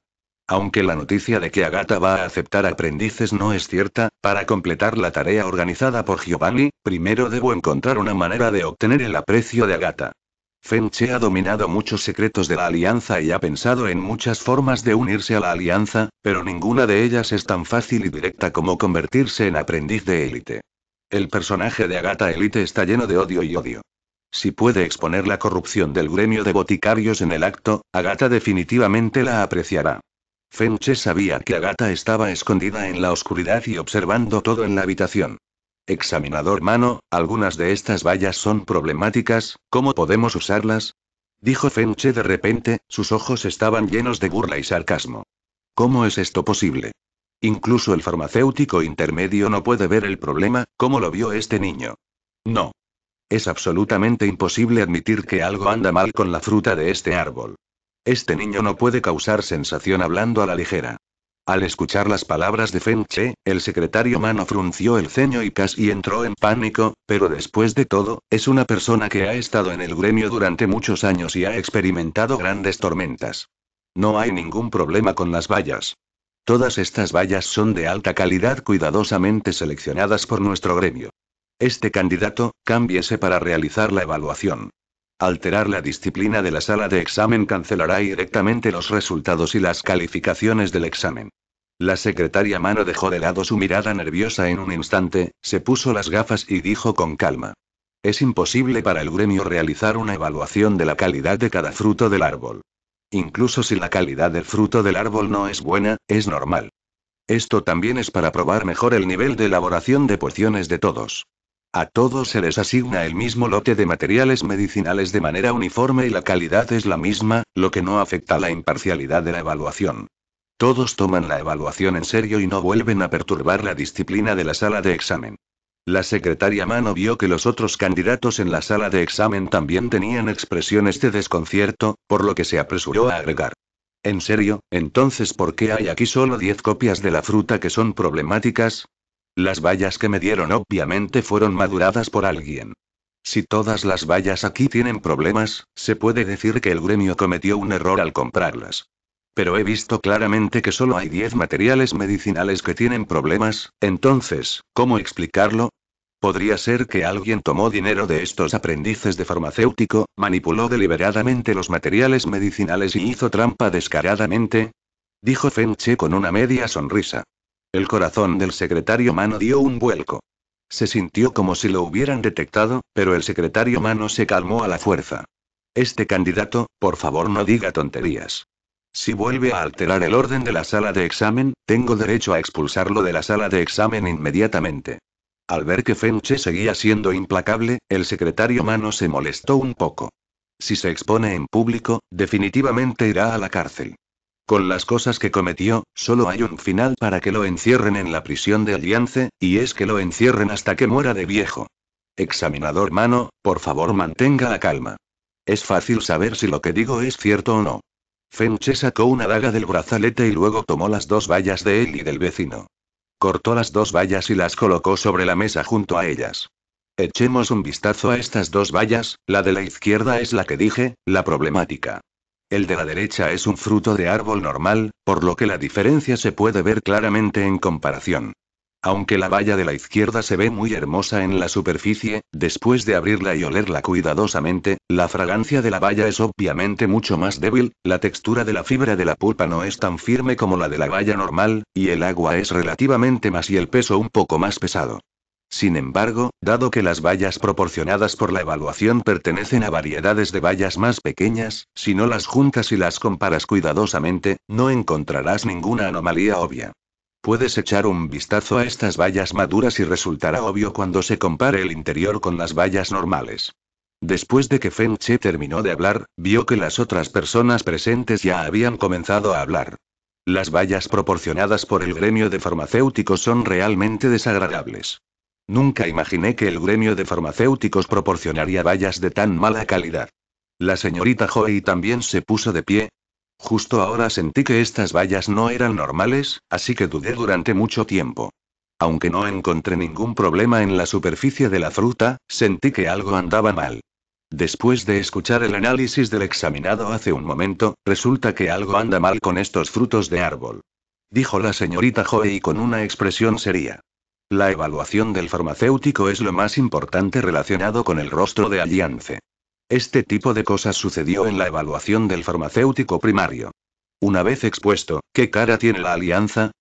Aunque la noticia de que Agata va a aceptar aprendices no es cierta, para completar la tarea organizada por Giovanni, primero debo encontrar una manera de obtener el aprecio de Agata. Fenche ha dominado muchos secretos de la alianza y ha pensado en muchas formas de unirse a la alianza, pero ninguna de ellas es tan fácil y directa como convertirse en aprendiz de élite. El personaje de Agata Elite está lleno de odio y odio. Si puede exponer la corrupción del gremio de boticarios en el acto, Agata definitivamente la apreciará. Fenche sabía que Agata estaba escondida en la oscuridad y observando todo en la habitación. Examinador Mano, algunas de estas vallas son problemáticas, ¿cómo podemos usarlas? Dijo Fenche de repente, sus ojos estaban llenos de burla y sarcasmo. ¿Cómo es esto posible? Incluso el farmacéutico intermedio no puede ver el problema, ¿cómo lo vio este niño? No. Es absolutamente imposible admitir que algo anda mal con la fruta de este árbol. Este niño no puede causar sensación hablando a la ligera. Al escuchar las palabras de Feng Che, el secretario Mano frunció el ceño y casi entró en pánico, pero después de todo, es una persona que ha estado en el gremio durante muchos años y ha experimentado grandes tormentas. No hay ningún problema con las vallas. Todas estas vallas son de alta calidad cuidadosamente seleccionadas por nuestro gremio. Este candidato, cámbiese para realizar la evaluación. Alterar la disciplina de la sala de examen cancelará directamente los resultados y las calificaciones del examen. La secretaria Mano dejó de lado su mirada nerviosa en un instante, se puso las gafas y dijo con calma. Es imposible para el gremio realizar una evaluación de la calidad de cada fruto del árbol. Incluso si la calidad del fruto del árbol no es buena, es normal. Esto también es para probar mejor el nivel de elaboración de pociones de todos. A todos se les asigna el mismo lote de materiales medicinales de manera uniforme y la calidad es la misma, lo que no afecta la imparcialidad de la evaluación. Todos toman la evaluación en serio y no vuelven a perturbar la disciplina de la sala de examen. La secretaria Mano vio que los otros candidatos en la sala de examen también tenían expresiones de desconcierto, por lo que se apresuró a agregar. ¿En serio? Entonces, ¿por qué hay aquí solo 10 copias de la fruta que son problemáticas? Las vallas que me dieron obviamente fueron maduradas por alguien. Si todas las vallas aquí tienen problemas, se puede decir que el gremio cometió un error al comprarlas. Pero he visto claramente que solo hay 10 materiales medicinales que tienen problemas, entonces, ¿cómo explicarlo? Podría ser que alguien tomó dinero de estos aprendices de farmacéutico, manipuló deliberadamente los materiales medicinales y hizo trampa descaradamente. Dijo Fenche con una media sonrisa. El corazón del secretario Mano dio un vuelco. Se sintió como si lo hubieran detectado, pero el secretario Mano se calmó a la fuerza. Este candidato, por favor no diga tonterías. Si vuelve a alterar el orden de la sala de examen, tengo derecho a expulsarlo de la sala de examen inmediatamente. Al ver que Fenche seguía siendo implacable, el secretario Mano se molestó un poco. Si se expone en público, definitivamente irá a la cárcel. Con las cosas que cometió, solo hay un final para que lo encierren en la prisión de Aliance, y es que lo encierren hasta que muera de viejo. Examinador Mano, por favor mantenga la calma. Es fácil saber si lo que digo es cierto o no. Fenche sacó una daga del brazalete y luego tomó las dos vallas de él y del vecino. Cortó las dos vallas y las colocó sobre la mesa junto a ellas. Echemos un vistazo a estas dos vallas, la de la izquierda es la que dije, la problemática. El de la derecha es un fruto de árbol normal, por lo que la diferencia se puede ver claramente en comparación. Aunque la valla de la izquierda se ve muy hermosa en la superficie, después de abrirla y olerla cuidadosamente, la fragancia de la valla es obviamente mucho más débil, la textura de la fibra de la pulpa no es tan firme como la de la valla normal, y el agua es relativamente más y el peso un poco más pesado. Sin embargo, dado que las vallas proporcionadas por la evaluación pertenecen a variedades de vallas más pequeñas, si no las juntas y las comparas cuidadosamente, no encontrarás ninguna anomalía obvia. Puedes echar un vistazo a estas vallas maduras y resultará obvio cuando se compare el interior con las vallas normales. Después de que Fenche terminó de hablar, vio que las otras personas presentes ya habían comenzado a hablar. Las vallas proporcionadas por el gremio de farmacéuticos son realmente desagradables. Nunca imaginé que el gremio de farmacéuticos proporcionaría vallas de tan mala calidad. La señorita Joey también se puso de pie. Justo ahora sentí que estas vallas no eran normales, así que dudé durante mucho tiempo. Aunque no encontré ningún problema en la superficie de la fruta, sentí que algo andaba mal. Después de escuchar el análisis del examinado hace un momento, resulta que algo anda mal con estos frutos de árbol. Dijo la señorita Joey con una expresión seria. La evaluación del farmacéutico es lo más importante relacionado con el rostro de alianza. Este tipo de cosas sucedió en la evaluación del farmacéutico primario. Una vez expuesto, ¿qué cara tiene la alianza?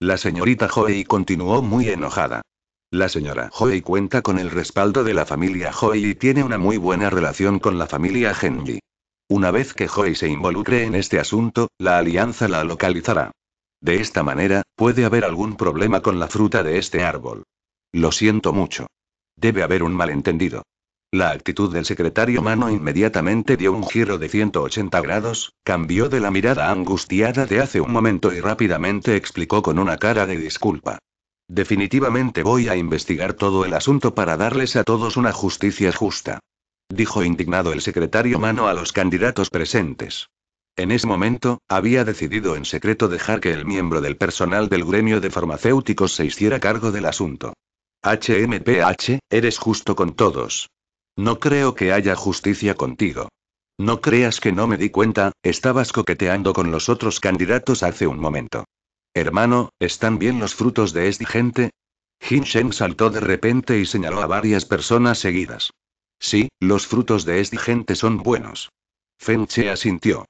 La señorita Joey continuó muy enojada. La señora Joey cuenta con el respaldo de la familia Joey y tiene una muy buena relación con la familia Genji. Una vez que Joey se involucre en este asunto, la alianza la localizará. De esta manera, puede haber algún problema con la fruta de este árbol. Lo siento mucho. Debe haber un malentendido. La actitud del secretario Mano inmediatamente dio un giro de 180 grados, cambió de la mirada angustiada de hace un momento y rápidamente explicó con una cara de disculpa. Definitivamente voy a investigar todo el asunto para darles a todos una justicia justa. Dijo indignado el secretario Mano a los candidatos presentes. En ese momento, había decidido en secreto dejar que el miembro del personal del gremio de farmacéuticos se hiciera cargo del asunto. HMPH, eres justo con todos. No creo que haya justicia contigo. No creas que no me di cuenta, estabas coqueteando con los otros candidatos hace un momento. Hermano, ¿están bien los frutos de esta gente? Hinshen saltó de repente y señaló a varias personas seguidas. Sí, los frutos de esta gente son buenos. Feng asintió.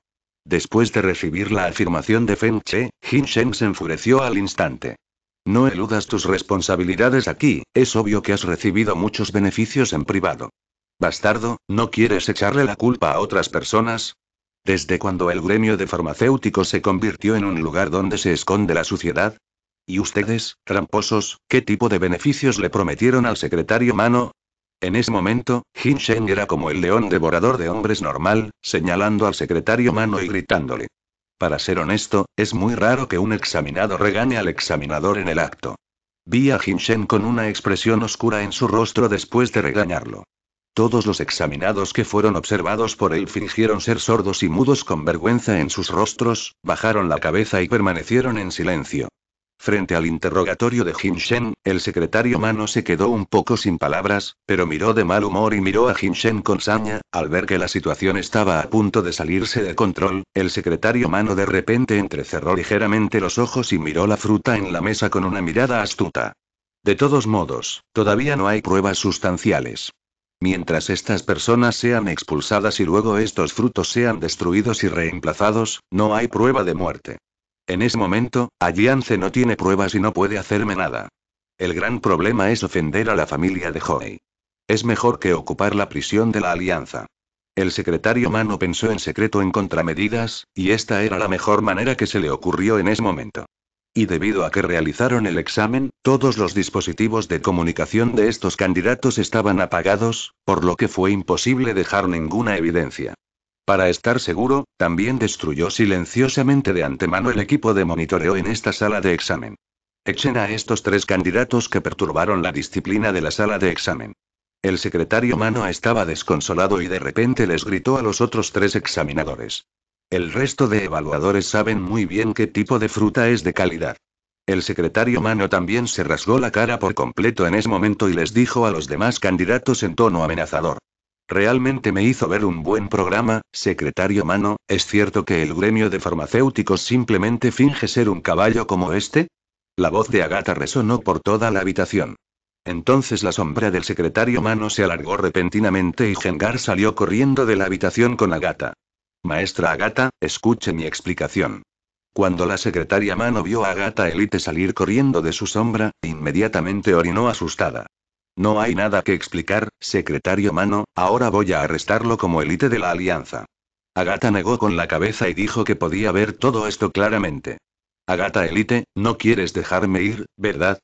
Después de recibir la afirmación de Feng Che, Jin Sheng se enfureció al instante. No eludas tus responsabilidades aquí, es obvio que has recibido muchos beneficios en privado. Bastardo, ¿no quieres echarle la culpa a otras personas? ¿Desde cuando el gremio de farmacéuticos se convirtió en un lugar donde se esconde la suciedad? ¿Y ustedes, tramposos, qué tipo de beneficios le prometieron al secretario Mano? En ese momento, Hinshen era como el león devorador de hombres normal, señalando al secretario mano y gritándole. Para ser honesto, es muy raro que un examinado regañe al examinador en el acto. Vi a Shen con una expresión oscura en su rostro después de regañarlo. Todos los examinados que fueron observados por él fingieron ser sordos y mudos con vergüenza en sus rostros, bajaron la cabeza y permanecieron en silencio. Frente al interrogatorio de Shen, el secretario Mano se quedó un poco sin palabras, pero miró de mal humor y miró a Shen con saña. Al ver que la situación estaba a punto de salirse de control, el secretario Mano de repente entrecerró ligeramente los ojos y miró la fruta en la mesa con una mirada astuta. De todos modos, todavía no hay pruebas sustanciales. Mientras estas personas sean expulsadas y luego estos frutos sean destruidos y reemplazados, no hay prueba de muerte. En ese momento, Alliance no tiene pruebas y no puede hacerme nada. El gran problema es ofender a la familia de Joey. Es mejor que ocupar la prisión de la Alianza. El secretario Mano pensó en secreto en contramedidas, y esta era la mejor manera que se le ocurrió en ese momento. Y debido a que realizaron el examen, todos los dispositivos de comunicación de estos candidatos estaban apagados, por lo que fue imposible dejar ninguna evidencia. Para estar seguro, también destruyó silenciosamente de antemano el equipo de monitoreo en esta sala de examen. Echen a estos tres candidatos que perturbaron la disciplina de la sala de examen. El secretario Mano estaba desconsolado y de repente les gritó a los otros tres examinadores. El resto de evaluadores saben muy bien qué tipo de fruta es de calidad. El secretario Mano también se rasgó la cara por completo en ese momento y les dijo a los demás candidatos en tono amenazador. Realmente me hizo ver un buen programa, secretario Mano, ¿es cierto que el gremio de farmacéuticos simplemente finge ser un caballo como este? La voz de Agata resonó por toda la habitación. Entonces la sombra del secretario Mano se alargó repentinamente y Gengar salió corriendo de la habitación con Agata. Maestra Agata, escuche mi explicación. Cuando la secretaria Mano vio a Agata Elite salir corriendo de su sombra, inmediatamente orinó asustada. No hay nada que explicar, secretario Mano, ahora voy a arrestarlo como élite de la alianza. Agata negó con la cabeza y dijo que podía ver todo esto claramente. Agata élite, no quieres dejarme ir, ¿verdad?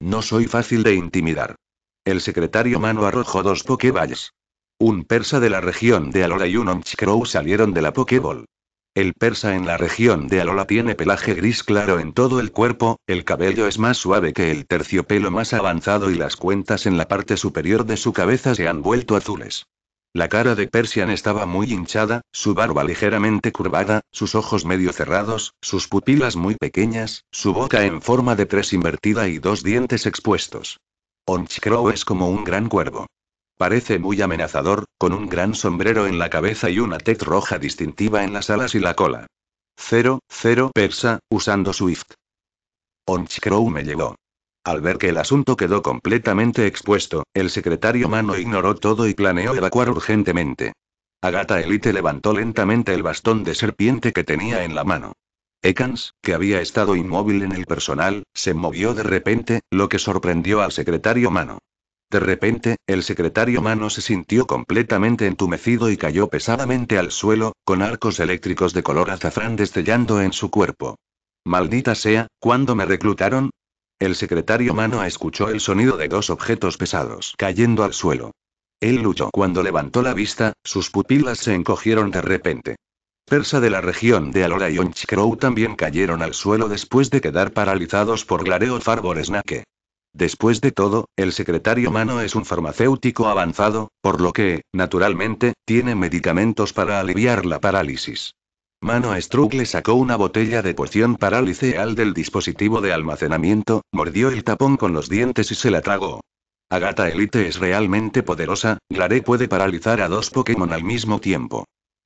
No soy fácil de intimidar. El secretario Mano arrojó dos pokeballs. Un persa de la región de Alola y un Onchcrow salieron de la pokeball. El persa en la región de Alola tiene pelaje gris claro en todo el cuerpo, el cabello es más suave que el terciopelo más avanzado y las cuentas en la parte superior de su cabeza se han vuelto azules. La cara de Persian estaba muy hinchada, su barba ligeramente curvada, sus ojos medio cerrados, sus pupilas muy pequeñas, su boca en forma de tres invertida y dos dientes expuestos. Onchcrow es como un gran cuervo. Parece muy amenazador, con un gran sombrero en la cabeza y una tez roja distintiva en las alas y la cola. 0, 0 persa, usando Swift. Onchcrow me llegó. Al ver que el asunto quedó completamente expuesto, el secretario Mano ignoró todo y planeó evacuar urgentemente. Agata Elite levantó lentamente el bastón de serpiente que tenía en la mano. Ekans, que había estado inmóvil en el personal, se movió de repente, lo que sorprendió al secretario Mano. De repente, el secretario Mano se sintió completamente entumecido y cayó pesadamente al suelo, con arcos eléctricos de color azafrán destellando en su cuerpo. Maldita sea, ¿cuándo me reclutaron? El secretario Mano escuchó el sonido de dos objetos pesados cayendo al suelo. Él luchó cuando levantó la vista, sus pupilas se encogieron de repente. Persa de la región de Alora y Onchcrow también cayeron al suelo después de quedar paralizados por Glareo Farbor Snake. Después de todo, el secretario Mano es un farmacéutico avanzado, por lo que, naturalmente, tiene medicamentos para aliviar la parálisis. Mano le sacó una botella de poción al del dispositivo de almacenamiento, mordió el tapón con los dientes y se la tragó. Agata Elite es realmente poderosa, Glare puede paralizar a dos Pokémon al mismo tiempo.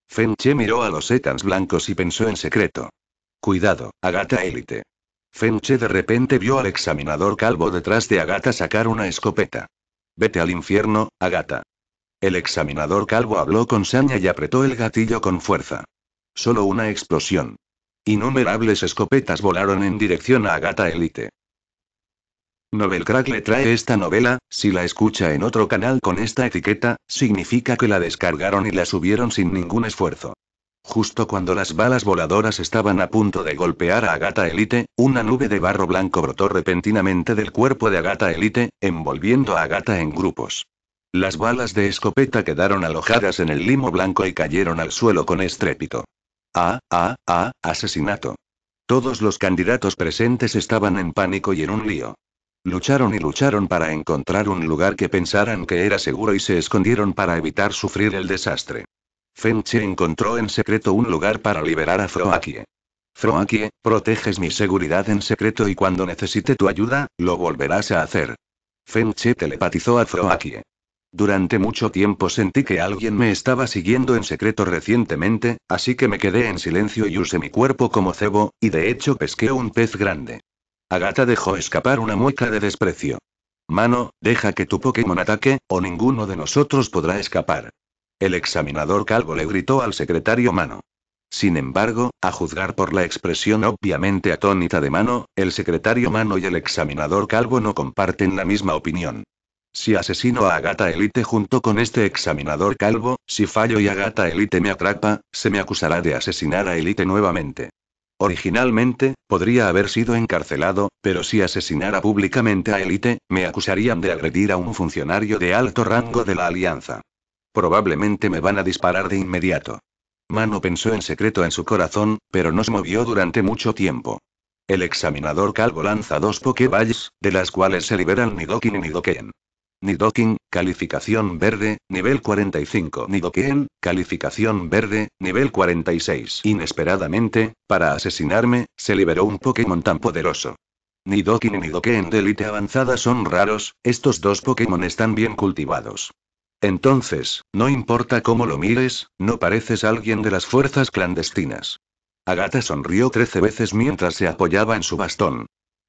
Fenche miró a los Etans blancos y pensó en secreto. Cuidado, Agata Elite. Fenche de repente vio al examinador calvo detrás de Agata sacar una escopeta. Vete al infierno, Agata. El examinador calvo habló con saña y apretó el gatillo con fuerza. Solo una explosión. Innumerables escopetas volaron en dirección a Agata Elite. Novelcrack le trae esta novela, si la escucha en otro canal con esta etiqueta, significa que la descargaron y la subieron sin ningún esfuerzo. Justo cuando las balas voladoras estaban a punto de golpear a Agata Elite, una nube de barro blanco brotó repentinamente del cuerpo de Agata Elite, envolviendo a Agata en grupos. Las balas de escopeta quedaron alojadas en el limo blanco y cayeron al suelo con estrépito. Ah, ah, ah, asesinato. Todos los candidatos presentes estaban en pánico y en un lío. Lucharon y lucharon para encontrar un lugar que pensaran que era seguro y se escondieron para evitar sufrir el desastre. Fenche encontró en secreto un lugar para liberar a Froakie. Froakie, proteges mi seguridad en secreto y cuando necesite tu ayuda, lo volverás a hacer. Fenche telepatizó a Froakie. Durante mucho tiempo sentí que alguien me estaba siguiendo en secreto recientemente, así que me quedé en silencio y usé mi cuerpo como cebo, y de hecho pesqué un pez grande. Agata dejó escapar una mueca de desprecio. Mano, deja que tu Pokémon ataque, o ninguno de nosotros podrá escapar. El examinador calvo le gritó al secretario Mano. Sin embargo, a juzgar por la expresión obviamente atónita de Mano, el secretario Mano y el examinador calvo no comparten la misma opinión. Si asesino a Agata Elite junto con este examinador calvo, si fallo y Agata Elite me atrapa, se me acusará de asesinar a Elite nuevamente. Originalmente, podría haber sido encarcelado, pero si asesinara públicamente a Elite, me acusarían de agredir a un funcionario de alto rango de la Alianza. Probablemente me van a disparar de inmediato. Mano pensó en secreto en su corazón, pero no se movió durante mucho tiempo. El examinador calvo lanza dos Pokéballs, de las cuales se liberan Nidoking y Nidoken. Nidoking, calificación verde, nivel 45. Nidoken, calificación verde, nivel 46. Inesperadamente, para asesinarme, se liberó un Pokémon tan poderoso. Nidoking y Nidoken de élite avanzada son raros, estos dos Pokémon están bien cultivados. Entonces, no importa cómo lo mires, no pareces alguien de las fuerzas clandestinas. Agata sonrió trece veces mientras se apoyaba en su bastón.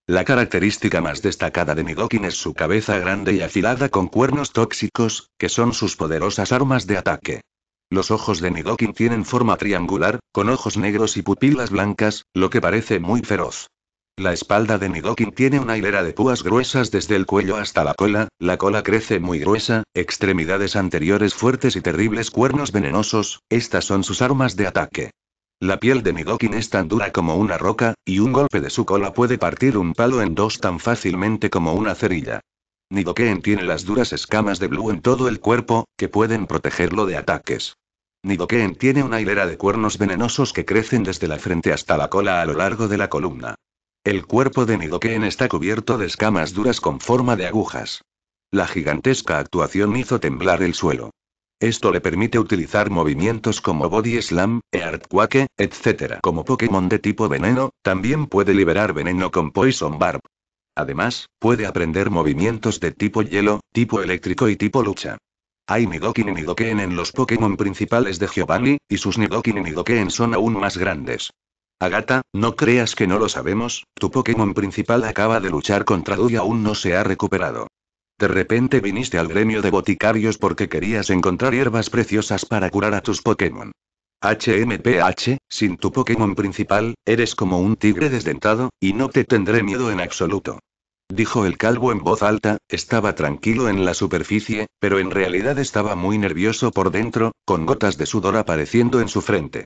La característica más destacada de Midokin es su cabeza grande y afilada con cuernos tóxicos, que son sus poderosas armas de ataque. Los ojos de Nidokin tienen forma triangular, con ojos negros y pupilas blancas, lo que parece muy feroz. La espalda de Nidokin tiene una hilera de púas gruesas desde el cuello hasta la cola, la cola crece muy gruesa, extremidades anteriores fuertes y terribles cuernos venenosos, estas son sus armas de ataque. La piel de Nidokin es tan dura como una roca, y un golpe de su cola puede partir un palo en dos tan fácilmente como una cerilla. Nidoking tiene las duras escamas de Blue en todo el cuerpo, que pueden protegerlo de ataques. Nidoken tiene una hilera de cuernos venenosos que crecen desde la frente hasta la cola a lo largo de la columna. El cuerpo de Nidoken está cubierto de escamas duras con forma de agujas. La gigantesca actuación hizo temblar el suelo. Esto le permite utilizar movimientos como Body Slam, Earthquake, etc. Como Pokémon de tipo veneno, también puede liberar veneno con Poison Barb. Además, puede aprender movimientos de tipo hielo, tipo eléctrico y tipo lucha. Hay Nidokin y Nidoken en los Pokémon principales de Giovanni, y sus Nidokin y Nidoken son aún más grandes. Agata, no creas que no lo sabemos, tu Pokémon principal acaba de luchar contra Du y aún no se ha recuperado. De repente viniste al gremio de boticarios porque querías encontrar hierbas preciosas para curar a tus Pokémon. HMPH, sin tu Pokémon principal, eres como un tigre desdentado, y no te tendré miedo en absoluto. Dijo el calvo en voz alta, estaba tranquilo en la superficie, pero en realidad estaba muy nervioso por dentro, con gotas de sudor apareciendo en su frente.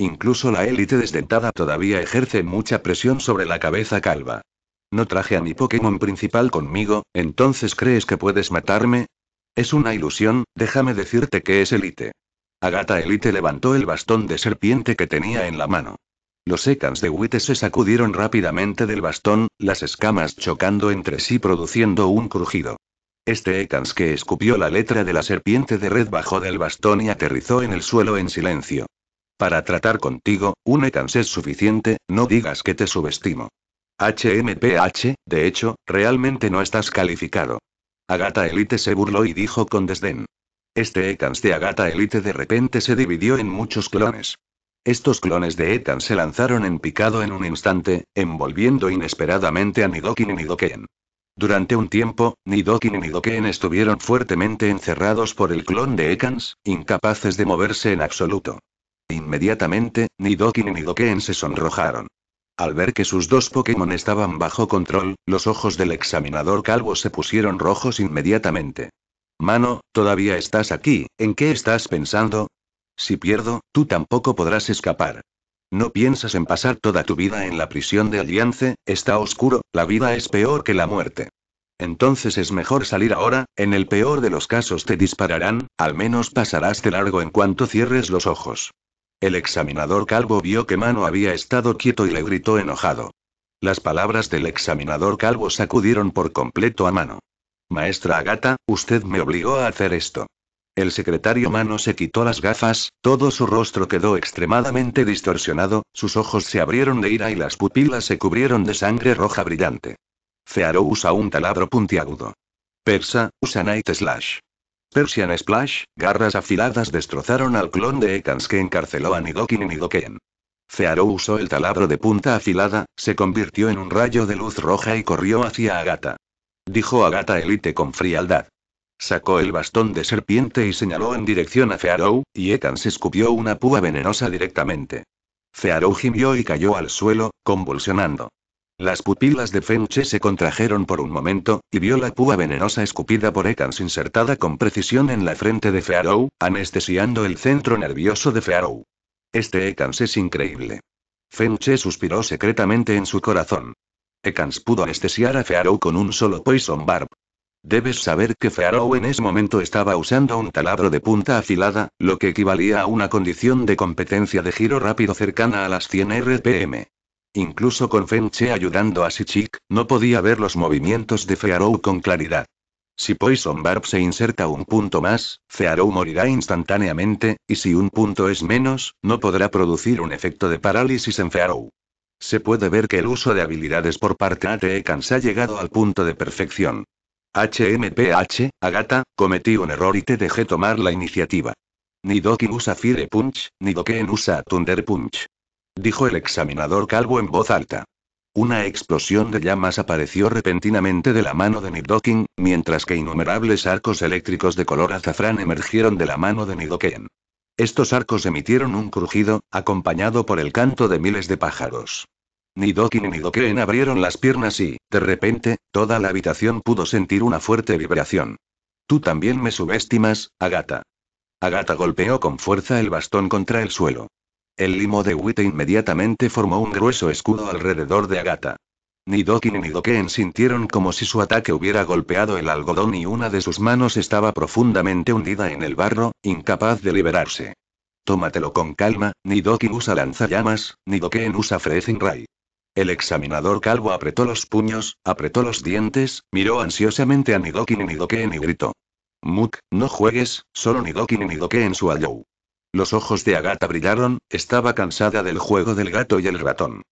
Incluso la élite desdentada todavía ejerce mucha presión sobre la cabeza calva. No traje a mi Pokémon principal conmigo, entonces crees que puedes matarme? Es una ilusión, déjame decirte que es élite. Agata élite levantó el bastón de serpiente que tenía en la mano. Los Ekans de Witte se sacudieron rápidamente del bastón, las escamas chocando entre sí produciendo un crujido. Este Ekans que escupió la letra de la serpiente de red bajó del bastón y aterrizó en el suelo en silencio. Para tratar contigo, un Ekans es suficiente, no digas que te subestimo. HMPH, de hecho, realmente no estás calificado. Agata Elite se burló y dijo con desdén. Este Ekans de Agata Elite de repente se dividió en muchos clones. Estos clones de Ekans se lanzaron en picado en un instante, envolviendo inesperadamente a Nidokin y Nidoken. Durante un tiempo, Nidokin y Nidoken estuvieron fuertemente encerrados por el clon de Ekans, incapaces de moverse en absoluto. Inmediatamente, ni Dokin ni Doken se sonrojaron. Al ver que sus dos Pokémon estaban bajo control, los ojos del examinador calvo se pusieron rojos inmediatamente. Mano, todavía estás aquí, ¿en qué estás pensando? Si pierdo, tú tampoco podrás escapar. No piensas en pasar toda tu vida en la prisión de Aliance? está oscuro, la vida es peor que la muerte. Entonces es mejor salir ahora, en el peor de los casos te dispararán, al menos pasarás de largo en cuanto cierres los ojos. El examinador calvo vio que Mano había estado quieto y le gritó enojado. Las palabras del examinador calvo sacudieron por completo a Mano. Maestra Agata, usted me obligó a hacer esto. El secretario Mano se quitó las gafas, todo su rostro quedó extremadamente distorsionado, sus ojos se abrieron de ira y las pupilas se cubrieron de sangre roja brillante. Fearo usa un taladro puntiagudo. Persa, usa Night Slash. Persian Splash, garras afiladas destrozaron al clon de Ekans que encarceló a Nidokin y Nidoken. Fearow usó el taladro de punta afilada, se convirtió en un rayo de luz roja y corrió hacia Agata. Dijo Agata Elite con frialdad. Sacó el bastón de serpiente y señaló en dirección a Fearou, y Ekans escupió una púa venenosa directamente. Fearou gimió y cayó al suelo, convulsionando. Las pupilas de Fenche se contrajeron por un momento, y vio la púa venenosa escupida por Ekans insertada con precisión en la frente de Fearow, anestesiando el centro nervioso de Fearow. Este Ekans es increíble. Fenche suspiró secretamente en su corazón. Ekans pudo anestesiar a Fearow con un solo Poison Barb. Debes saber que Fearow en ese momento estaba usando un taladro de punta afilada, lo que equivalía a una condición de competencia de giro rápido cercana a las 100 RPM. Incluso con Fenche ayudando a Sichik, no podía ver los movimientos de Fearou con claridad. Si Poison Barb se inserta un punto más, Fearou morirá instantáneamente, y si un punto es menos, no podrá producir un efecto de parálisis en Fearou. Se puede ver que el uso de habilidades por parte de Atekans ha llegado al punto de perfección. HMPH, Agata, cometí un error y te dejé tomar la iniciativa. Ni Doki usa Fire Punch, ni usa Thunder Punch dijo el examinador calvo en voz alta. Una explosión de llamas apareció repentinamente de la mano de Nidoking, mientras que innumerables arcos eléctricos de color azafrán emergieron de la mano de Nidoken. Estos arcos emitieron un crujido, acompañado por el canto de miles de pájaros. Nidokin y Nidoken abrieron las piernas y, de repente, toda la habitación pudo sentir una fuerte vibración. Tú también me subestimas, Agata. Agata golpeó con fuerza el bastón contra el suelo. El limo de Witte inmediatamente formó un grueso escudo alrededor de Agata. Ni y ni sintieron como si su ataque hubiera golpeado el algodón y una de sus manos estaba profundamente hundida en el barro, incapaz de liberarse. Tómatelo con calma, ni usa lanzallamas, ni Dokeen usa Freezing Ray. El examinador calvo apretó los puños, apretó los dientes, miró ansiosamente a Nidokin ni Nidoken y gritó. Muk, no juegues, solo Nidoki ni Nidoken su ayou. Los ojos de Agata brillaron, estaba cansada del juego del gato y el ratón.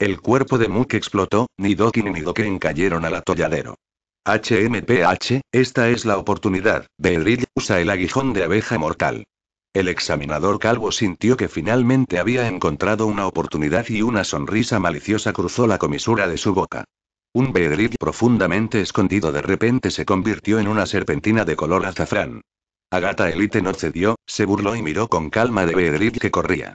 El cuerpo de Mook explotó, ni Doki ni Dokken cayeron al atolladero. HMPH, esta es la oportunidad, Beedrill usa el aguijón de abeja mortal. El examinador calvo sintió que finalmente había encontrado una oportunidad y una sonrisa maliciosa cruzó la comisura de su boca. Un Beedrill profundamente escondido de repente se convirtió en una serpentina de color azafrán. Agata Elite no cedió, se burló y miró con calma de Beedrill que corría.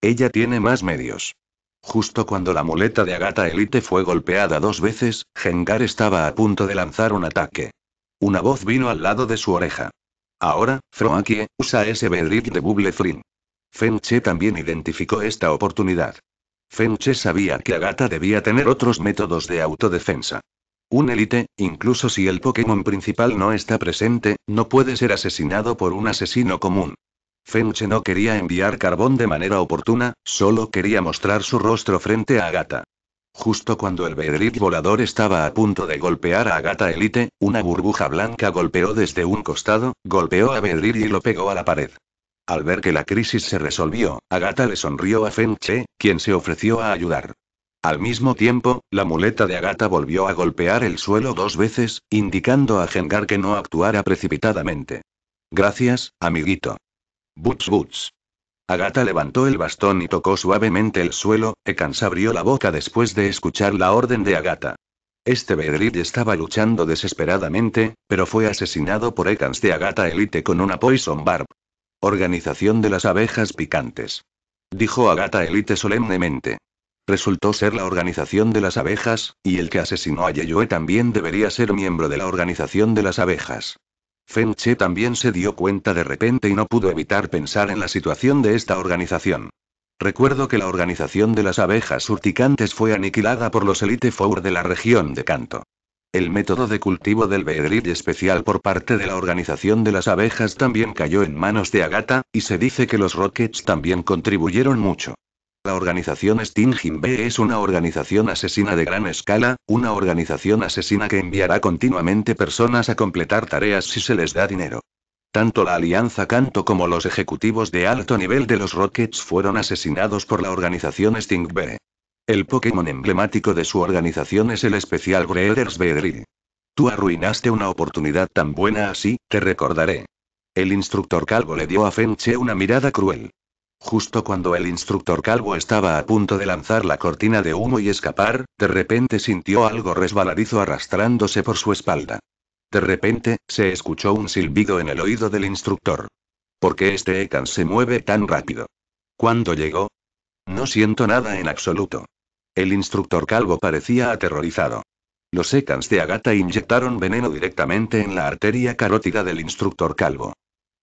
Ella tiene más medios. Justo cuando la muleta de Agata Elite fue golpeada dos veces, Gengar estaba a punto de lanzar un ataque. Una voz vino al lado de su oreja. Ahora, Froakie, usa ese Bedrick de Bubble Fenche también identificó esta oportunidad. Fenche sabía que Agata debía tener otros métodos de autodefensa. Un élite, incluso si el Pokémon principal no está presente, no puede ser asesinado por un asesino común. Fenche no quería enviar carbón de manera oportuna, solo quería mostrar su rostro frente a Agata. Justo cuando el Beedrill volador estaba a punto de golpear a Agata Elite, una burbuja blanca golpeó desde un costado, golpeó a Beedrill y lo pegó a la pared. Al ver que la crisis se resolvió, Agata le sonrió a Fenche, eh, quien se ofreció a ayudar. Al mismo tiempo, la muleta de Agata volvió a golpear el suelo dos veces, indicando a Gengar que no actuara precipitadamente. Gracias, amiguito. boots boots Agata levantó el bastón y tocó suavemente el suelo, Ekans abrió la boca después de escuchar la orden de Agata. Este Bedrid estaba luchando desesperadamente, pero fue asesinado por Ekans de Agata Elite con una Poison Barb. Organización de las abejas picantes. Dijo Agata Elite solemnemente. Resultó ser la Organización de las Abejas, y el que asesinó a Yeyue también debería ser miembro de la Organización de las Abejas. Che también se dio cuenta de repente y no pudo evitar pensar en la situación de esta organización. Recuerdo que la organización de las abejas urticantes fue aniquilada por los Elite Four de la región de Canto. El método de cultivo del Beedrill especial por parte de la organización de las abejas también cayó en manos de Agata, y se dice que los Rockets también contribuyeron mucho. La organización Stingin' B es una organización asesina de gran escala, una organización asesina que enviará continuamente personas a completar tareas si se les da dinero. Tanto la Alianza Canto como los ejecutivos de alto nivel de los Rockets fueron asesinados por la organización Sting B. El Pokémon emblemático de su organización es el especial Breeders Bedrill. Tú arruinaste una oportunidad tan buena así, te recordaré. El instructor calvo le dio a Fenche una mirada cruel. Justo cuando el instructor calvo estaba a punto de lanzar la cortina de humo y escapar, de repente sintió algo resbaladizo arrastrándose por su espalda. De repente, se escuchó un silbido en el oído del instructor. ¿Por qué este Ekan se mueve tan rápido? ¿Cuándo llegó? No siento nada en absoluto. El instructor calvo parecía aterrorizado. Los Ekans de Agata inyectaron veneno directamente en la arteria carótida del instructor calvo.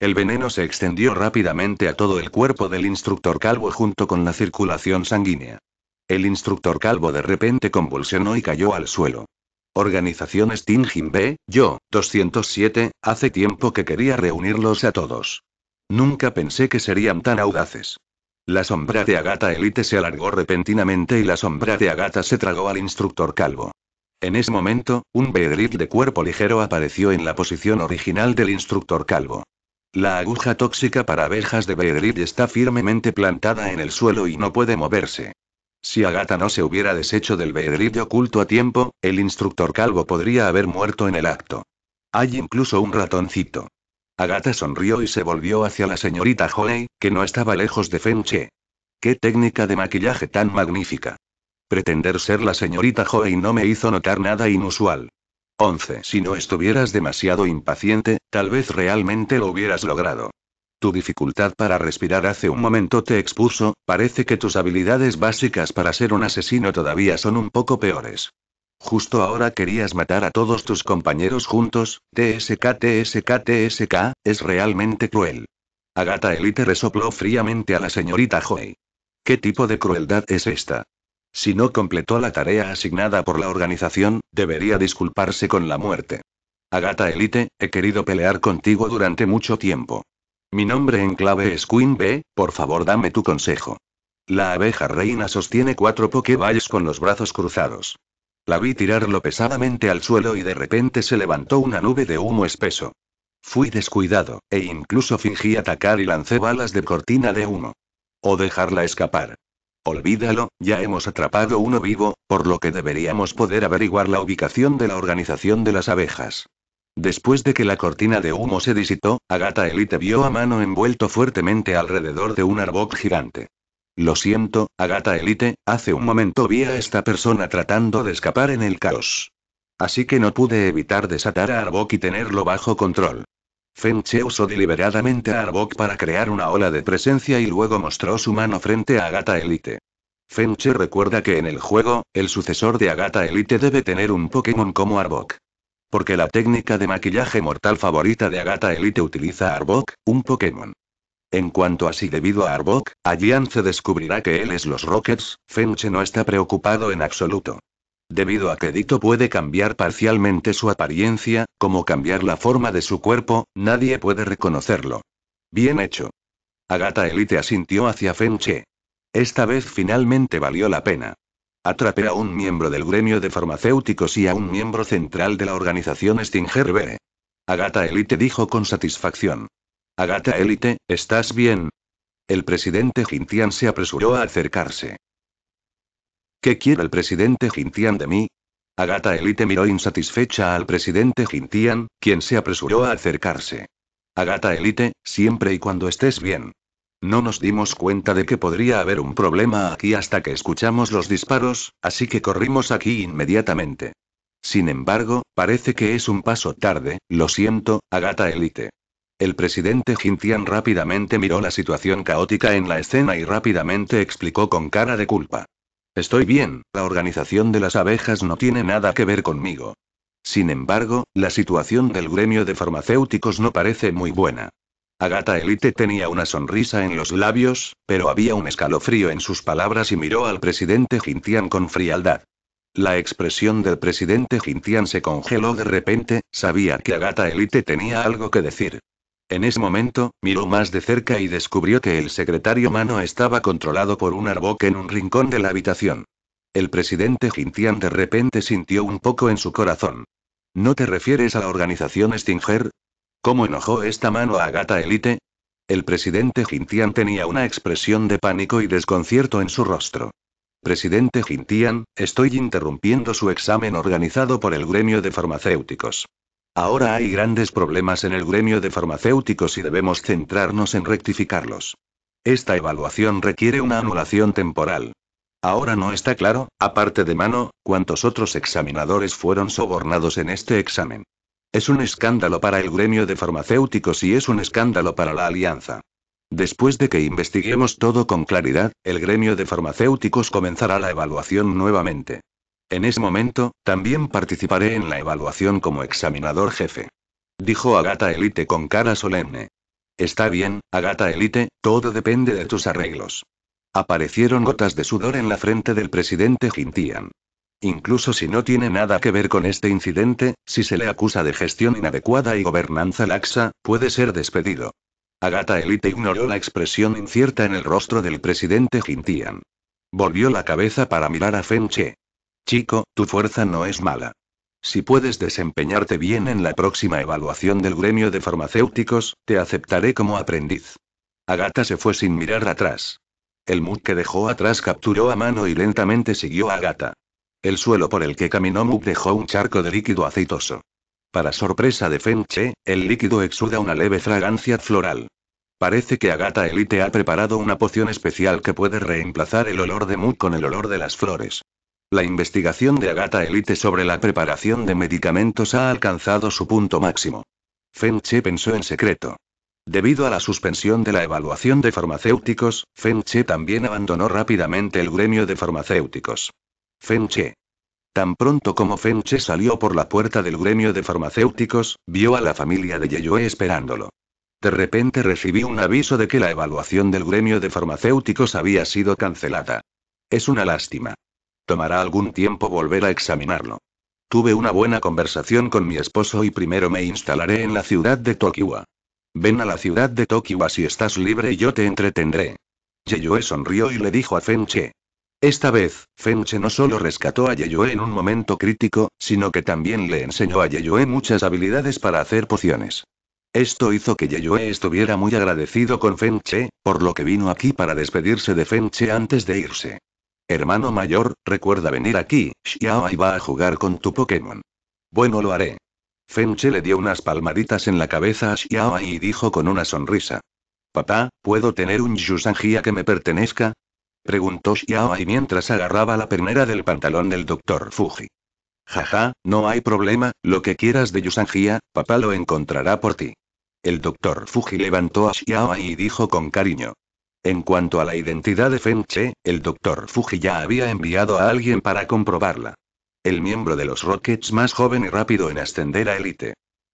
El veneno se extendió rápidamente a todo el cuerpo del instructor calvo junto con la circulación sanguínea. El instructor calvo de repente convulsionó y cayó al suelo. Organización Stingin B, yo, 207, hace tiempo que quería reunirlos a todos. Nunca pensé que serían tan audaces. La sombra de Agata Elite se alargó repentinamente y la sombra de Agata se tragó al instructor calvo. En ese momento, un bedrit de cuerpo ligero apareció en la posición original del instructor calvo. La aguja tóxica para abejas de Beedrid está firmemente plantada en el suelo y no puede moverse. Si Agata no se hubiera deshecho del bedrid oculto a tiempo, el instructor calvo podría haber muerto en el acto. Hay incluso un ratoncito. Agata sonrió y se volvió hacia la señorita Hoey, que no estaba lejos de Fenche. ¡Qué técnica de maquillaje tan magnífica! Pretender ser la señorita Hoey no me hizo notar nada inusual. 11. Si no estuvieras demasiado impaciente, tal vez realmente lo hubieras logrado. Tu dificultad para respirar hace un momento te expuso, parece que tus habilidades básicas para ser un asesino todavía son un poco peores. Justo ahora querías matar a todos tus compañeros juntos, TSK TSK TSK, es realmente cruel. Agatha Elite resopló fríamente a la señorita Joy. ¿Qué tipo de crueldad es esta? Si no completó la tarea asignada por la organización, debería disculparse con la muerte. Agata Elite, he querido pelear contigo durante mucho tiempo. Mi nombre en clave es Queen B, por favor dame tu consejo. La abeja reina sostiene cuatro Pokéballs con los brazos cruzados. La vi tirarlo pesadamente al suelo y de repente se levantó una nube de humo espeso. Fui descuidado, e incluso fingí atacar y lancé balas de cortina de humo. O dejarla escapar. Olvídalo, ya hemos atrapado uno vivo, por lo que deberíamos poder averiguar la ubicación de la organización de las abejas. Después de que la cortina de humo se disitó, Agatha Elite vio a Mano envuelto fuertemente alrededor de un Arbok gigante. Lo siento, Agatha Elite, hace un momento vi a esta persona tratando de escapar en el caos. Así que no pude evitar desatar a Arbok y tenerlo bajo control. Fenche usó deliberadamente a Arbok para crear una ola de presencia y luego mostró su mano frente a Agata Elite. Fenche recuerda que en el juego, el sucesor de Agata Elite debe tener un Pokémon como Arbok. Porque la técnica de maquillaje mortal favorita de Agata Elite utiliza Arbok, un Pokémon. En cuanto a si debido a Arbok, Allianz descubrirá que él es los Rockets, Fenche no está preocupado en absoluto debido a que Dito puede cambiar parcialmente su apariencia, como cambiar la forma de su cuerpo, nadie puede reconocerlo. Bien hecho. Agata Elite asintió hacia Che. Esta vez finalmente valió la pena. Atrapé a un miembro del gremio de farmacéuticos y a un miembro central de la organización Stinger B. Agata Elite dijo con satisfacción. Agata Elite, ¿estás bien? El presidente Jintian se apresuró a acercarse. ¿Qué quiere el presidente Jintian de mí? Agata Elite miró insatisfecha al presidente Jintian, quien se apresuró a acercarse. Agata Elite, siempre y cuando estés bien. No nos dimos cuenta de que podría haber un problema aquí hasta que escuchamos los disparos, así que corrimos aquí inmediatamente. Sin embargo, parece que es un paso tarde, lo siento, Agata Elite. El presidente Jintian rápidamente miró la situación caótica en la escena y rápidamente explicó con cara de culpa. Estoy bien, la organización de las abejas no tiene nada que ver conmigo. Sin embargo, la situación del gremio de farmacéuticos no parece muy buena. Agata Elite tenía una sonrisa en los labios, pero había un escalofrío en sus palabras y miró al presidente Gintian con frialdad. La expresión del presidente Gintian se congeló de repente, sabía que Agata Elite tenía algo que decir. En ese momento, miró más de cerca y descubrió que el secretario Mano estaba controlado por un arboque en un rincón de la habitación. El presidente Jintian de repente sintió un poco en su corazón. ¿No te refieres a la organización Stinger? ¿Cómo enojó esta mano a gata Elite? El presidente Jintian tenía una expresión de pánico y desconcierto en su rostro. Presidente Jintian, estoy interrumpiendo su examen organizado por el gremio de farmacéuticos. Ahora hay grandes problemas en el gremio de farmacéuticos y debemos centrarnos en rectificarlos. Esta evaluación requiere una anulación temporal. Ahora no está claro, aparte de mano, cuántos otros examinadores fueron sobornados en este examen. Es un escándalo para el gremio de farmacéuticos y es un escándalo para la alianza. Después de que investiguemos todo con claridad, el gremio de farmacéuticos comenzará la evaluación nuevamente. En ese momento, también participaré en la evaluación como examinador jefe. Dijo Agata Elite con cara solemne. Está bien, Agata Elite, todo depende de tus arreglos. Aparecieron gotas de sudor en la frente del presidente Gintian. Incluso si no tiene nada que ver con este incidente, si se le acusa de gestión inadecuada y gobernanza laxa, puede ser despedido. Agata Elite ignoró la expresión incierta en el rostro del presidente Gintian. Volvió la cabeza para mirar a Fenche. Chico, tu fuerza no es mala. Si puedes desempeñarte bien en la próxima evaluación del gremio de farmacéuticos, te aceptaré como aprendiz. Agata se fue sin mirar atrás. El Muk que dejó atrás capturó a mano y lentamente siguió a Agata. El suelo por el que caminó Muk dejó un charco de líquido aceitoso. Para sorpresa de Fenche, el líquido exuda una leve fragancia floral. Parece que Agata Elite ha preparado una poción especial que puede reemplazar el olor de Muk con el olor de las flores. La investigación de Agata Elite sobre la preparación de medicamentos ha alcanzado su punto máximo. Che pensó en secreto. Debido a la suspensión de la evaluación de farmacéuticos, Che también abandonó rápidamente el gremio de farmacéuticos. Che. Tan pronto como Che salió por la puerta del gremio de farmacéuticos, vio a la familia de Yeyue esperándolo. De repente recibió un aviso de que la evaluación del gremio de farmacéuticos había sido cancelada. Es una lástima. Tomará algún tiempo volver a examinarlo. Tuve una buena conversación con mi esposo y primero me instalaré en la ciudad de Tokiwa. Ven a la ciudad de Tokiwa si estás libre y yo te entretendré. Yeyue sonrió y le dijo a Fenche. Esta vez, Fenche no solo rescató a Yeyue en un momento crítico, sino que también le enseñó a Yeyue muchas habilidades para hacer pociones. Esto hizo que Yeyue estuviera muy agradecido con Fenche, por lo que vino aquí para despedirse de Fenche antes de irse. Hermano mayor, recuerda venir aquí, Xiaoai va a jugar con tu Pokémon. Bueno, lo haré. Fenche le dio unas palmaditas en la cabeza a Xiaoai y dijo con una sonrisa. Papá, ¿puedo tener un Yusanjia que me pertenezca? Preguntó Xiaoai mientras agarraba la pernera del pantalón del doctor Fuji. Jaja, no hay problema, lo que quieras de Yusanjia, papá lo encontrará por ti. El doctor Fuji levantó a Xiaoai y dijo con cariño. En cuanto a la identidad de Feng Che, el doctor Fuji ya había enviado a alguien para comprobarla. El miembro de los Rockets más joven y rápido en ascender a élite.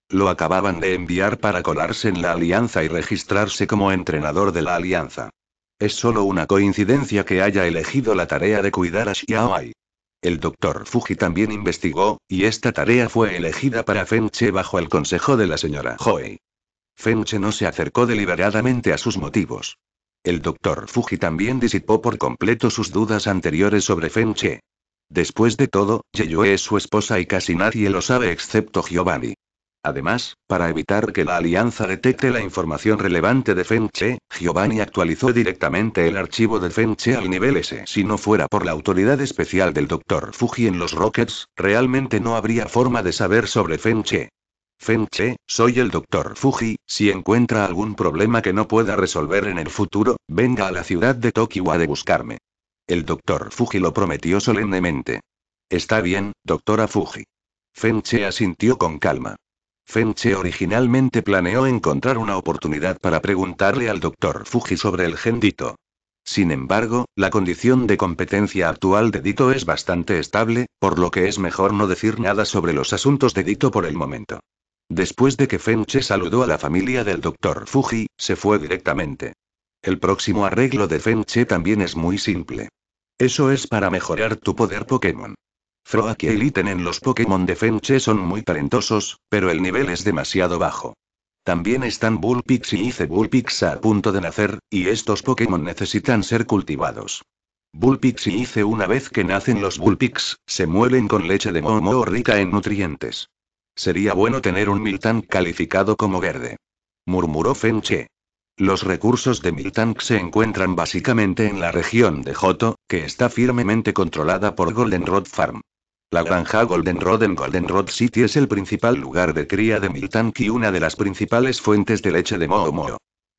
Lo acababan de enviar para colarse en la alianza y registrarse como entrenador de la alianza. Es solo una coincidencia que haya elegido la tarea de cuidar a Ai. El doctor Fuji también investigó, y esta tarea fue elegida para Che bajo el consejo de la señora Feng Che no se acercó deliberadamente a sus motivos. El doctor Fuji también disipó por completo sus dudas anteriores sobre FENCHE. Después de todo, Yeyue es su esposa y casi nadie lo sabe excepto Giovanni. Además, para evitar que la alianza detecte la información relevante de FENCHE, Giovanni actualizó directamente el archivo de FENCHE al nivel S. Si no fuera por la autoridad especial del Dr. Fuji en los Rockets, realmente no habría forma de saber sobre FENCHE. Feng-Che, soy el doctor Fuji, si encuentra algún problema que no pueda resolver en el futuro, venga a la ciudad de Tokiwa a de buscarme. El doctor Fuji lo prometió solemnemente. Está bien, doctora Fuji. Feng-Che asintió con calma. Feng-Che originalmente planeó encontrar una oportunidad para preguntarle al doctor Fuji sobre el gen Sin embargo, la condición de competencia actual de Dito es bastante estable, por lo que es mejor no decir nada sobre los asuntos de Dito por el momento. Después de que Fenche saludó a la familia del doctor Fuji, se fue directamente. El próximo arreglo de Fenche también es muy simple. Eso es para mejorar tu poder Pokémon. Froak y eliten en los Pokémon de Fenche son muy talentosos, pero el nivel es demasiado bajo. También están Bullpix y Ice Bullpix a punto de nacer, y estos Pokémon necesitan ser cultivados. Bullpix y Ice una vez que nacen los Bullpix, se muelen con leche de momo rica en nutrientes. Sería bueno tener un Miltank calificado como verde. Murmuró Fenche. Los recursos de Miltank se encuentran básicamente en la región de Joto, que está firmemente controlada por Goldenrod Farm. La granja Goldenrod en Goldenrod City es el principal lugar de cría de Miltank y una de las principales fuentes de leche de Moho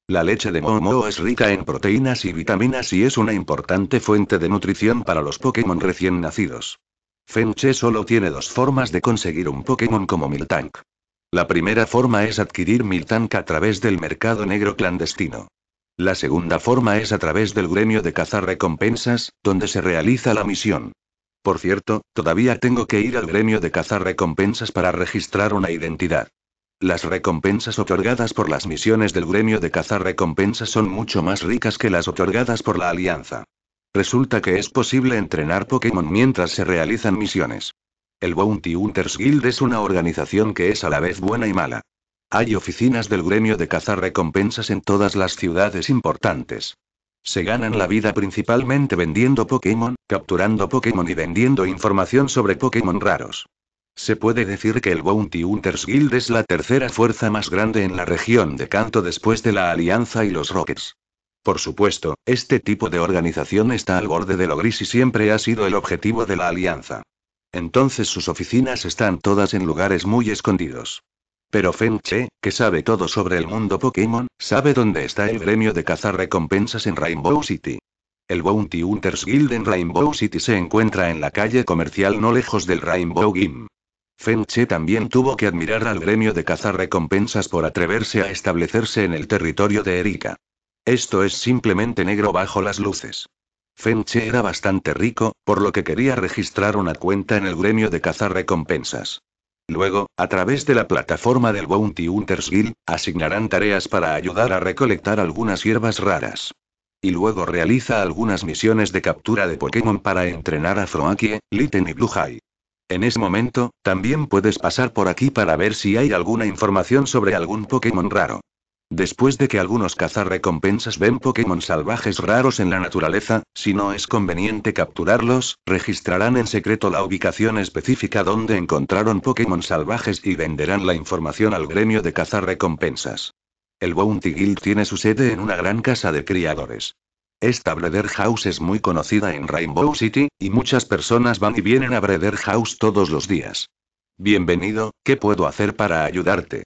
La leche de Moomo es rica en proteínas y vitaminas y es una importante fuente de nutrición para los Pokémon recién nacidos. Fenche solo tiene dos formas de conseguir un Pokémon como Miltank. La primera forma es adquirir Miltank a través del mercado negro clandestino. La segunda forma es a través del gremio de cazar recompensas, donde se realiza la misión. Por cierto, todavía tengo que ir al gremio de cazar recompensas para registrar una identidad. Las recompensas otorgadas por las misiones del gremio de cazar recompensas son mucho más ricas que las otorgadas por la alianza. Resulta que es posible entrenar Pokémon mientras se realizan misiones. El Bounty Hunters Guild es una organización que es a la vez buena y mala. Hay oficinas del gremio de cazar recompensas en todas las ciudades importantes. Se ganan la vida principalmente vendiendo Pokémon, capturando Pokémon y vendiendo información sobre Pokémon raros. Se puede decir que el Bounty Hunters Guild es la tercera fuerza más grande en la región de Kanto después de la Alianza y los Rockets. Por supuesto, este tipo de organización está al borde de lo gris y siempre ha sido el objetivo de la alianza. Entonces sus oficinas están todas en lugares muy escondidos. Pero Fenche, que sabe todo sobre el mundo Pokémon, sabe dónde está el gremio de cazar recompensas en Rainbow City. El Bounty Hunters Guild en Rainbow City se encuentra en la calle comercial no lejos del Rainbow Gym. Fenche también tuvo que admirar al gremio de cazar recompensas por atreverse a establecerse en el territorio de Erika. Esto es simplemente negro bajo las luces. Fenche era bastante rico, por lo que quería registrar una cuenta en el gremio de cazar recompensas. Luego, a través de la plataforma del Bounty Hunters Guild, asignarán tareas para ayudar a recolectar algunas hierbas raras. Y luego realiza algunas misiones de captura de Pokémon para entrenar a Froakie, Litten y Blue High. En ese momento, también puedes pasar por aquí para ver si hay alguna información sobre algún Pokémon raro. Después de que algunos cazarrecompensas ven Pokémon salvajes raros en la naturaleza, si no es conveniente capturarlos, registrarán en secreto la ubicación específica donde encontraron Pokémon salvajes y venderán la información al gremio de cazarrecompensas. El Bounty Guild tiene su sede en una gran casa de criadores. Esta Breder House es muy conocida en Rainbow City, y muchas personas van y vienen a Breder House todos los días. Bienvenido, ¿qué puedo hacer para ayudarte?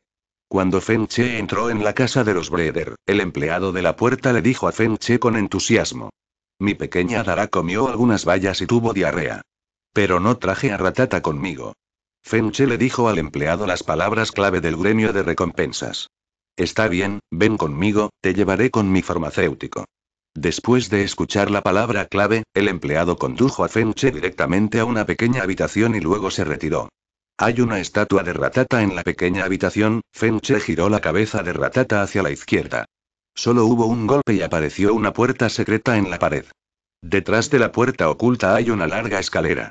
Cuando Fenche entró en la casa de los Breder, el empleado de la puerta le dijo a Fenche con entusiasmo. Mi pequeña Dara comió algunas bayas y tuvo diarrea. Pero no traje a Ratata conmigo. Fenche le dijo al empleado las palabras clave del gremio de recompensas. Está bien, ven conmigo, te llevaré con mi farmacéutico. Después de escuchar la palabra clave, el empleado condujo a Fenche directamente a una pequeña habitación y luego se retiró. Hay una estatua de Ratata en la pequeña habitación, Fenche giró la cabeza de Ratata hacia la izquierda. Solo hubo un golpe y apareció una puerta secreta en la pared. Detrás de la puerta oculta hay una larga escalera.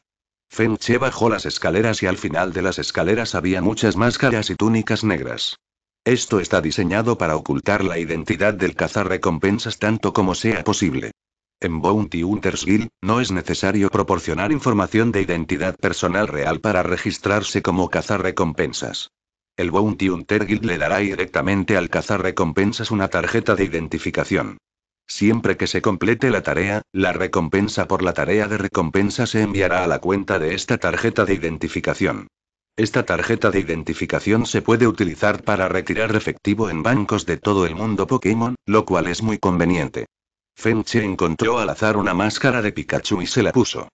Fenche bajó las escaleras y al final de las escaleras había muchas máscaras y túnicas negras. Esto está diseñado para ocultar la identidad del recompensas tanto como sea posible. En Bounty Hunters Guild, no es necesario proporcionar información de identidad personal real para registrarse como recompensas. El Bounty Hunter Guild le dará directamente al recompensas una tarjeta de identificación. Siempre que se complete la tarea, la recompensa por la tarea de recompensa se enviará a la cuenta de esta tarjeta de identificación. Esta tarjeta de identificación se puede utilizar para retirar efectivo en bancos de todo el mundo Pokémon, lo cual es muy conveniente. Fenche encontró al azar una máscara de Pikachu y se la puso.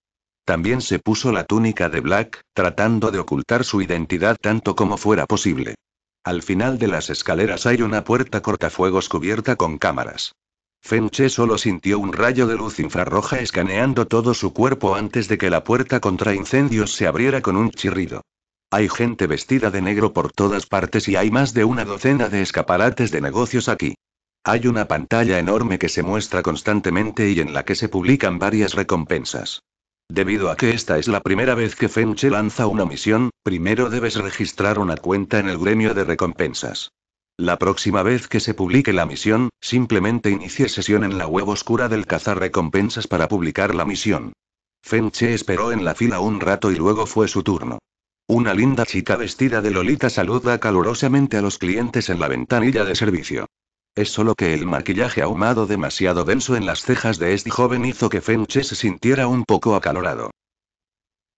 También se puso la túnica de Black, tratando de ocultar su identidad tanto como fuera posible. Al final de las escaleras hay una puerta cortafuegos cubierta con cámaras. Fenche solo sintió un rayo de luz infrarroja escaneando todo su cuerpo antes de que la puerta contra incendios se abriera con un chirrido. Hay gente vestida de negro por todas partes y hay más de una docena de escaparates de negocios aquí. Hay una pantalla enorme que se muestra constantemente y en la que se publican varias recompensas. Debido a que esta es la primera vez que Fenche lanza una misión, primero debes registrar una cuenta en el gremio de recompensas. La próxima vez que se publique la misión, simplemente inicie sesión en la web oscura del cazar recompensas para publicar la misión. Fenche esperó en la fila un rato y luego fue su turno. Una linda chica vestida de Lolita saluda calurosamente a los clientes en la ventanilla de servicio. Es solo que el maquillaje ahumado demasiado denso en las cejas de este joven hizo que Fenche se sintiera un poco acalorado.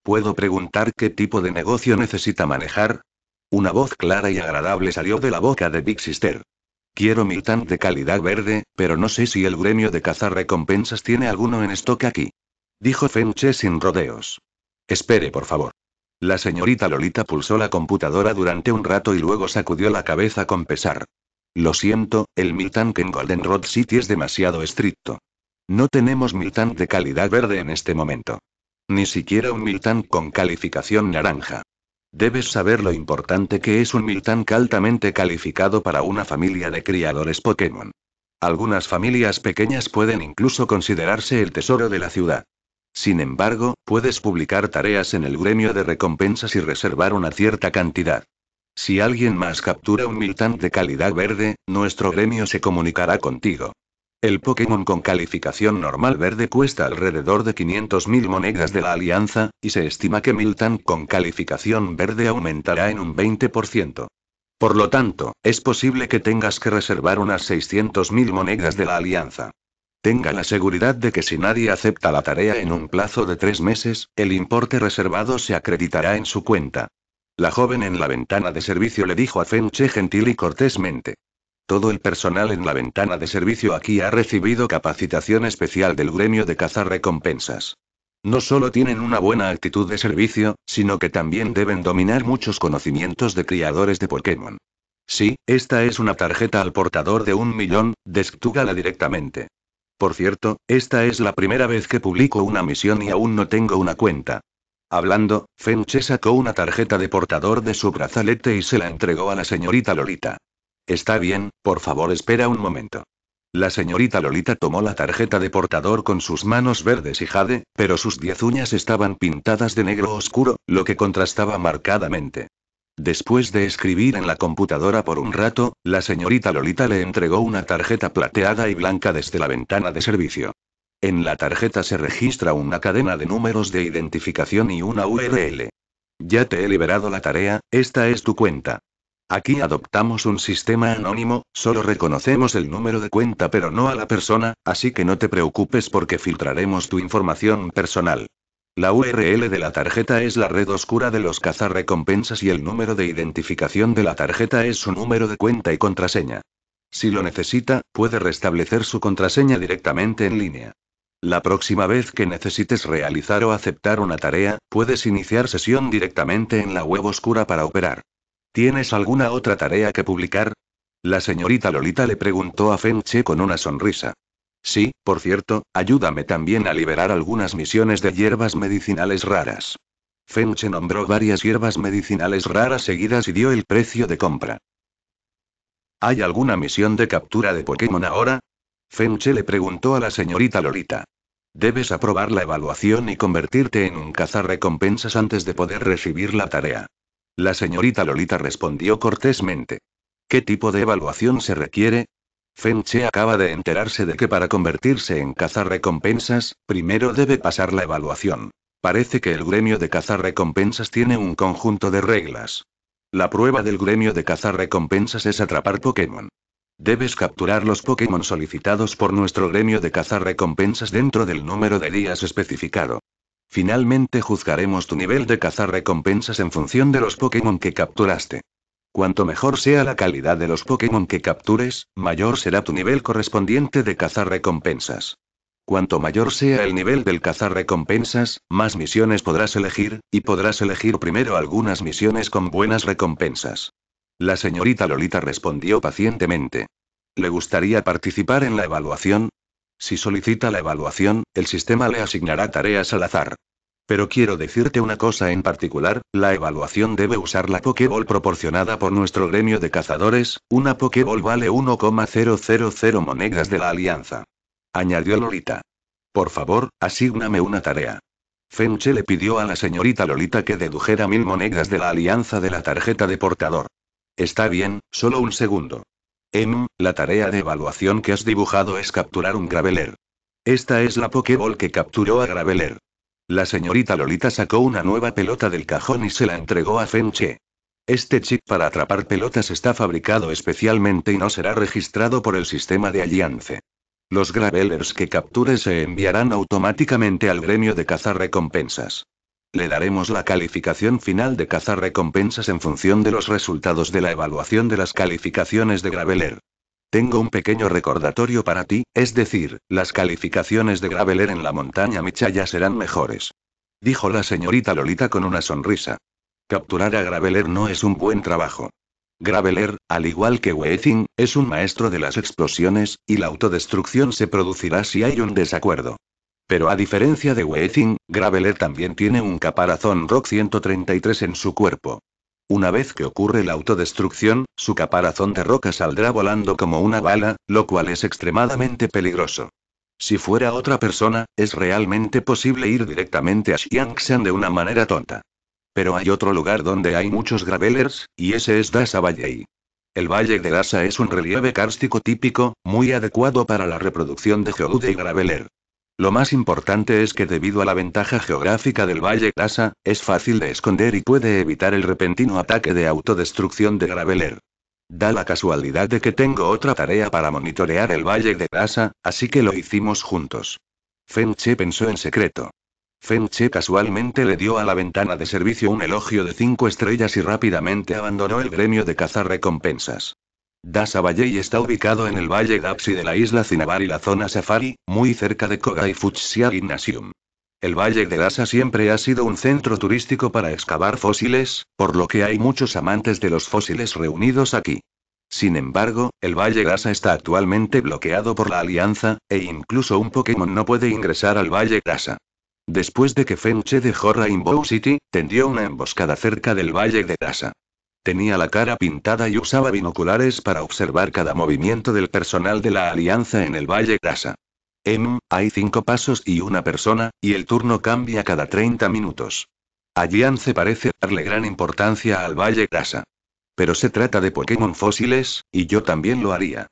¿Puedo preguntar qué tipo de negocio necesita manejar? Una voz clara y agradable salió de la boca de Big Sister. Quiero tan de calidad verde, pero no sé si el gremio de cazar recompensas tiene alguno en stock aquí. Dijo Fenche sin rodeos. Espere, por favor. La señorita Lolita pulsó la computadora durante un rato y luego sacudió la cabeza con pesar. Lo siento, el Miltank en Goldenrod City es demasiado estricto. No tenemos Miltank de calidad verde en este momento. Ni siquiera un Miltank con calificación naranja. Debes saber lo importante que es un Miltank altamente calificado para una familia de criadores Pokémon. Algunas familias pequeñas pueden incluso considerarse el tesoro de la ciudad. Sin embargo, puedes publicar tareas en el gremio de recompensas y reservar una cierta cantidad. Si alguien más captura un Miltank de calidad verde, nuestro gremio se comunicará contigo. El Pokémon con calificación normal verde cuesta alrededor de 500.000 monedas de la alianza, y se estima que Miltank con calificación verde aumentará en un 20%. Por lo tanto, es posible que tengas que reservar unas 600.000 monedas de la alianza. Tenga la seguridad de que si nadie acepta la tarea en un plazo de tres meses, el importe reservado se acreditará en su cuenta. La joven en la ventana de servicio le dijo a Fenche gentil y cortésmente. Todo el personal en la ventana de servicio aquí ha recibido capacitación especial del gremio de cazar recompensas. No solo tienen una buena actitud de servicio, sino que también deben dominar muchos conocimientos de criadores de Pokémon. Sí, esta es una tarjeta al portador de un millón, desctúgala directamente. Por cierto, esta es la primera vez que publico una misión y aún no tengo una cuenta. Hablando, Fenche sacó una tarjeta de portador de su brazalete y se la entregó a la señorita Lolita. Está bien, por favor espera un momento. La señorita Lolita tomó la tarjeta de portador con sus manos verdes y jade, pero sus diez uñas estaban pintadas de negro oscuro, lo que contrastaba marcadamente. Después de escribir en la computadora por un rato, la señorita Lolita le entregó una tarjeta plateada y blanca desde la ventana de servicio. En la tarjeta se registra una cadena de números de identificación y una URL. Ya te he liberado la tarea, esta es tu cuenta. Aquí adoptamos un sistema anónimo, solo reconocemos el número de cuenta pero no a la persona, así que no te preocupes porque filtraremos tu información personal. La URL de la tarjeta es la red oscura de los cazarrecompensas y el número de identificación de la tarjeta es su número de cuenta y contraseña. Si lo necesita, puede restablecer su contraseña directamente en línea. La próxima vez que necesites realizar o aceptar una tarea, puedes iniciar sesión directamente en la web oscura para operar. ¿Tienes alguna otra tarea que publicar? La señorita Lolita le preguntó a Fenche con una sonrisa. Sí, por cierto, ayúdame también a liberar algunas misiones de hierbas medicinales raras. Fenche nombró varias hierbas medicinales raras seguidas y dio el precio de compra. ¿Hay alguna misión de captura de Pokémon ahora? Fenche le preguntó a la señorita Lolita. Debes aprobar la evaluación y convertirte en un cazarrecompensas antes de poder recibir la tarea. La señorita Lolita respondió cortésmente. ¿Qué tipo de evaluación se requiere? Fenche acaba de enterarse de que para convertirse en cazarrecompensas, primero debe pasar la evaluación. Parece que el gremio de cazarrecompensas tiene un conjunto de reglas. La prueba del gremio de cazarrecompensas es atrapar Pokémon. Debes capturar los Pokémon solicitados por nuestro gremio de cazar recompensas dentro del número de días especificado. Finalmente juzgaremos tu nivel de cazar recompensas en función de los Pokémon que capturaste. Cuanto mejor sea la calidad de los Pokémon que captures, mayor será tu nivel correspondiente de cazar recompensas. Cuanto mayor sea el nivel del cazar recompensas, más misiones podrás elegir, y podrás elegir primero algunas misiones con buenas recompensas. La señorita Lolita respondió pacientemente. ¿Le gustaría participar en la evaluación? Si solicita la evaluación, el sistema le asignará tareas al azar. Pero quiero decirte una cosa en particular, la evaluación debe usar la Pokéball proporcionada por nuestro gremio de cazadores, una Pokéball vale 1,000 monedas de la alianza. Añadió Lolita. Por favor, asígname una tarea. Fenche le pidió a la señorita Lolita que dedujera mil monedas de la alianza de la tarjeta de portador. Está bien, solo un segundo. Em, la tarea de evaluación que has dibujado es capturar un Graveler. Esta es la Pokéball que capturó a Graveler. La señorita Lolita sacó una nueva pelota del cajón y se la entregó a Fenche. Este chip para atrapar pelotas está fabricado especialmente y no será registrado por el sistema de Alliance. Los Gravelers que capture se enviarán automáticamente al gremio de cazar recompensas. Le daremos la calificación final de cazar recompensas en función de los resultados de la evaluación de las calificaciones de Graveler. Tengo un pequeño recordatorio para ti, es decir, las calificaciones de Graveler en la montaña Michaya serán mejores. Dijo la señorita Lolita con una sonrisa. Capturar a Graveler no es un buen trabajo. Graveler, al igual que Weizing, es un maestro de las explosiones, y la autodestrucción se producirá si hay un desacuerdo. Pero a diferencia de Weizing, Graveler también tiene un caparazón Rock 133 en su cuerpo. Una vez que ocurre la autodestrucción, su caparazón de roca saldrá volando como una bala, lo cual es extremadamente peligroso. Si fuera otra persona, es realmente posible ir directamente a Xiangshan de una manera tonta. Pero hay otro lugar donde hay muchos gravelers, y ese es Dasa Valley. El Valle de Dasa es un relieve kárstico típico, muy adecuado para la reproducción de Geodude y Graveler. Lo más importante es que debido a la ventaja geográfica del Valle Grasa, es fácil de esconder y puede evitar el repentino ataque de autodestrucción de Graveler. Da la casualidad de que tengo otra tarea para monitorear el Valle de Grasa, así que lo hicimos juntos. Fenche pensó en secreto. Fenche casualmente le dio a la ventana de servicio un elogio de cinco estrellas y rápidamente abandonó el gremio de cazar recompensas. Dasa Valley está ubicado en el valle Gapsi de la isla Cinabar y la zona Safari, muy cerca de Koga y Futsia Gymnasium. El valle de Dasa siempre ha sido un centro turístico para excavar fósiles, por lo que hay muchos amantes de los fósiles reunidos aquí. Sin embargo, el Valle Dasa está actualmente bloqueado por la Alianza, e incluso un Pokémon no puede ingresar al Valle Dasa. Después de que Fenche dejó Rainbow City, tendió una emboscada cerca del Valle de Dasa. Tenía la cara pintada y usaba binoculares para observar cada movimiento del personal de la Alianza en el Valle Grasa. M, hay cinco pasos y una persona, y el turno cambia cada 30 minutos. Alliance parece darle gran importancia al Valle Grasa. Pero se trata de Pokémon fósiles, y yo también lo haría.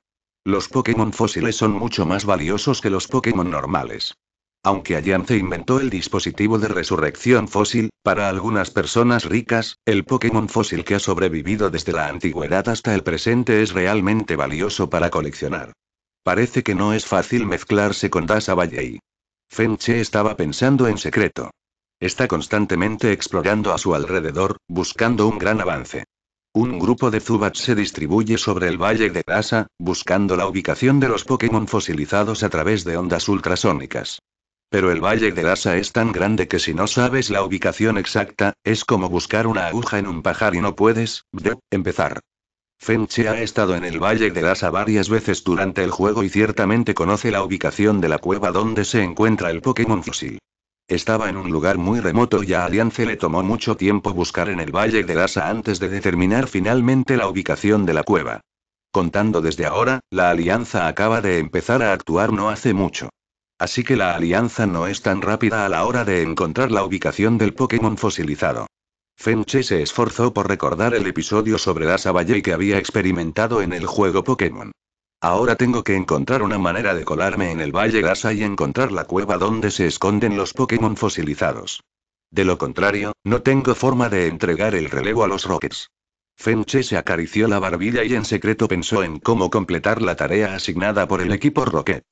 Los Pokémon fósiles son mucho más valiosos que los Pokémon normales. Aunque Allance inventó el dispositivo de resurrección fósil, para algunas personas ricas, el Pokémon fósil que ha sobrevivido desde la antigüedad hasta el presente es realmente valioso para coleccionar. Parece que no es fácil mezclarse con Dasa Valley. Fenche estaba pensando en secreto. Está constantemente explorando a su alrededor, buscando un gran avance. Un grupo de Zubats se distribuye sobre el valle de Dasa, buscando la ubicación de los Pokémon fosilizados a través de ondas ultrasónicas. Pero el valle de Lhasa es tan grande que si no sabes la ubicación exacta, es como buscar una aguja en un pajar y no puedes, de, empezar. Fenche ha estado en el Valle de Lhasa varias veces durante el juego y ciertamente conoce la ubicación de la cueva donde se encuentra el Pokémon fósil. Estaba en un lugar muy remoto y a Alianza le tomó mucho tiempo buscar en el Valle de Lhasa antes de determinar finalmente la ubicación de la cueva. Contando desde ahora, la Alianza acaba de empezar a actuar no hace mucho. Así que la alianza no es tan rápida a la hora de encontrar la ubicación del Pokémon fosilizado. Fenche se esforzó por recordar el episodio sobre la y que había experimentado en el juego Pokémon. Ahora tengo que encontrar una manera de colarme en el Valle Gasa y encontrar la cueva donde se esconden los Pokémon fosilizados. De lo contrario, no tengo forma de entregar el relevo a los Rockets. Fenche se acarició la barbilla y en secreto pensó en cómo completar la tarea asignada por el equipo Rocket.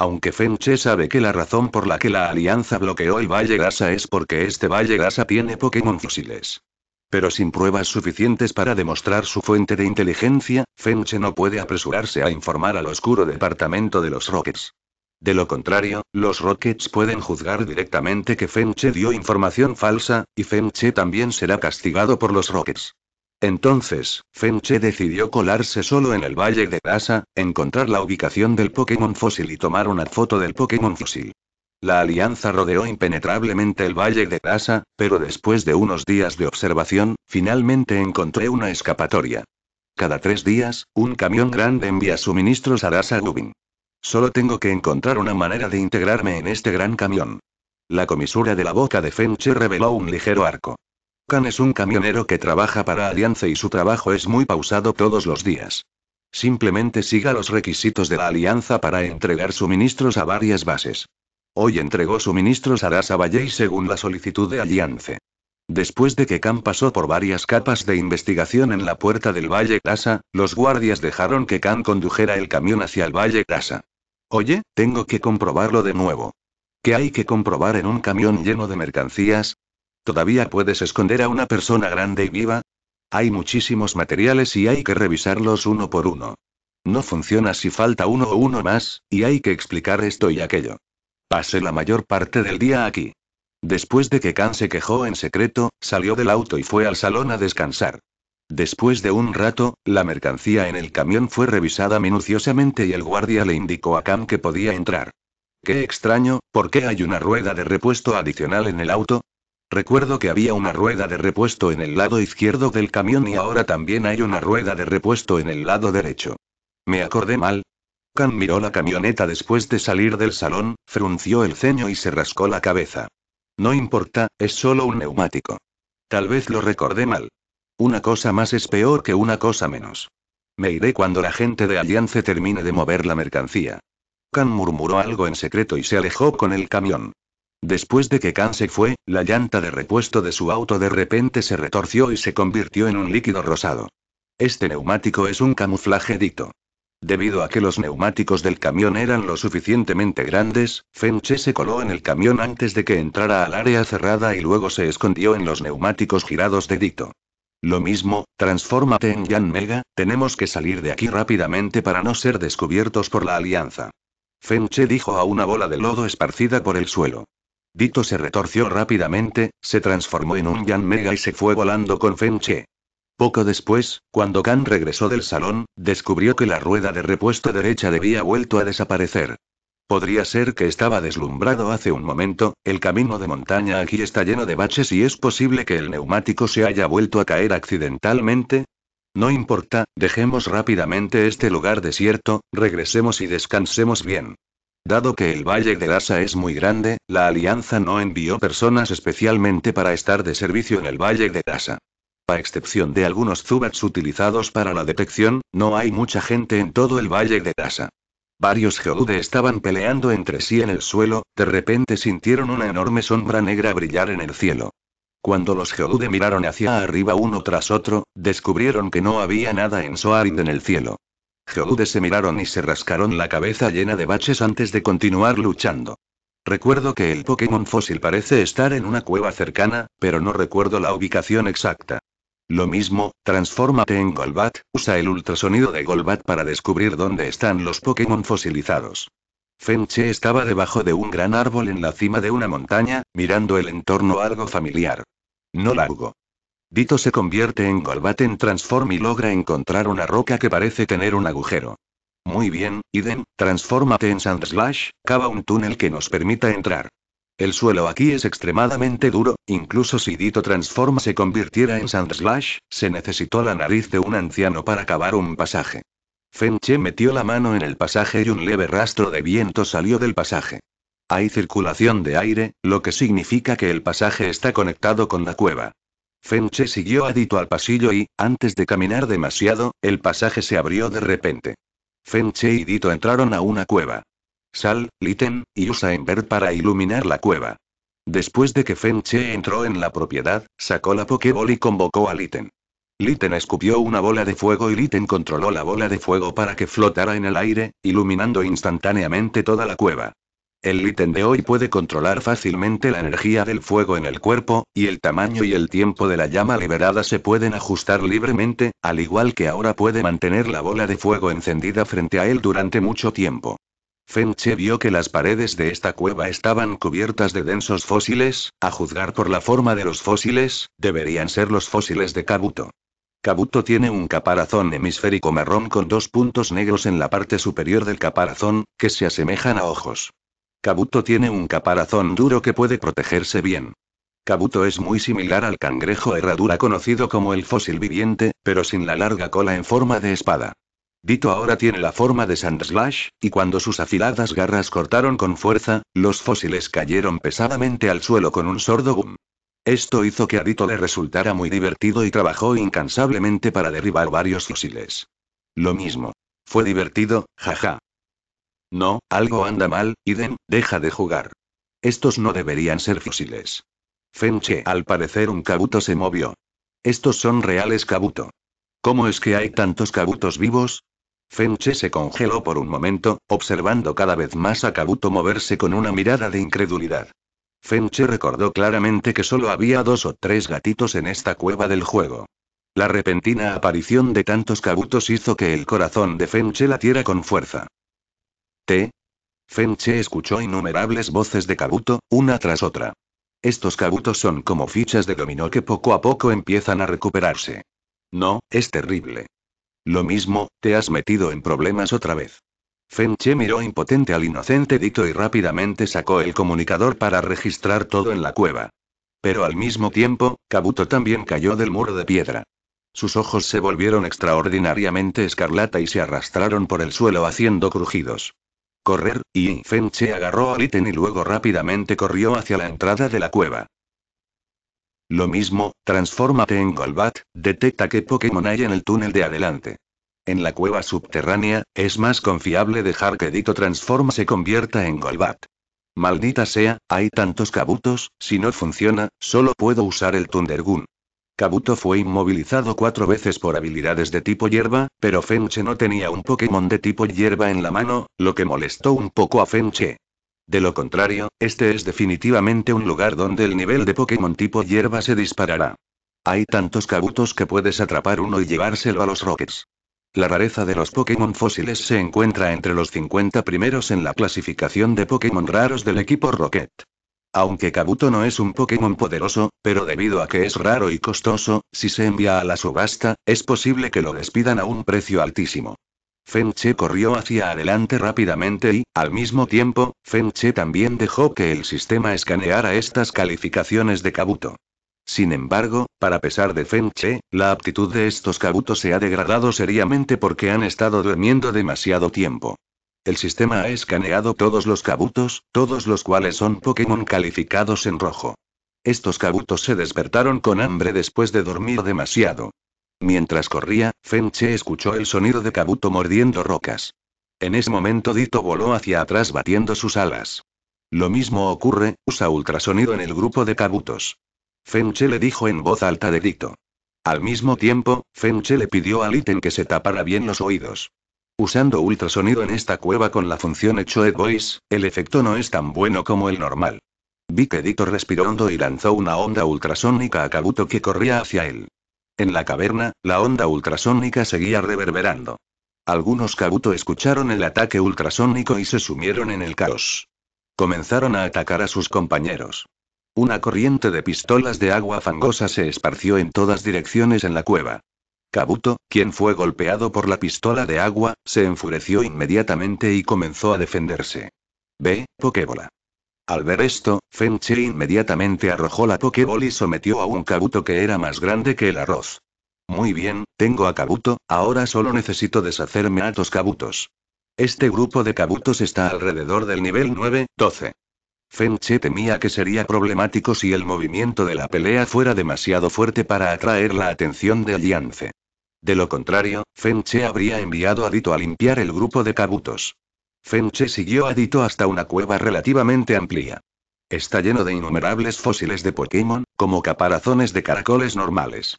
Aunque Fenche sabe que la razón por la que la alianza bloqueó el Valle Gasa es porque este Valle Gasa tiene Pokémon fósiles. Pero sin pruebas suficientes para demostrar su fuente de inteligencia, Fenche no puede apresurarse a informar al oscuro departamento de los Rockets. De lo contrario, los Rockets pueden juzgar directamente que Fenche dio información falsa, y Fenche también será castigado por los Rockets. Entonces, Fenche decidió colarse solo en el valle de Dasa, encontrar la ubicación del Pokémon fósil y tomar una foto del Pokémon fósil. La alianza rodeó impenetrablemente el valle de Dasa, pero después de unos días de observación, finalmente encontré una escapatoria. Cada tres días, un camión grande envía suministros a Dasa Rubin. Solo tengo que encontrar una manera de integrarme en este gran camión. La comisura de la boca de Fenche reveló un ligero arco. Khan es un camionero que trabaja para Alianza y su trabajo es muy pausado todos los días. Simplemente siga los requisitos de la Alianza para entregar suministros a varias bases. Hoy entregó suministros a Valle y según la solicitud de Alianza. Después de que Khan pasó por varias capas de investigación en la puerta del Valle Grasa, los guardias dejaron que Khan condujera el camión hacia el Valle Grasa. Oye, tengo que comprobarlo de nuevo. ¿Qué hay que comprobar en un camión lleno de mercancías? ¿Todavía puedes esconder a una persona grande y viva? Hay muchísimos materiales y hay que revisarlos uno por uno. No funciona si falta uno o uno más, y hay que explicar esto y aquello. Pasé la mayor parte del día aquí. Después de que Khan se quejó en secreto, salió del auto y fue al salón a descansar. Después de un rato, la mercancía en el camión fue revisada minuciosamente y el guardia le indicó a Khan que podía entrar. Qué extraño, ¿por qué hay una rueda de repuesto adicional en el auto? Recuerdo que había una rueda de repuesto en el lado izquierdo del camión y ahora también hay una rueda de repuesto en el lado derecho. Me acordé mal. Can miró la camioneta después de salir del salón, frunció el ceño y se rascó la cabeza. No importa, es solo un neumático. Tal vez lo recordé mal. Una cosa más es peor que una cosa menos. Me iré cuando la gente de Aliance termine de mover la mercancía. Can murmuró algo en secreto y se alejó con el camión. Después de que Khan se fue, la llanta de repuesto de su auto de repente se retorció y se convirtió en un líquido rosado. Este neumático es un camuflaje Dito. Debido a que los neumáticos del camión eran lo suficientemente grandes, Fenche se coló en el camión antes de que entrara al área cerrada y luego se escondió en los neumáticos girados de Dito. Lo mismo, transfórmate en Jan Mega, tenemos que salir de aquí rápidamente para no ser descubiertos por la alianza. Fenche dijo a una bola de lodo esparcida por el suelo. Dito se retorció rápidamente, se transformó en un Yan Mega y se fue volando con Fenche. Poco después, cuando Kan regresó del salón, descubrió que la rueda de repuesto derecha debía vuelto a desaparecer. Podría ser que estaba deslumbrado hace un momento, el camino de montaña aquí está lleno de baches y es posible que el neumático se haya vuelto a caer accidentalmente, no importa, dejemos rápidamente este lugar desierto, regresemos y descansemos bien. Dado que el valle de Dasa es muy grande, la alianza no envió personas especialmente para estar de servicio en el valle de Dasa. A excepción de algunos zubats utilizados para la detección, no hay mucha gente en todo el valle de Dasa. Varios Geode estaban peleando entre sí en el suelo, de repente sintieron una enorme sombra negra brillar en el cielo. Cuando los Geode miraron hacia arriba uno tras otro, descubrieron que no había nada en Soarid en el cielo. Joude se miraron y se rascaron la cabeza llena de baches antes de continuar luchando. Recuerdo que el Pokémon fósil parece estar en una cueva cercana, pero no recuerdo la ubicación exacta. Lo mismo, transfórmate en Golbat, usa el ultrasonido de Golbat para descubrir dónde están los Pokémon fosilizados. Fenche estaba debajo de un gran árbol en la cima de una montaña, mirando el entorno algo familiar. No la largo. Dito se convierte en Golbaten Transform y logra encontrar una roca que parece tener un agujero. Muy bien, Iden, transfórmate en Sandslash, cava un túnel que nos permita entrar. El suelo aquí es extremadamente duro, incluso si Dito Transform se convirtiera en Sandslash, se necesitó la nariz de un anciano para cavar un pasaje. Fenche metió la mano en el pasaje y un leve rastro de viento salió del pasaje. Hay circulación de aire, lo que significa que el pasaje está conectado con la cueva. Fenche siguió a Dito al pasillo y, antes de caminar demasiado, el pasaje se abrió de repente. Fenche y Dito entraron a una cueva. Sal, Litten, y usa ver para iluminar la cueva. Después de que Fenche entró en la propiedad, sacó la Pokéball y convocó a Litten. Litten escupió una bola de fuego y Litten controló la bola de fuego para que flotara en el aire, iluminando instantáneamente toda la cueva. El ítem de hoy puede controlar fácilmente la energía del fuego en el cuerpo, y el tamaño y el tiempo de la llama liberada se pueden ajustar libremente, al igual que ahora puede mantener la bola de fuego encendida frente a él durante mucho tiempo. Fenche vio que las paredes de esta cueva estaban cubiertas de densos fósiles, a juzgar por la forma de los fósiles, deberían ser los fósiles de Kabuto. Kabuto tiene un caparazón hemisférico marrón con dos puntos negros en la parte superior del caparazón, que se asemejan a ojos. Kabuto tiene un caparazón duro que puede protegerse bien. Kabuto es muy similar al cangrejo herradura conocido como el fósil viviente, pero sin la larga cola en forma de espada. Dito ahora tiene la forma de Sandslash, y cuando sus afiladas garras cortaron con fuerza, los fósiles cayeron pesadamente al suelo con un sordo boom. Esto hizo que a Dito le resultara muy divertido y trabajó incansablemente para derribar varios fósiles. Lo mismo. Fue divertido, jaja. No, algo anda mal, Den, deja de jugar. Estos no deberían ser fusiles. Fenche, al parecer un cabuto se movió. Estos son reales cabuto. ¿Cómo es que hay tantos cabutos vivos? Fenche se congeló por un momento, observando cada vez más a cabuto moverse con una mirada de incredulidad. Fenche recordó claramente que solo había dos o tres gatitos en esta cueva del juego. La repentina aparición de tantos cabutos hizo que el corazón de Fenche latiera con fuerza. Fen Fenche escuchó innumerables voces de Kabuto, una tras otra. Estos Kabutos son como fichas de dominó que poco a poco empiezan a recuperarse. No, es terrible. Lo mismo, te has metido en problemas otra vez. Fenche miró impotente al inocente Dito y rápidamente sacó el comunicador para registrar todo en la cueva. Pero al mismo tiempo, Kabuto también cayó del muro de piedra. Sus ojos se volvieron extraordinariamente escarlata y se arrastraron por el suelo haciendo crujidos. Correr, y Fenche agarró al ítem y luego rápidamente corrió hacia la entrada de la cueva. Lo mismo, transfórmate en Golbat, detecta qué Pokémon hay en el túnel de adelante. En la cueva subterránea, es más confiable dejar que Dito Transform se convierta en Golbat. Maldita sea, hay tantos cabutos, si no funciona, solo puedo usar el Thundergun. Kabuto fue inmovilizado cuatro veces por habilidades de tipo hierba, pero Fenche no tenía un Pokémon de tipo hierba en la mano, lo que molestó un poco a Fenche. De lo contrario, este es definitivamente un lugar donde el nivel de Pokémon tipo hierba se disparará. Hay tantos Kabutos que puedes atrapar uno y llevárselo a los Rockets. La rareza de los Pokémon fósiles se encuentra entre los 50 primeros en la clasificación de Pokémon raros del equipo Rocket. Aunque Kabuto no es un Pokémon poderoso, pero debido a que es raro y costoso, si se envía a la subasta, es posible que lo despidan a un precio altísimo. Fenche corrió hacia adelante rápidamente y, al mismo tiempo, Fenche también dejó que el sistema escaneara estas calificaciones de Kabuto. Sin embargo, para pesar de Fenche, la aptitud de estos Kabuto se ha degradado seriamente porque han estado durmiendo demasiado tiempo. El sistema ha escaneado todos los kabutos, todos los cuales son Pokémon calificados en rojo. Estos kabutos se despertaron con hambre después de dormir demasiado. Mientras corría, Fenche escuchó el sonido de Kabuto mordiendo rocas. En ese momento Dito voló hacia atrás batiendo sus alas. Lo mismo ocurre, usa ultrasonido en el grupo de Kabutos. Fenche le dijo en voz alta de Dito. Al mismo tiempo, Fenche le pidió al ítem que se tapara bien los oídos. Usando ultrasonido en esta cueva con la función Echoed Voice, el efecto no es tan bueno como el normal. Vi que Dito respiró hondo y lanzó una onda ultrasónica a Kabuto que corría hacia él. En la caverna, la onda ultrasónica seguía reverberando. Algunos Kabuto escucharon el ataque ultrasónico y se sumieron en el caos. Comenzaron a atacar a sus compañeros. Una corriente de pistolas de agua fangosa se esparció en todas direcciones en la cueva. Kabuto, quien fue golpeado por la pistola de agua, se enfureció inmediatamente y comenzó a defenderse. Ve, Pokébola. Al ver esto, Fenche inmediatamente arrojó la Pokébola y sometió a un Kabuto que era más grande que el arroz. Muy bien, tengo a Kabuto, ahora solo necesito deshacerme a dos Kabutos. Este grupo de Kabutos está alrededor del nivel 9-12. Fenche temía que sería problemático si el movimiento de la pelea fuera demasiado fuerte para atraer la atención de Aliance. De lo contrario, Fenche habría enviado a Dito a limpiar el grupo de cabutos. Fenche siguió a Dito hasta una cueva relativamente amplia. Está lleno de innumerables fósiles de Pokémon, como caparazones de caracoles normales.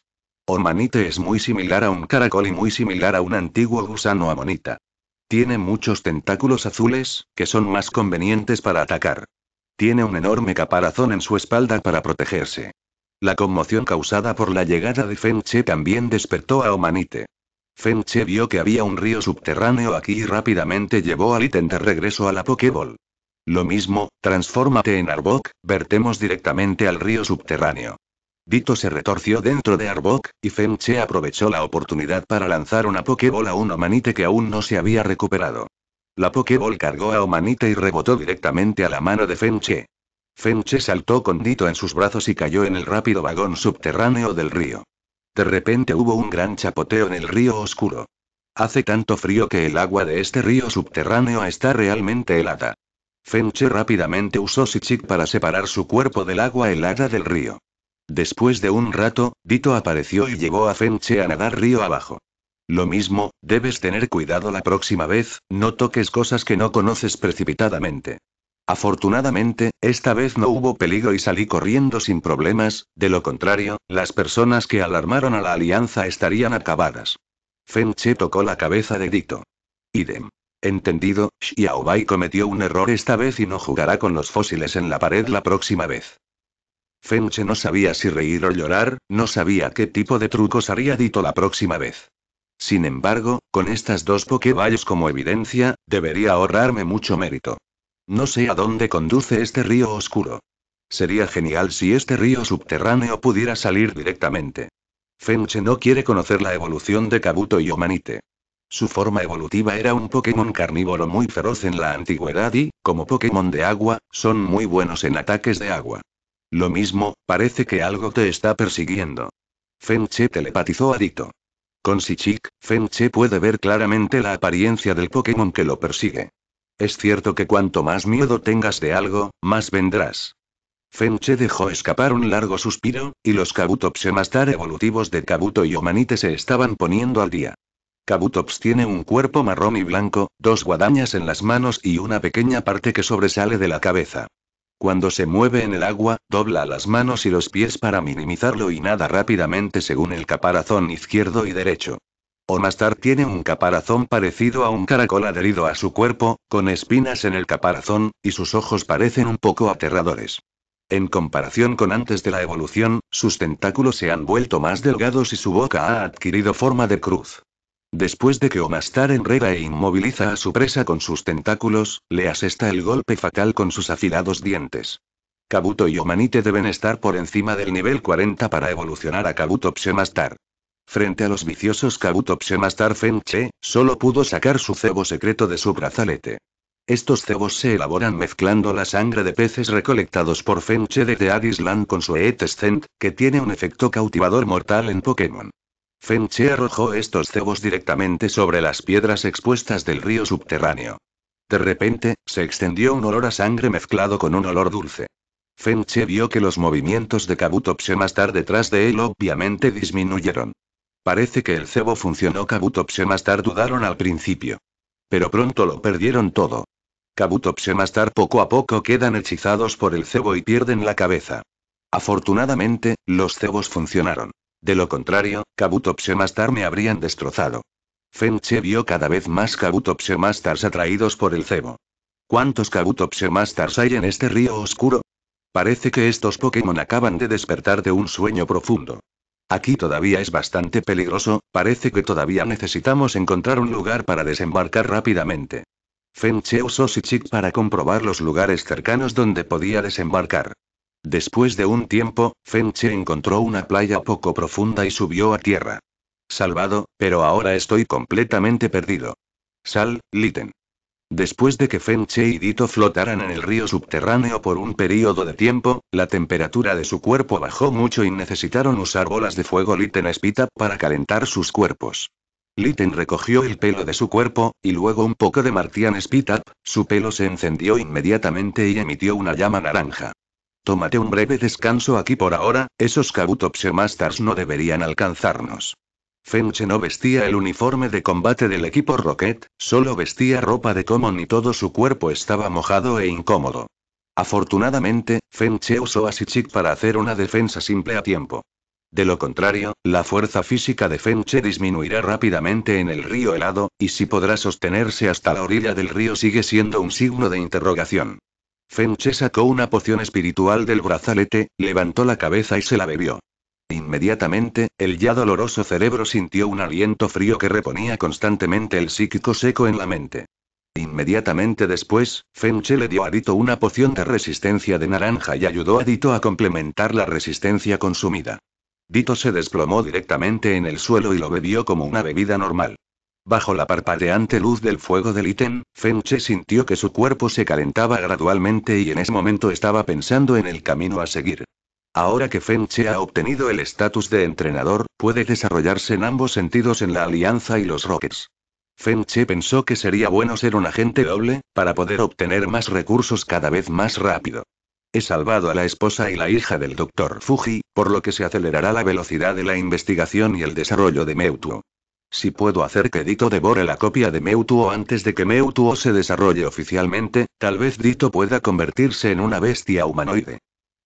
Omanite es muy similar a un caracol y muy similar a un antiguo gusano amonita. Tiene muchos tentáculos azules, que son más convenientes para atacar. Tiene un enorme caparazón en su espalda para protegerse. La conmoción causada por la llegada de Fenche también despertó a Omanite. Fenche vio que había un río subterráneo aquí y rápidamente llevó al ítem de regreso a la Pokéball. Lo mismo, transfórmate en Arbok, vertemos directamente al río subterráneo. Dito se retorció dentro de Arbok, y Fenche aprovechó la oportunidad para lanzar una Pokéball a un Omanite que aún no se había recuperado. La Pokéball cargó a Omanite y rebotó directamente a la mano de Fenche. Fenche saltó con Dito en sus brazos y cayó en el rápido vagón subterráneo del río. De repente hubo un gran chapoteo en el río oscuro. Hace tanto frío que el agua de este río subterráneo está realmente helada. Fenche rápidamente usó Sichik para separar su cuerpo del agua helada del río. Después de un rato, Dito apareció y llevó a Fenche a nadar río abajo. Lo mismo, debes tener cuidado la próxima vez, no toques cosas que no conoces precipitadamente. Afortunadamente, esta vez no hubo peligro y salí corriendo sin problemas, de lo contrario, las personas que alarmaron a la alianza estarían acabadas. Fenche tocó la cabeza de Dito. Idem. Entendido, Xiaobai cometió un error esta vez y no jugará con los fósiles en la pared la próxima vez. Fenche no sabía si reír o llorar, no sabía qué tipo de trucos haría Dito la próxima vez. Sin embargo, con estas dos Pokéballs como evidencia, debería ahorrarme mucho mérito. No sé a dónde conduce este río oscuro. Sería genial si este río subterráneo pudiera salir directamente. Fenche no quiere conocer la evolución de Kabuto y Omanite. Su forma evolutiva era un Pokémon carnívoro muy feroz en la antigüedad y, como Pokémon de agua, son muy buenos en ataques de agua. Lo mismo, parece que algo te está persiguiendo. Fenche telepatizó a Dito. Con Sichik, Fenche puede ver claramente la apariencia del Pokémon que lo persigue. Es cierto que cuanto más miedo tengas de algo, más vendrás. Fenche dejó escapar un largo suspiro, y los Kabutops Emastar evolutivos de Kabuto y Omanite se estaban poniendo al día. Kabutops tiene un cuerpo marrón y blanco, dos guadañas en las manos y una pequeña parte que sobresale de la cabeza. Cuando se mueve en el agua, dobla las manos y los pies para minimizarlo y nada rápidamente según el caparazón izquierdo y derecho. Omastar tiene un caparazón parecido a un caracol adherido a su cuerpo, con espinas en el caparazón, y sus ojos parecen un poco aterradores. En comparación con antes de la evolución, sus tentáculos se han vuelto más delgados y su boca ha adquirido forma de cruz. Después de que Omastar enreda e inmoviliza a su presa con sus tentáculos, le asesta el golpe fatal con sus afilados dientes. Kabuto y Omanite deben estar por encima del nivel 40 para evolucionar a Kabuto Frente a los viciosos Master Fenche, solo pudo sacar su cebo secreto de su brazalete. Estos cebos se elaboran mezclando la sangre de peces recolectados por Fenche desde Arisland con su Scent, que tiene un efecto cautivador mortal en Pokémon. Fenche arrojó estos cebos directamente sobre las piedras expuestas del río subterráneo. De repente, se extendió un olor a sangre mezclado con un olor dulce. Fenche vio que los movimientos de Kabutopse detrás de él obviamente disminuyeron. Parece que el cebo funcionó. Kabutopse Mastar dudaron al principio. Pero pronto lo perdieron todo. Kabutopse Mastar poco a poco quedan hechizados por el cebo y pierden la cabeza. Afortunadamente, los cebos funcionaron. De lo contrario, Kabutopse Mastar me habrían destrozado. Fenche vio cada vez más Kabutopse Mastars atraídos por el cebo. ¿Cuántos Kabutopse Mastars hay en este río oscuro? Parece que estos Pokémon acaban de despertar de un sueño profundo. Aquí todavía es bastante peligroso, parece que todavía necesitamos encontrar un lugar para desembarcar rápidamente. Fenche usó Sichik para comprobar los lugares cercanos donde podía desembarcar. Después de un tiempo, Fenche encontró una playa poco profunda y subió a tierra. Salvado, pero ahora estoy completamente perdido. Sal, Litten. Después de que Fenche y Dito flotaran en el río subterráneo por un periodo de tiempo, la temperatura de su cuerpo bajó mucho y necesitaron usar bolas de fuego Litten Up para calentar sus cuerpos. Liten recogió el pelo de su cuerpo, y luego un poco de Martian Spitap, su pelo se encendió inmediatamente y emitió una llama naranja. Tómate un breve descanso aquí por ahora, esos Masters no deberían alcanzarnos. Fenche no vestía el uniforme de combate del equipo Rocket, solo vestía ropa de common y todo su cuerpo estaba mojado e incómodo. Afortunadamente, Fenche usó a Sichik para hacer una defensa simple a tiempo. De lo contrario, la fuerza física de Fenche disminuirá rápidamente en el río helado, y si podrá sostenerse hasta la orilla del río sigue siendo un signo de interrogación. Fenche sacó una poción espiritual del brazalete, levantó la cabeza y se la bebió. Inmediatamente, el ya doloroso cerebro sintió un aliento frío que reponía constantemente el psíquico seco en la mente. Inmediatamente después, Fenche le dio a Dito una poción de resistencia de naranja y ayudó a Dito a complementar la resistencia consumida. Dito se desplomó directamente en el suelo y lo bebió como una bebida normal. Bajo la parpadeante luz del fuego del ítem, Fenche sintió que su cuerpo se calentaba gradualmente y en ese momento estaba pensando en el camino a seguir. Ahora que Fenche ha obtenido el estatus de entrenador, puede desarrollarse en ambos sentidos en la Alianza y los Rockets. Fenche pensó que sería bueno ser un agente doble, para poder obtener más recursos cada vez más rápido. He salvado a la esposa y la hija del doctor Fuji, por lo que se acelerará la velocidad de la investigación y el desarrollo de Meutuo. Si puedo hacer que Dito devore la copia de Meutuo antes de que Meutuo se desarrolle oficialmente, tal vez Dito pueda convertirse en una bestia humanoide.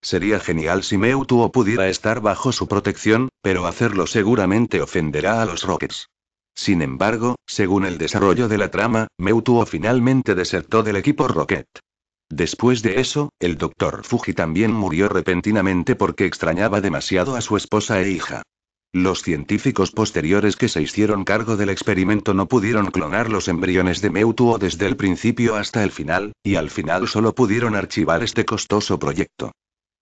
Sería genial si Mewtwo pudiera estar bajo su protección, pero hacerlo seguramente ofenderá a los Rockets. Sin embargo, según el desarrollo de la trama, Mewtwo finalmente desertó del equipo Rocket. Después de eso, el Dr. Fuji también murió repentinamente porque extrañaba demasiado a su esposa e hija. Los científicos posteriores que se hicieron cargo del experimento no pudieron clonar los embriones de Mewtwo desde el principio hasta el final, y al final solo pudieron archivar este costoso proyecto.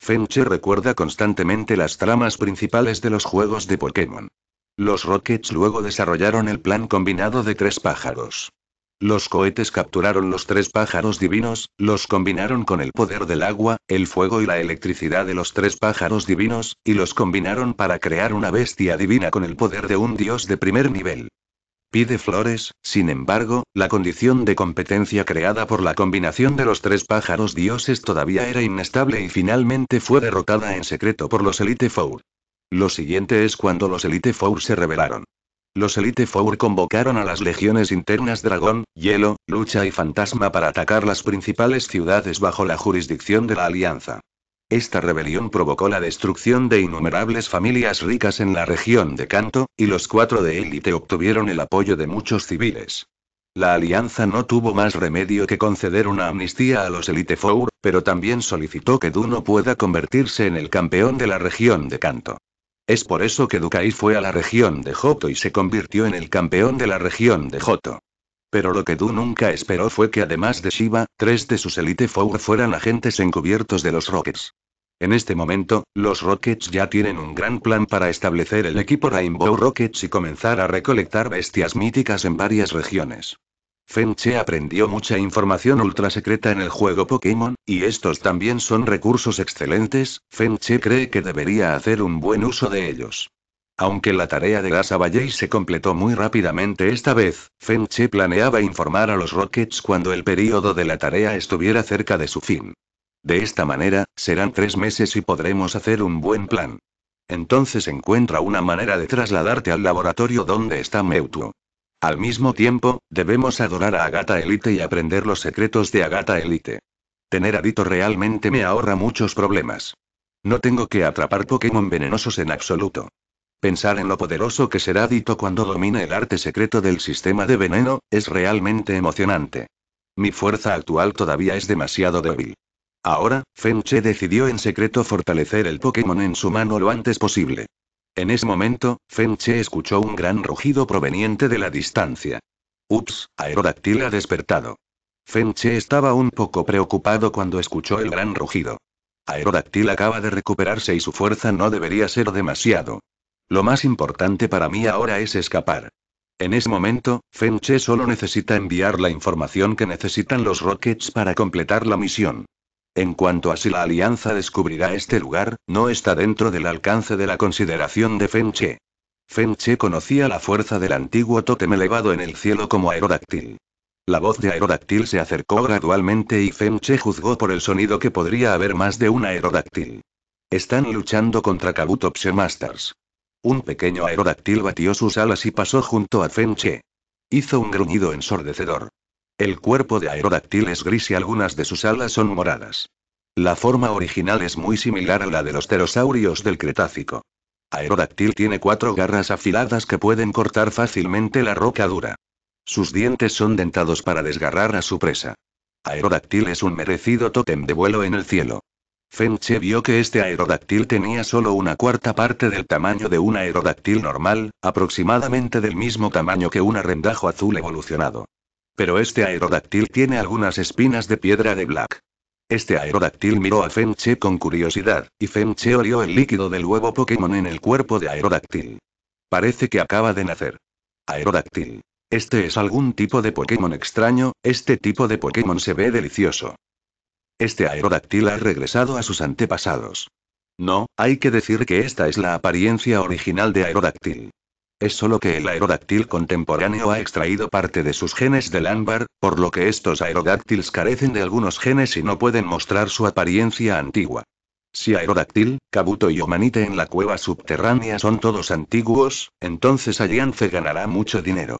Fenche recuerda constantemente las tramas principales de los juegos de Pokémon. Los Rockets luego desarrollaron el plan combinado de tres pájaros. Los cohetes capturaron los tres pájaros divinos, los combinaron con el poder del agua, el fuego y la electricidad de los tres pájaros divinos, y los combinaron para crear una bestia divina con el poder de un dios de primer nivel. Pide Flores, sin embargo, la condición de competencia creada por la combinación de los tres pájaros dioses todavía era inestable y finalmente fue derrotada en secreto por los Elite Four. Lo siguiente es cuando los Elite Four se rebelaron. Los Elite Four convocaron a las legiones internas Dragón, Hielo, Lucha y Fantasma para atacar las principales ciudades bajo la jurisdicción de la Alianza. Esta rebelión provocó la destrucción de innumerables familias ricas en la región de Canto, y los cuatro de élite obtuvieron el apoyo de muchos civiles. La alianza no tuvo más remedio que conceder una amnistía a los Elite Four, pero también solicitó que Duno pueda convertirse en el campeón de la región de Canto. Es por eso que Dukai fue a la región de Joto y se convirtió en el campeón de la región de Joto. Pero lo que Du nunca esperó fue que además de Shiva, tres de sus Elite Four fueran agentes encubiertos de los Rockets. En este momento, los Rockets ya tienen un gran plan para establecer el equipo Rainbow Rockets y comenzar a recolectar bestias míticas en varias regiones. Fenche aprendió mucha información ultra secreta en el juego Pokémon, y estos también son recursos excelentes, Fenche cree que debería hacer un buen uso de ellos. Aunque la tarea de Gasa se completó muy rápidamente esta vez, Fenche planeaba informar a los Rockets cuando el periodo de la tarea estuviera cerca de su fin. De esta manera, serán tres meses y podremos hacer un buen plan. Entonces encuentra una manera de trasladarte al laboratorio donde está Mewtwo. Al mismo tiempo, debemos adorar a Agata Elite y aprender los secretos de Agata Elite. Tener a Dito realmente me ahorra muchos problemas. No tengo que atrapar Pokémon venenosos en absoluto. Pensar en lo poderoso que será Dito cuando domine el arte secreto del sistema de veneno, es realmente emocionante. Mi fuerza actual todavía es demasiado débil. Ahora, Fenche decidió en secreto fortalecer el Pokémon en su mano lo antes posible. En ese momento, Fenche escuchó un gran rugido proveniente de la distancia. Ups, Aerodactyl ha despertado. Fenche estaba un poco preocupado cuando escuchó el gran rugido. Aerodactyl acaba de recuperarse y su fuerza no debería ser demasiado. Lo más importante para mí ahora es escapar. En ese momento, Fenche solo necesita enviar la información que necesitan los Rockets para completar la misión. En cuanto a si la Alianza descubrirá este lugar, no está dentro del alcance de la consideración de Fenche. Fenche conocía la fuerza del antiguo tótem elevado en el cielo como aerodáctil. La voz de aerodáctil se acercó gradualmente y Fenche juzgó por el sonido que podría haber más de un aerodáctil. Están luchando contra Kabuto Masters. Un pequeño aerodáctil batió sus alas y pasó junto a Fenche. Hizo un gruñido ensordecedor. El cuerpo de aerodáctil es gris y algunas de sus alas son moradas. La forma original es muy similar a la de los pterosaurios del Cretácico. Aerodáctil tiene cuatro garras afiladas que pueden cortar fácilmente la roca dura. Sus dientes son dentados para desgarrar a su presa. Aerodáctil es un merecido tótem de vuelo en el cielo. Fenche vio que este aerodáctil tenía solo una cuarta parte del tamaño de un aerodáctil normal, aproximadamente del mismo tamaño que un arrendajo azul evolucionado. Pero este aerodáctil tiene algunas espinas de piedra de Black. Este aerodáctil miró a Fenche con curiosidad, y Fenche olió el líquido del huevo Pokémon en el cuerpo de aerodáctil. Parece que acaba de nacer. Aerodáctil. Este es algún tipo de Pokémon extraño, este tipo de Pokémon se ve delicioso. Este aerodáctil ha regresado a sus antepasados. No, hay que decir que esta es la apariencia original de aerodáctil. Es solo que el aerodáctil contemporáneo ha extraído parte de sus genes del ámbar, por lo que estos aerodáctiles carecen de algunos genes y no pueden mostrar su apariencia antigua. Si aerodáctil, cabuto y omanite en la cueva subterránea son todos antiguos, entonces Alliance ganará mucho dinero.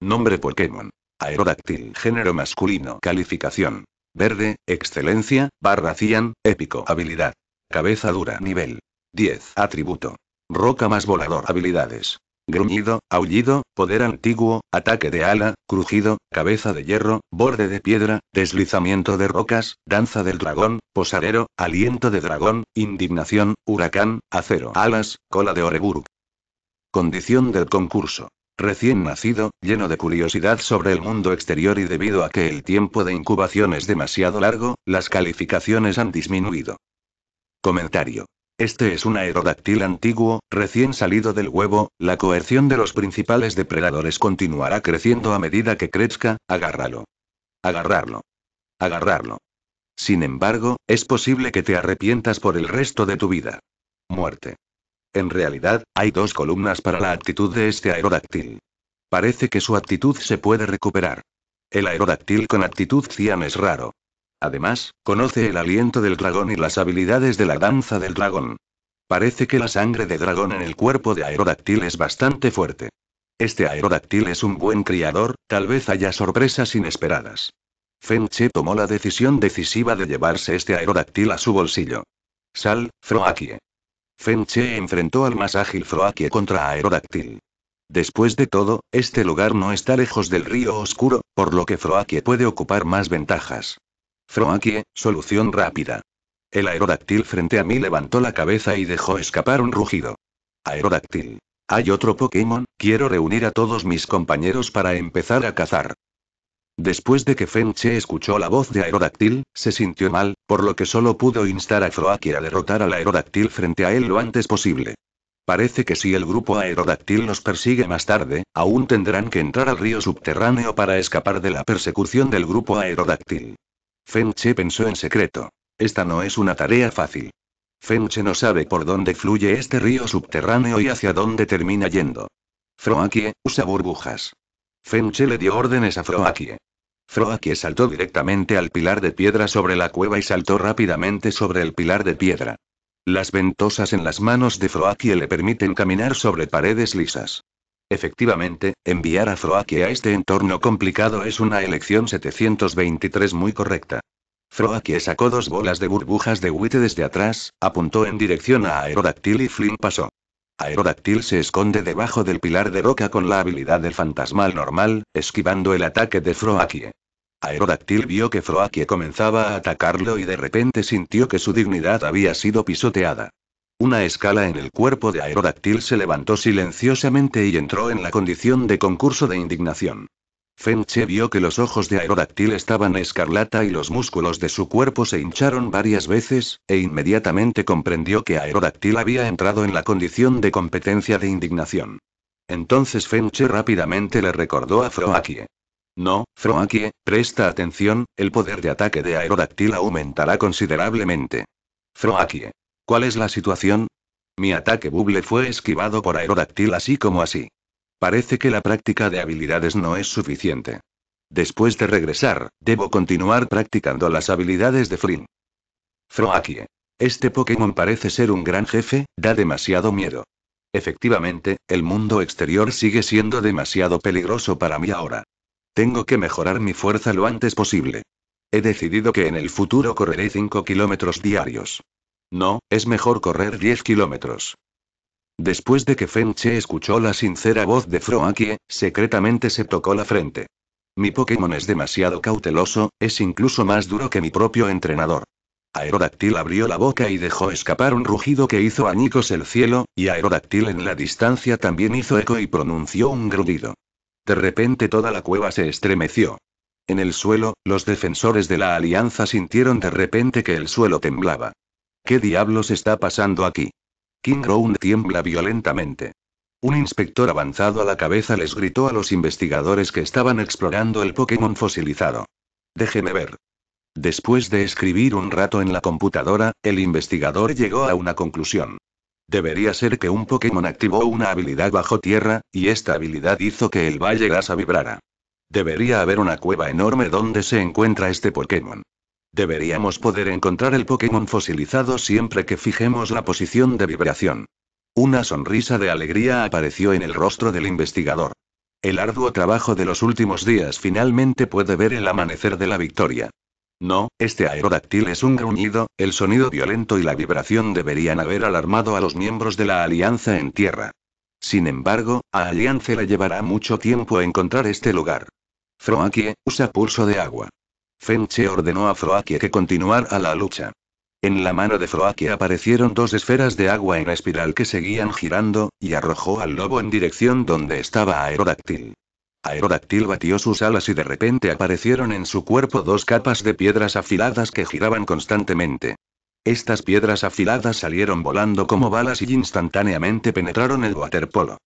Nombre Pokémon. Aerodáctil. Género masculino. Calificación. Verde, excelencia, barra cian, épico, habilidad. Cabeza dura, nivel 10, atributo. Roca más volador, habilidades. Gruñido, aullido, poder antiguo, ataque de ala, crujido, cabeza de hierro, borde de piedra, deslizamiento de rocas, danza del dragón, posadero, aliento de dragón, indignación, huracán, acero, alas, cola de Oreburu. Condición del concurso. Recién nacido, lleno de curiosidad sobre el mundo exterior y debido a que el tiempo de incubación es demasiado largo, las calificaciones han disminuido. Comentario. Este es un aerodáctil antiguo, recién salido del huevo, la coerción de los principales depredadores continuará creciendo a medida que crezca, agárralo. Agarrarlo. Agarrarlo. Sin embargo, es posible que te arrepientas por el resto de tu vida. Muerte. En realidad, hay dos columnas para la actitud de este aerodáctil. Parece que su actitud se puede recuperar. El aerodáctil con actitud Cian es raro. Además, conoce el aliento del dragón y las habilidades de la danza del dragón. Parece que la sangre de dragón en el cuerpo de aerodáctil es bastante fuerte. Este aerodáctil es un buen criador, tal vez haya sorpresas inesperadas. Fenche tomó la decisión decisiva de llevarse este aerodáctil a su bolsillo. Sal, Froakie. Feng enfrentó al más ágil Froakie contra Aerodáctil. Después de todo, este lugar no está lejos del río oscuro, por lo que Froakie puede ocupar más ventajas. Froakie, solución rápida. El Aerodáctil frente a mí levantó la cabeza y dejó escapar un rugido. Aerodáctil. Hay otro Pokémon, quiero reunir a todos mis compañeros para empezar a cazar. Después de que Fenche escuchó la voz de Aerodáctil, se sintió mal, por lo que solo pudo instar a Froakie a derrotar al Aerodáctil frente a él lo antes posible. Parece que si el grupo Aerodáctil los persigue más tarde, aún tendrán que entrar al río subterráneo para escapar de la persecución del grupo Aerodáctil. Fenche pensó en secreto. Esta no es una tarea fácil. Fenche no sabe por dónde fluye este río subterráneo y hacia dónde termina yendo. Froakie, usa burbujas. Fenche le dio órdenes a Froakie. Froakie saltó directamente al pilar de piedra sobre la cueva y saltó rápidamente sobre el pilar de piedra. Las ventosas en las manos de Froakie le permiten caminar sobre paredes lisas. Efectivamente, enviar a Froakie a este entorno complicado es una elección 723 muy correcta. Froakie sacó dos bolas de burbujas de Witte desde atrás, apuntó en dirección a Aerodactyl y Flynn pasó. Aerodactyl se esconde debajo del pilar de roca con la habilidad del fantasmal normal, esquivando el ataque de Froakie. Aerodactyl vio que Froakie comenzaba a atacarlo y de repente sintió que su dignidad había sido pisoteada. Una escala en el cuerpo de Aerodactyl se levantó silenciosamente y entró en la condición de concurso de indignación. Fenche vio que los ojos de Aerodactyl estaban escarlata y los músculos de su cuerpo se hincharon varias veces, e inmediatamente comprendió que Aerodactyl había entrado en la condición de competencia de indignación. Entonces Fenche rápidamente le recordó a Froakie. No, Froakie, presta atención, el poder de ataque de Aerodactyl aumentará considerablemente. Froakie. ¿Cuál es la situación? Mi ataque buble fue esquivado por Aerodactyl así como así parece que la práctica de habilidades no es suficiente. Después de regresar, debo continuar practicando las habilidades de Flynn. Froakie. Este Pokémon parece ser un gran jefe, da demasiado miedo. Efectivamente, el mundo exterior sigue siendo demasiado peligroso para mí ahora. Tengo que mejorar mi fuerza lo antes posible. He decidido que en el futuro correré 5 kilómetros diarios. No, es mejor correr 10 kilómetros. Después de que Fenche escuchó la sincera voz de Froakie, secretamente se tocó la frente. Mi Pokémon es demasiado cauteloso, es incluso más duro que mi propio entrenador. Aerodactyl abrió la boca y dejó escapar un rugido que hizo añicos el cielo, y Aerodactyl en la distancia también hizo eco y pronunció un grudido. De repente toda la cueva se estremeció. En el suelo, los defensores de la alianza sintieron de repente que el suelo temblaba. ¿Qué diablos está pasando aquí? King Ground tiembla violentamente. Un inspector avanzado a la cabeza les gritó a los investigadores que estaban explorando el Pokémon fosilizado. Déjeme ver. Después de escribir un rato en la computadora, el investigador llegó a una conclusión. Debería ser que un Pokémon activó una habilidad bajo tierra, y esta habilidad hizo que el Valle Gasa vibrara. Debería haber una cueva enorme donde se encuentra este Pokémon. Deberíamos poder encontrar el Pokémon fosilizado siempre que fijemos la posición de vibración. Una sonrisa de alegría apareció en el rostro del investigador. El arduo trabajo de los últimos días finalmente puede ver el amanecer de la victoria. No, este aerodáctil es un gruñido, el sonido violento y la vibración deberían haber alarmado a los miembros de la Alianza en tierra. Sin embargo, a Alianza le llevará mucho tiempo encontrar este lugar. Froakie, usa pulso de agua. Fenche ordenó a Froakie que continuara la lucha. En la mano de Froakie aparecieron dos esferas de agua en espiral que seguían girando, y arrojó al lobo en dirección donde estaba Aerodáctil. Aerodáctil batió sus alas y de repente aparecieron en su cuerpo dos capas de piedras afiladas que giraban constantemente. Estas piedras afiladas salieron volando como balas y instantáneamente penetraron el waterpolo.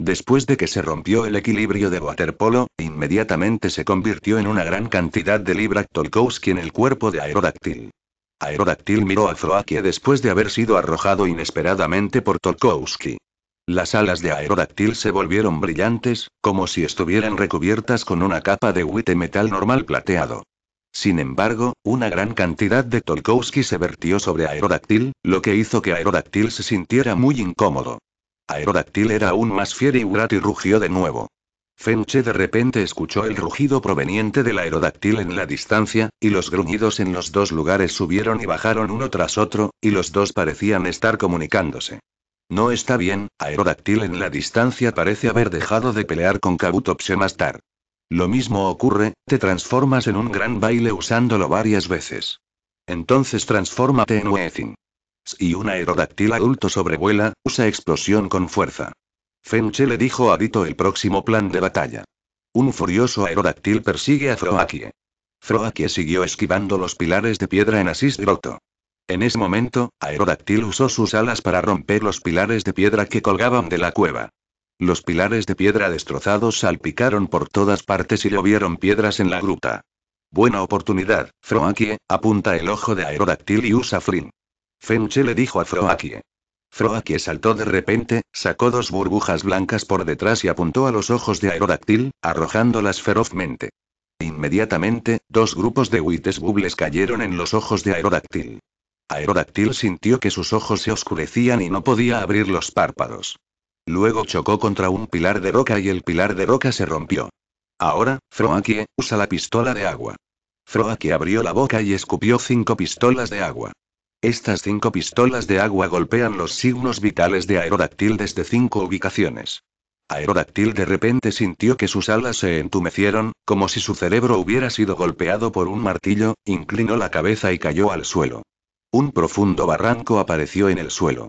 Después de que se rompió el equilibrio de waterpolo, inmediatamente se convirtió en una gran cantidad de libra Tolkowski en el cuerpo de Aerodactyl. Aerodactyl miró a Zoakie después de haber sido arrojado inesperadamente por Tolkowski. Las alas de Aerodactyl se volvieron brillantes, como si estuvieran recubiertas con una capa de huite metal normal plateado. Sin embargo, una gran cantidad de Tolkowski se vertió sobre Aerodactyl, lo que hizo que Aerodactyl se sintiera muy incómodo. Aerodactyl era aún más fiero y y rugió de nuevo. Fenche de repente escuchó el rugido proveniente del aerodáctil en la distancia, y los gruñidos en los dos lugares subieron y bajaron uno tras otro, y los dos parecían estar comunicándose. No está bien, aerodáctil en la distancia parece haber dejado de pelear con tarde. Lo mismo ocurre, te transformas en un gran baile usándolo varias veces. Entonces transfórmate en Weezing y un aerodáctil adulto sobrevuela, usa explosión con fuerza. Fenche le dijo a Dito el próximo plan de batalla. Un furioso aerodáctil persigue a Froakie. Froakie siguió esquivando los pilares de piedra en Asís Roto. En ese momento, Aerodactyl usó sus alas para romper los pilares de piedra que colgaban de la cueva. Los pilares de piedra destrozados salpicaron por todas partes y llovieron piedras en la gruta. Buena oportunidad, Froakie, apunta el ojo de Aerodactyl y usa Frin Fenche le dijo a Froakie. Froakie saltó de repente, sacó dos burbujas blancas por detrás y apuntó a los ojos de Aerodactyl, arrojándolas ferozmente. Inmediatamente, dos grupos de huites bubles cayeron en los ojos de Aerodactyl. Aerodactyl sintió que sus ojos se oscurecían y no podía abrir los párpados. Luego chocó contra un pilar de roca y el pilar de roca se rompió. Ahora, Froakie, usa la pistola de agua. Froakie abrió la boca y escupió cinco pistolas de agua. Estas cinco pistolas de agua golpean los signos vitales de Aerodáctil desde cinco ubicaciones. Aerodáctil de repente sintió que sus alas se entumecieron, como si su cerebro hubiera sido golpeado por un martillo, inclinó la cabeza y cayó al suelo. Un profundo barranco apareció en el suelo.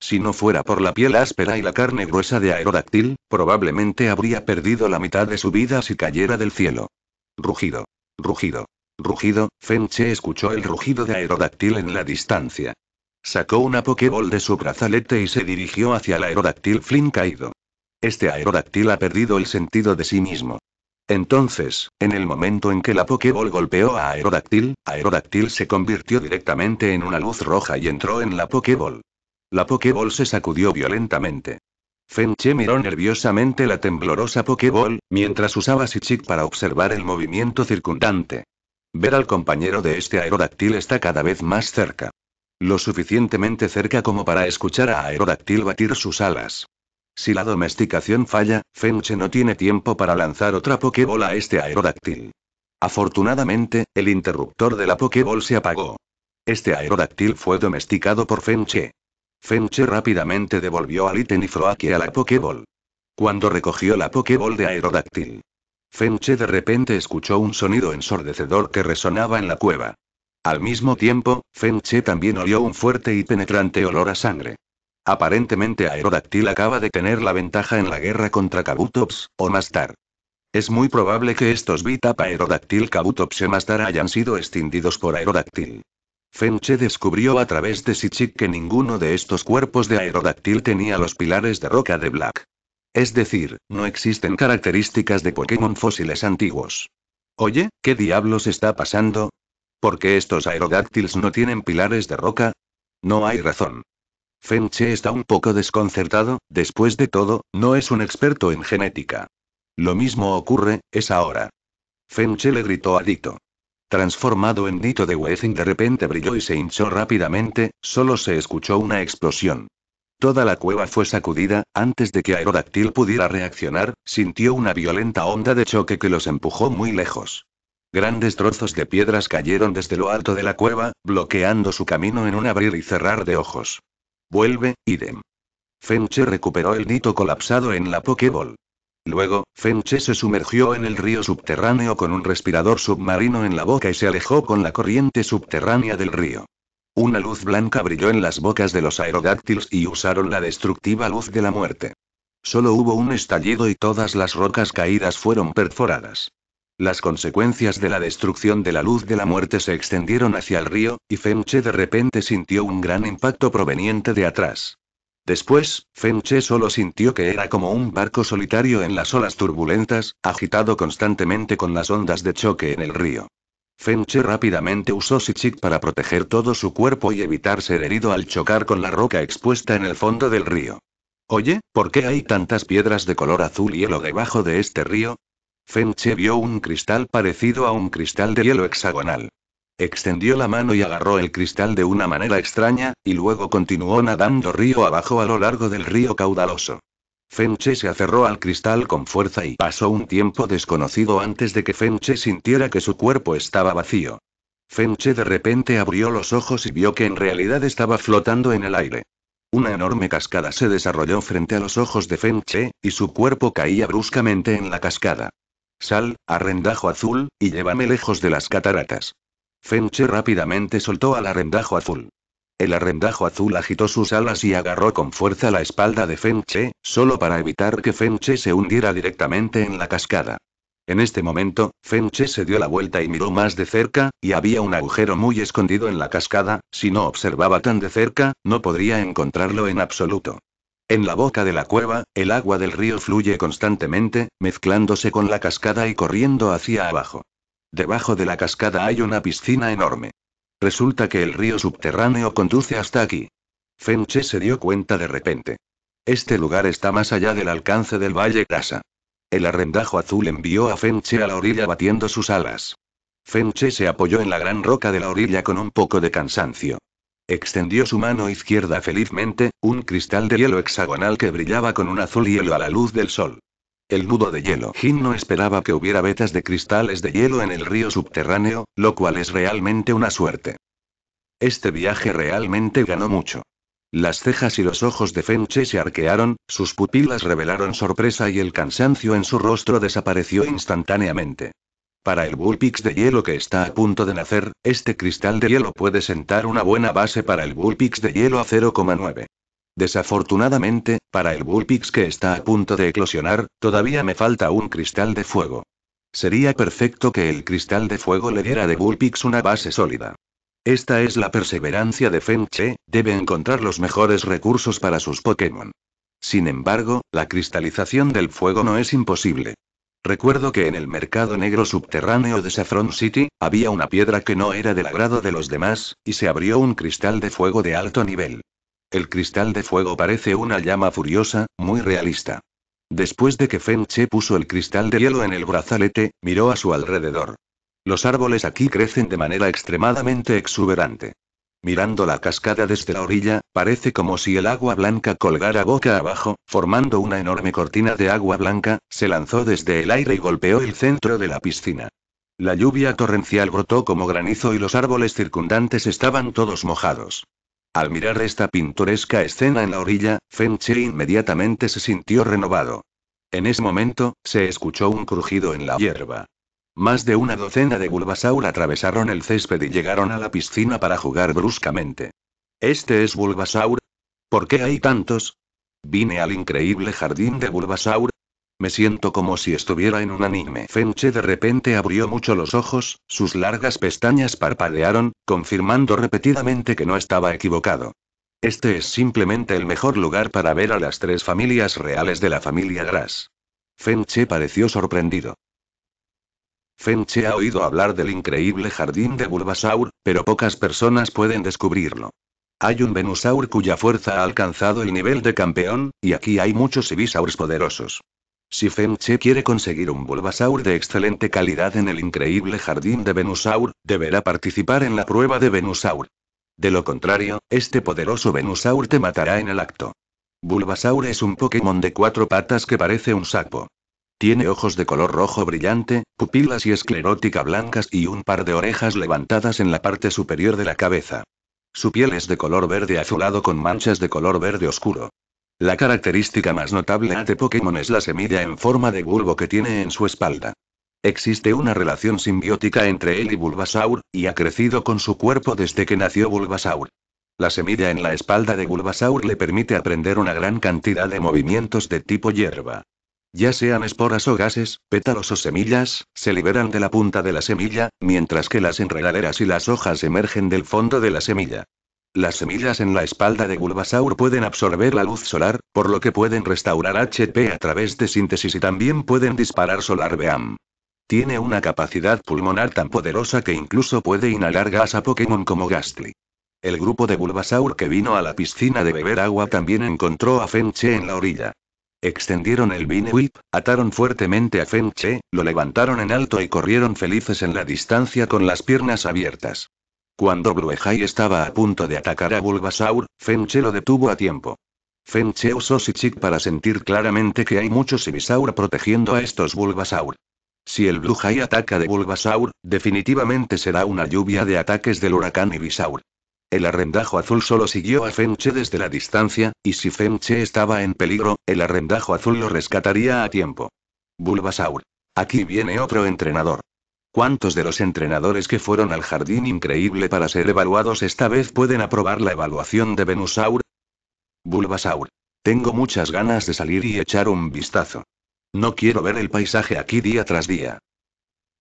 Si no fuera por la piel áspera y la carne gruesa de Aerodactyl, probablemente habría perdido la mitad de su vida si cayera del cielo. Rugido. Rugido. Rugido, Fenche escuchó el rugido de Aerodáctil en la distancia. Sacó una Pokéball de su brazalete y se dirigió hacia el Aerodactyl Flynn caído. Este Aerodáctil ha perdido el sentido de sí mismo. Entonces, en el momento en que la Pokéball golpeó a Aerodactyl, Aerodáctil se convirtió directamente en una luz roja y entró en la Pokéball. La Pokéball se sacudió violentamente. Fenche miró nerviosamente la temblorosa Pokéball, mientras usaba Sichik para observar el movimiento circundante. Ver al compañero de este aerodáctil está cada vez más cerca. Lo suficientemente cerca como para escuchar a Aerodáctil batir sus alas. Si la domesticación falla, Fenche no tiene tiempo para lanzar otra Pokébola a este aerodáctil. Afortunadamente, el interruptor de la Pokéball se apagó. Este aerodáctil fue domesticado por Fenche. Fenche rápidamente devolvió al ítem y Froakie a la Pokéball. Cuando recogió la Pokéball de aerodáctil, Fenche de repente escuchó un sonido ensordecedor que resonaba en la cueva. Al mismo tiempo, Fenche también olió un fuerte y penetrante olor a sangre. Aparentemente Aerodactyl acaba de tener la ventaja en la guerra contra Kabutops, o Mastar. Es muy probable que estos V-TAP Aerodactyl Kabutops y e Mastar hayan sido extinguidos por Aerodactyl. Fenche descubrió a través de Sichik que ninguno de estos cuerpos de Aerodactyl tenía los pilares de roca de Black. Es decir, no existen características de Pokémon fósiles antiguos. Oye, ¿qué diablos está pasando? ¿Por qué estos aerodáctiles no tienen pilares de roca? No hay razón. Fenche está un poco desconcertado, después de todo, no es un experto en genética. Lo mismo ocurre, es ahora. Fenche le gritó a Dito. Transformado en Dito de Wezing de repente brilló y se hinchó rápidamente, solo se escuchó una explosión. Toda la cueva fue sacudida, antes de que Aerodactyl pudiera reaccionar, sintió una violenta onda de choque que los empujó muy lejos. Grandes trozos de piedras cayeron desde lo alto de la cueva, bloqueando su camino en un abrir y cerrar de ojos. Vuelve, idem. Fenche recuperó el nito colapsado en la Pokeball. Luego, Fenche se sumergió en el río subterráneo con un respirador submarino en la boca y se alejó con la corriente subterránea del río. Una luz blanca brilló en las bocas de los aerodáctiles y usaron la destructiva luz de la muerte. Solo hubo un estallido y todas las rocas caídas fueron perforadas. Las consecuencias de la destrucción de la luz de la muerte se extendieron hacia el río, y Fenche de repente sintió un gran impacto proveniente de atrás. Después, Fenche solo sintió que era como un barco solitario en las olas turbulentas, agitado constantemente con las ondas de choque en el río. Fenche rápidamente usó Sichik para proteger todo su cuerpo y evitar ser herido al chocar con la roca expuesta en el fondo del río. Oye, ¿por qué hay tantas piedras de color azul hielo debajo de este río? Fenche vio un cristal parecido a un cristal de hielo hexagonal. Extendió la mano y agarró el cristal de una manera extraña, y luego continuó nadando río abajo a lo largo del río caudaloso. Fenche se aferró al cristal con fuerza y pasó un tiempo desconocido antes de que Fenche sintiera que su cuerpo estaba vacío. Fenche de repente abrió los ojos y vio que en realidad estaba flotando en el aire. Una enorme cascada se desarrolló frente a los ojos de Fenche, y su cuerpo caía bruscamente en la cascada. Sal, arrendajo azul, y llévame lejos de las cataratas. Fenche rápidamente soltó al arrendajo azul. El arrendajo azul agitó sus alas y agarró con fuerza la espalda de Fenche, solo para evitar que Fenche se hundiera directamente en la cascada. En este momento, Fenche se dio la vuelta y miró más de cerca, y había un agujero muy escondido en la cascada, si no observaba tan de cerca, no podría encontrarlo en absoluto. En la boca de la cueva, el agua del río fluye constantemente, mezclándose con la cascada y corriendo hacia abajo. Debajo de la cascada hay una piscina enorme. Resulta que el río subterráneo conduce hasta aquí. Fenche se dio cuenta de repente. Este lugar está más allá del alcance del Valle Grasa. El arrendajo azul envió a Fenche a la orilla batiendo sus alas. Fenche se apoyó en la gran roca de la orilla con un poco de cansancio. Extendió su mano izquierda felizmente, un cristal de hielo hexagonal que brillaba con un azul hielo a la luz del sol. El nudo de hielo. Jin no esperaba que hubiera vetas de cristales de hielo en el río subterráneo, lo cual es realmente una suerte. Este viaje realmente ganó mucho. Las cejas y los ojos de Fenche se arquearon, sus pupilas revelaron sorpresa y el cansancio en su rostro desapareció instantáneamente. Para el Bullpix de hielo que está a punto de nacer, este cristal de hielo puede sentar una buena base para el Bullpix de hielo a 0,9. Desafortunadamente, para el Bullpix que está a punto de eclosionar, todavía me falta un cristal de fuego. Sería perfecto que el cristal de fuego le diera de Bullpix una base sólida. Esta es la perseverancia de Fenche, debe encontrar los mejores recursos para sus Pokémon. Sin embargo, la cristalización del fuego no es imposible. Recuerdo que en el mercado negro subterráneo de Saffron City, había una piedra que no era del agrado de los demás, y se abrió un cristal de fuego de alto nivel. El cristal de fuego parece una llama furiosa, muy realista. Después de que Che puso el cristal de hielo en el brazalete, miró a su alrededor. Los árboles aquí crecen de manera extremadamente exuberante. Mirando la cascada desde la orilla, parece como si el agua blanca colgara boca abajo, formando una enorme cortina de agua blanca, se lanzó desde el aire y golpeó el centro de la piscina. La lluvia torrencial brotó como granizo y los árboles circundantes estaban todos mojados. Al mirar esta pintoresca escena en la orilla, Feng inmediatamente se sintió renovado. En ese momento, se escuchó un crujido en la hierba. Más de una docena de Bulbasaur atravesaron el césped y llegaron a la piscina para jugar bruscamente. ¿Este es Bulbasaur? ¿Por qué hay tantos? Vine al increíble jardín de Bulbasaur me siento como si estuviera en un anime. Fenche de repente abrió mucho los ojos, sus largas pestañas parpadearon, confirmando repetidamente que no estaba equivocado. Este es simplemente el mejor lugar para ver a las tres familias reales de la familia Gras. Fenche pareció sorprendido. Fenche ha oído hablar del increíble jardín de Bulbasaur, pero pocas personas pueden descubrirlo. Hay un Venusaur cuya fuerza ha alcanzado el nivel de campeón, y aquí hay muchos Ibisaurs poderosos. Si Femche quiere conseguir un Bulbasaur de excelente calidad en el increíble jardín de Venusaur, deberá participar en la prueba de Venusaur. De lo contrario, este poderoso Venusaur te matará en el acto. Bulbasaur es un Pokémon de cuatro patas que parece un sapo. Tiene ojos de color rojo brillante, pupilas y esclerótica blancas y un par de orejas levantadas en la parte superior de la cabeza. Su piel es de color verde azulado con manchas de color verde oscuro. La característica más notable de Pokémon es la semilla en forma de bulbo que tiene en su espalda. Existe una relación simbiótica entre él y Bulbasaur, y ha crecido con su cuerpo desde que nació Bulbasaur. La semilla en la espalda de Bulbasaur le permite aprender una gran cantidad de movimientos de tipo hierba. Ya sean esporas o gases, pétalos o semillas, se liberan de la punta de la semilla, mientras que las enredaderas y las hojas emergen del fondo de la semilla. Las semillas en la espalda de Bulbasaur pueden absorber la luz solar, por lo que pueden restaurar HP a través de síntesis y también pueden disparar Solar Beam. Tiene una capacidad pulmonar tan poderosa que incluso puede inhalar gas a Pokémon como Gastly. El grupo de Bulbasaur que vino a la piscina de beber agua también encontró a Fenche en la orilla. Extendieron el Whip, ataron fuertemente a Fenche, lo levantaron en alto y corrieron felices en la distancia con las piernas abiertas. Cuando Bruehai estaba a punto de atacar a Bulbasaur, Fenche lo detuvo a tiempo. Fenche usó Sichik para sentir claramente que hay muchos Ibisaur protegiendo a estos Bulbasaur. Si el Bluehai ataca de Bulbasaur, definitivamente será una lluvia de ataques del huracán Ibisaur. El arrendajo azul solo siguió a Fenche desde la distancia, y si Fenche estaba en peligro, el arrendajo azul lo rescataría a tiempo. Bulbasaur. Aquí viene otro entrenador. ¿Cuántos de los entrenadores que fueron al jardín increíble para ser evaluados esta vez pueden aprobar la evaluación de Venusaur? Bulbasaur. Tengo muchas ganas de salir y echar un vistazo. No quiero ver el paisaje aquí día tras día.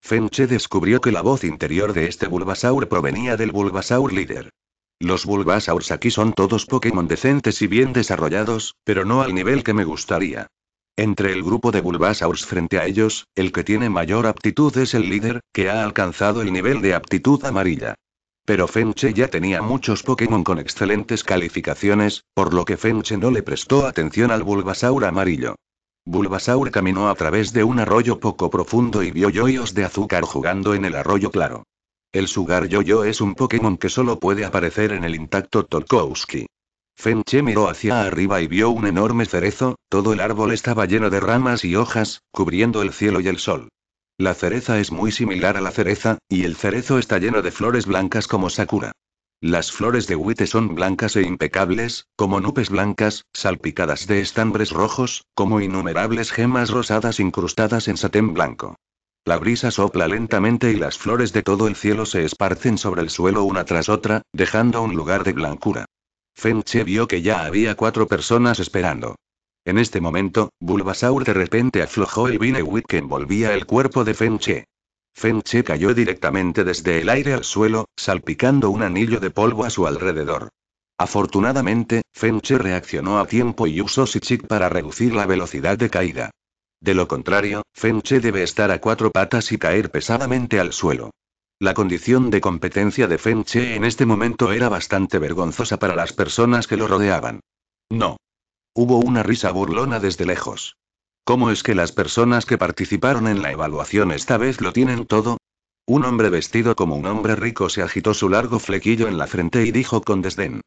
Fenche descubrió que la voz interior de este Bulbasaur provenía del Bulbasaur líder. Los Bulbasaurs aquí son todos Pokémon decentes y bien desarrollados, pero no al nivel que me gustaría. Entre el grupo de Bulbasaurs frente a ellos, el que tiene mayor aptitud es el líder, que ha alcanzado el nivel de aptitud amarilla. Pero Fenche ya tenía muchos Pokémon con excelentes calificaciones, por lo que Fenche no le prestó atención al Bulbasaur amarillo. Bulbasaur caminó a través de un arroyo poco profundo y vio yoyos de azúcar jugando en el arroyo claro. El Sugar Yoyo es un Pokémon que solo puede aparecer en el intacto Tolkowski. Fenche miró hacia arriba y vio un enorme cerezo, todo el árbol estaba lleno de ramas y hojas, cubriendo el cielo y el sol. La cereza es muy similar a la cereza, y el cerezo está lleno de flores blancas como sakura. Las flores de huite son blancas e impecables, como nubes blancas, salpicadas de estambres rojos, como innumerables gemas rosadas incrustadas en satén blanco. La brisa sopla lentamente y las flores de todo el cielo se esparcen sobre el suelo una tras otra, dejando un lugar de blancura. Fenche vio que ya había cuatro personas esperando. En este momento, Bulbasaur de repente aflojó el Binewit que envolvía el cuerpo de Fenche. Fenche cayó directamente desde el aire al suelo, salpicando un anillo de polvo a su alrededor. Afortunadamente, Fenche reaccionó a tiempo y usó Sichik para reducir la velocidad de caída. De lo contrario, Fenche debe estar a cuatro patas y caer pesadamente al suelo. La condición de competencia de Feng Che en este momento era bastante vergonzosa para las personas que lo rodeaban. No. Hubo una risa burlona desde lejos. ¿Cómo es que las personas que participaron en la evaluación esta vez lo tienen todo? Un hombre vestido como un hombre rico se agitó su largo flequillo en la frente y dijo con desdén.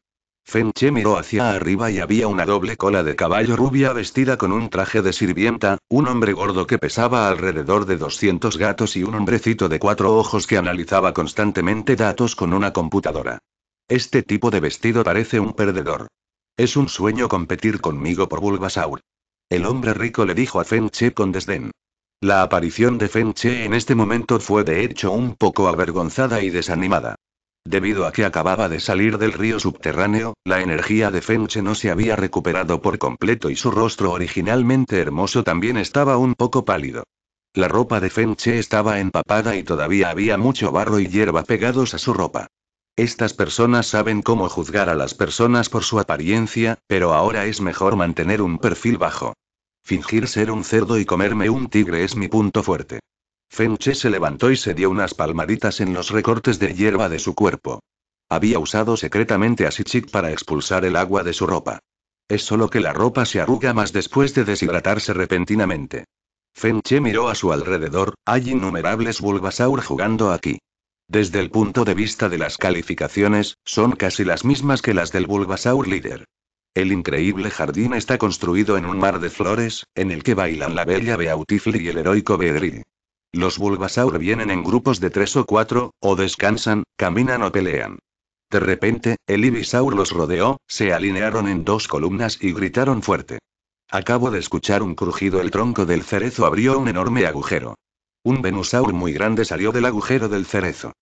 Fenche miró hacia arriba y había una doble cola de caballo rubia vestida con un traje de sirvienta, un hombre gordo que pesaba alrededor de 200 gatos y un hombrecito de cuatro ojos que analizaba constantemente datos con una computadora. Este tipo de vestido parece un perdedor. Es un sueño competir conmigo por Bulbasaur. El hombre rico le dijo a Fenche con desdén. La aparición de Fenche en este momento fue de hecho un poco avergonzada y desanimada. Debido a que acababa de salir del río subterráneo, la energía de Fenche no se había recuperado por completo y su rostro originalmente hermoso también estaba un poco pálido. La ropa de Fenche estaba empapada y todavía había mucho barro y hierba pegados a su ropa. Estas personas saben cómo juzgar a las personas por su apariencia, pero ahora es mejor mantener un perfil bajo. Fingir ser un cerdo y comerme un tigre es mi punto fuerte. Fenche se levantó y se dio unas palmaditas en los recortes de hierba de su cuerpo. Había usado secretamente a Sichik para expulsar el agua de su ropa. Es solo que la ropa se arruga más después de deshidratarse repentinamente. Fenche miró a su alrededor, hay innumerables Bulbasaur jugando aquí. Desde el punto de vista de las calificaciones, son casi las mismas que las del Bulbasaur líder. El increíble jardín está construido en un mar de flores, en el que bailan la bella Beautifly y el heroico Beedrill. Los Bulbasaur vienen en grupos de tres o cuatro, o descansan, caminan o pelean. De repente, el Ibisaur los rodeó, se alinearon en dos columnas y gritaron fuerte. Acabo de escuchar un crujido, el tronco del cerezo abrió un enorme agujero. Un Venusaur muy grande salió del agujero del cerezo.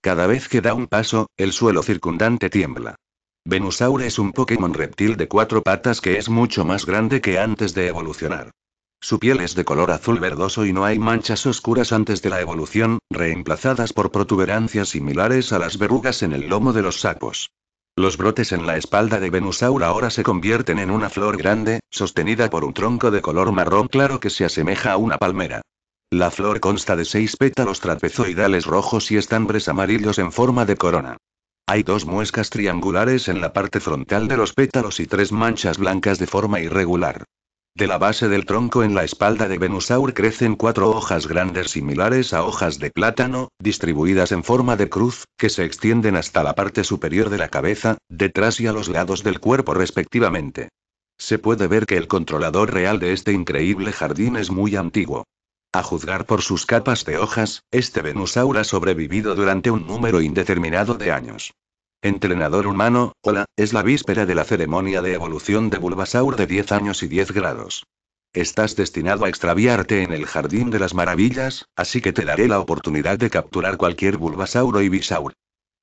Cada vez que da un paso, el suelo circundante tiembla. Venusaur es un Pokémon reptil de cuatro patas que es mucho más grande que antes de evolucionar. Su piel es de color azul verdoso y no hay manchas oscuras antes de la evolución, reemplazadas por protuberancias similares a las verrugas en el lomo de los sapos. Los brotes en la espalda de Venusaur ahora se convierten en una flor grande, sostenida por un tronco de color marrón claro que se asemeja a una palmera. La flor consta de seis pétalos trapezoidales rojos y estambres amarillos en forma de corona. Hay dos muescas triangulares en la parte frontal de los pétalos y tres manchas blancas de forma irregular. De la base del tronco en la espalda de Venusaur crecen cuatro hojas grandes similares a hojas de plátano, distribuidas en forma de cruz, que se extienden hasta la parte superior de la cabeza, detrás y a los lados del cuerpo respectivamente. Se puede ver que el controlador real de este increíble jardín es muy antiguo. A juzgar por sus capas de hojas, este Venusaur ha sobrevivido durante un número indeterminado de años. Entrenador humano, hola, es la víspera de la ceremonia de evolución de Bulbasaur de 10 años y 10 grados. Estás destinado a extraviarte en el Jardín de las Maravillas, así que te daré la oportunidad de capturar cualquier Bulbasaur y Ibisaur.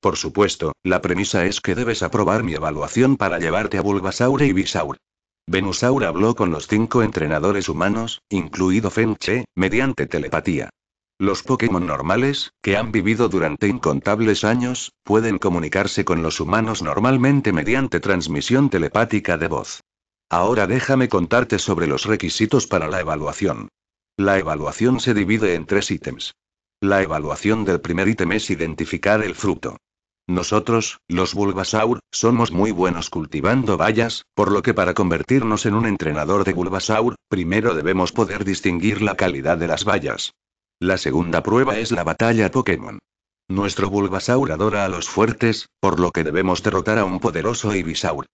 Por supuesto, la premisa es que debes aprobar mi evaluación para llevarte a Bulbasaur e y Bisaur. Venusaur habló con los cinco entrenadores humanos, incluido Fenche, mediante telepatía. Los Pokémon normales, que han vivido durante incontables años, pueden comunicarse con los humanos normalmente mediante transmisión telepática de voz. Ahora déjame contarte sobre los requisitos para la evaluación. La evaluación se divide en tres ítems. La evaluación del primer ítem es identificar el fruto. Nosotros, los Bulbasaur, somos muy buenos cultivando bayas, por lo que para convertirnos en un entrenador de Bulbasaur, primero debemos poder distinguir la calidad de las bayas. La segunda prueba es la batalla Pokémon. Nuestro Bulbasaur adora a los fuertes, por lo que debemos derrotar a un poderoso Ibisaur.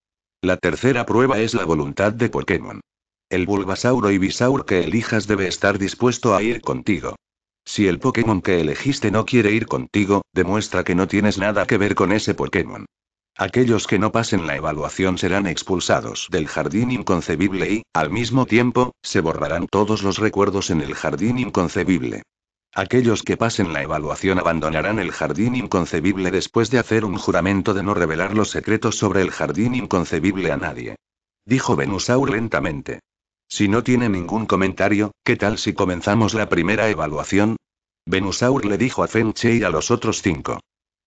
La tercera prueba es la voluntad de Pokémon. El Bulbasaur o Ibisaur que elijas debe estar dispuesto a ir contigo. Si el Pokémon que elegiste no quiere ir contigo, demuestra que no tienes nada que ver con ese Pokémon. Aquellos que no pasen la evaluación serán expulsados del jardín inconcebible y, al mismo tiempo, se borrarán todos los recuerdos en el jardín inconcebible. Aquellos que pasen la evaluación abandonarán el jardín inconcebible después de hacer un juramento de no revelar los secretos sobre el jardín inconcebible a nadie. Dijo Venusaur lentamente. Si no tiene ningún comentario, ¿qué tal si comenzamos la primera evaluación? Venusaur le dijo a Fenche y a los otros cinco.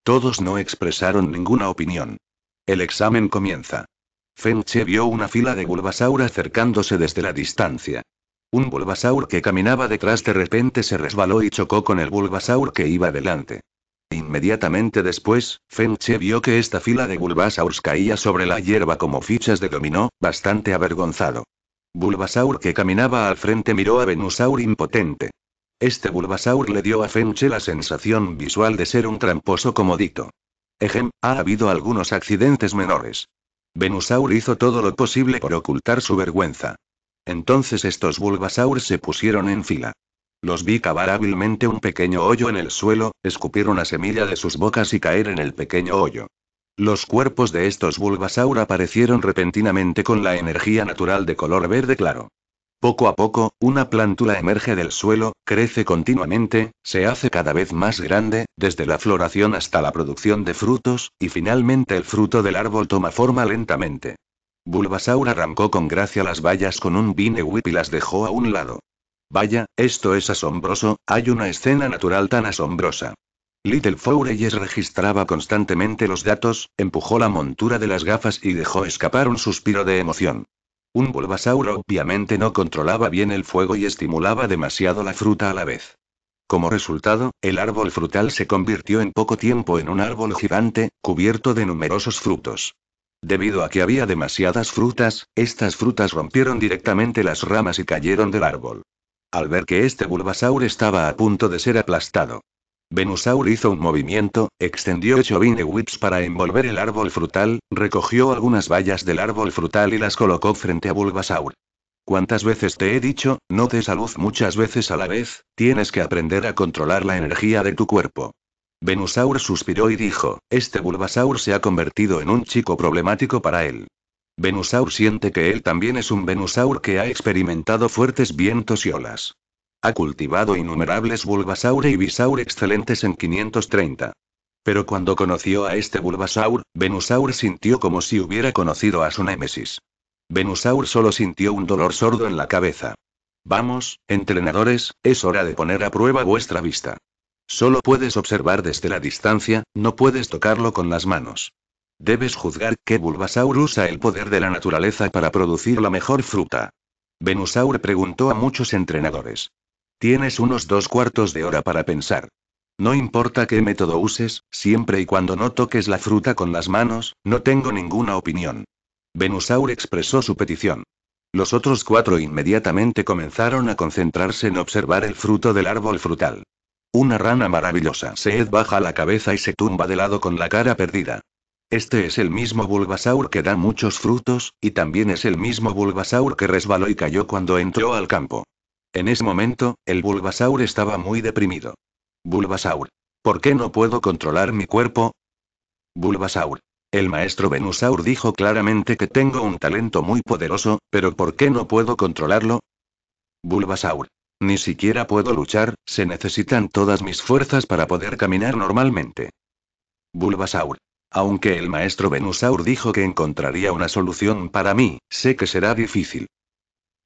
Todos no expresaron ninguna opinión. El examen comienza. Fenche vio una fila de Bulbasaur acercándose desde la distancia. Un Bulbasaur que caminaba detrás de repente se resbaló y chocó con el Bulbasaur que iba delante. Inmediatamente después, Fenche vio que esta fila de Bulbasaurs caía sobre la hierba como fichas de dominó, bastante avergonzado. Bulbasaur que caminaba al frente miró a Venusaur impotente. Este Bulbasaur le dio a Fenche la sensación visual de ser un tramposo comodito. Ejem, ha habido algunos accidentes menores. Venusaur hizo todo lo posible por ocultar su vergüenza. Entonces estos Bulbasaur se pusieron en fila. Los vi cavar hábilmente un pequeño hoyo en el suelo, escupir una semilla de sus bocas y caer en el pequeño hoyo. Los cuerpos de estos Bulbasaur aparecieron repentinamente con la energía natural de color verde claro. Poco a poco, una plántula emerge del suelo, crece continuamente, se hace cada vez más grande, desde la floración hasta la producción de frutos, y finalmente el fruto del árbol toma forma lentamente. Bulbasaur arrancó con gracia las vallas con un Whip y las dejó a un lado. Vaya, esto es asombroso, hay una escena natural tan asombrosa. Little Foureyes registraba constantemente los datos, empujó la montura de las gafas y dejó escapar un suspiro de emoción. Un Bulbasaur obviamente no controlaba bien el fuego y estimulaba demasiado la fruta a la vez. Como resultado, el árbol frutal se convirtió en poco tiempo en un árbol gigante, cubierto de numerosos frutos. Debido a que había demasiadas frutas, estas frutas rompieron directamente las ramas y cayeron del árbol. Al ver que este Bulbasaur estaba a punto de ser aplastado, Venusaur hizo un movimiento, extendió ocho Whips para envolver el árbol frutal, recogió algunas vallas del árbol frutal y las colocó frente a Bulbasaur. ¿Cuántas veces te he dicho, no des a luz muchas veces a la vez, tienes que aprender a controlar la energía de tu cuerpo? Venusaur suspiró y dijo, este Bulbasaur se ha convertido en un chico problemático para él. Venusaur siente que él también es un Venusaur que ha experimentado fuertes vientos y olas. Ha cultivado innumerables Bulbasaur y Bisaur excelentes en 530. Pero cuando conoció a este Bulbasaur, Venusaur sintió como si hubiera conocido a su némesis. Venusaur solo sintió un dolor sordo en la cabeza. Vamos, entrenadores, es hora de poner a prueba vuestra vista. Solo puedes observar desde la distancia, no puedes tocarlo con las manos. Debes juzgar que Bulbasaur usa el poder de la naturaleza para producir la mejor fruta. Venusaur preguntó a muchos entrenadores. Tienes unos dos cuartos de hora para pensar. No importa qué método uses, siempre y cuando no toques la fruta con las manos, no tengo ninguna opinión. Venusaur expresó su petición. Los otros cuatro inmediatamente comenzaron a concentrarse en observar el fruto del árbol frutal. Una rana maravillosa. Seed baja la cabeza y se tumba de lado con la cara perdida. Este es el mismo Bulbasaur que da muchos frutos, y también es el mismo Bulbasaur que resbaló y cayó cuando entró al campo. En ese momento, el Bulbasaur estaba muy deprimido. Bulbasaur. ¿Por qué no puedo controlar mi cuerpo? Bulbasaur. El maestro Venusaur dijo claramente que tengo un talento muy poderoso, pero ¿por qué no puedo controlarlo? Bulbasaur. Ni siquiera puedo luchar, se necesitan todas mis fuerzas para poder caminar normalmente. Bulbasaur. Aunque el maestro Venusaur dijo que encontraría una solución para mí, sé que será difícil.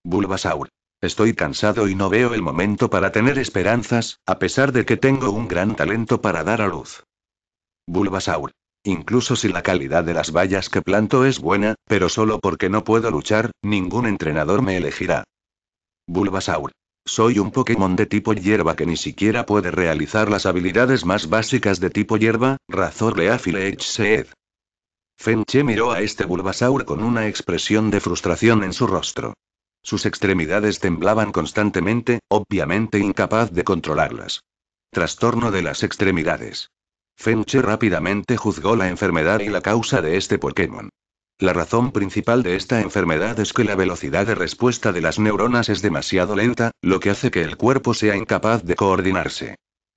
Bulbasaur. Estoy cansado y no veo el momento para tener esperanzas, a pesar de que tengo un gran talento para dar a luz. Bulbasaur. Incluso si la calidad de las vallas que planto es buena, pero solo porque no puedo luchar, ningún entrenador me elegirá. Bulbasaur. Soy un Pokémon de tipo hierba que ni siquiera puede realizar las habilidades más básicas de tipo hierba, Razor Seed. Fenche miró a este Bulbasaur con una expresión de frustración en su rostro. Sus extremidades temblaban constantemente, obviamente incapaz de controlarlas. Trastorno de las extremidades. Fenche rápidamente juzgó la enfermedad y la causa de este Pokémon. La razón principal de esta enfermedad es que la velocidad de respuesta de las neuronas es demasiado lenta, lo que hace que el cuerpo sea incapaz de coordinarse.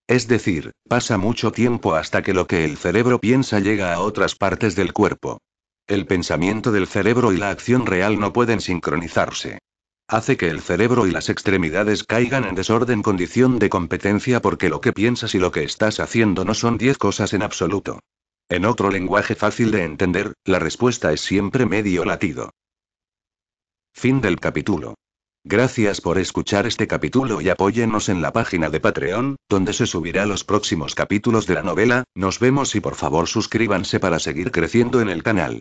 Es decir, pasa mucho tiempo hasta que lo que el cerebro piensa llega a otras partes del cuerpo. El pensamiento del cerebro y la acción real no pueden sincronizarse. Hace que el cerebro y las extremidades caigan en desorden condición de competencia porque lo que piensas y lo que estás haciendo no son 10 cosas en absoluto. En otro lenguaje fácil de entender, la respuesta es siempre medio latido. Fin del capítulo. Gracias por escuchar este capítulo y apóyenos en la página de Patreon, donde se subirán los próximos capítulos de la novela, nos vemos y por favor suscríbanse para seguir creciendo en el canal.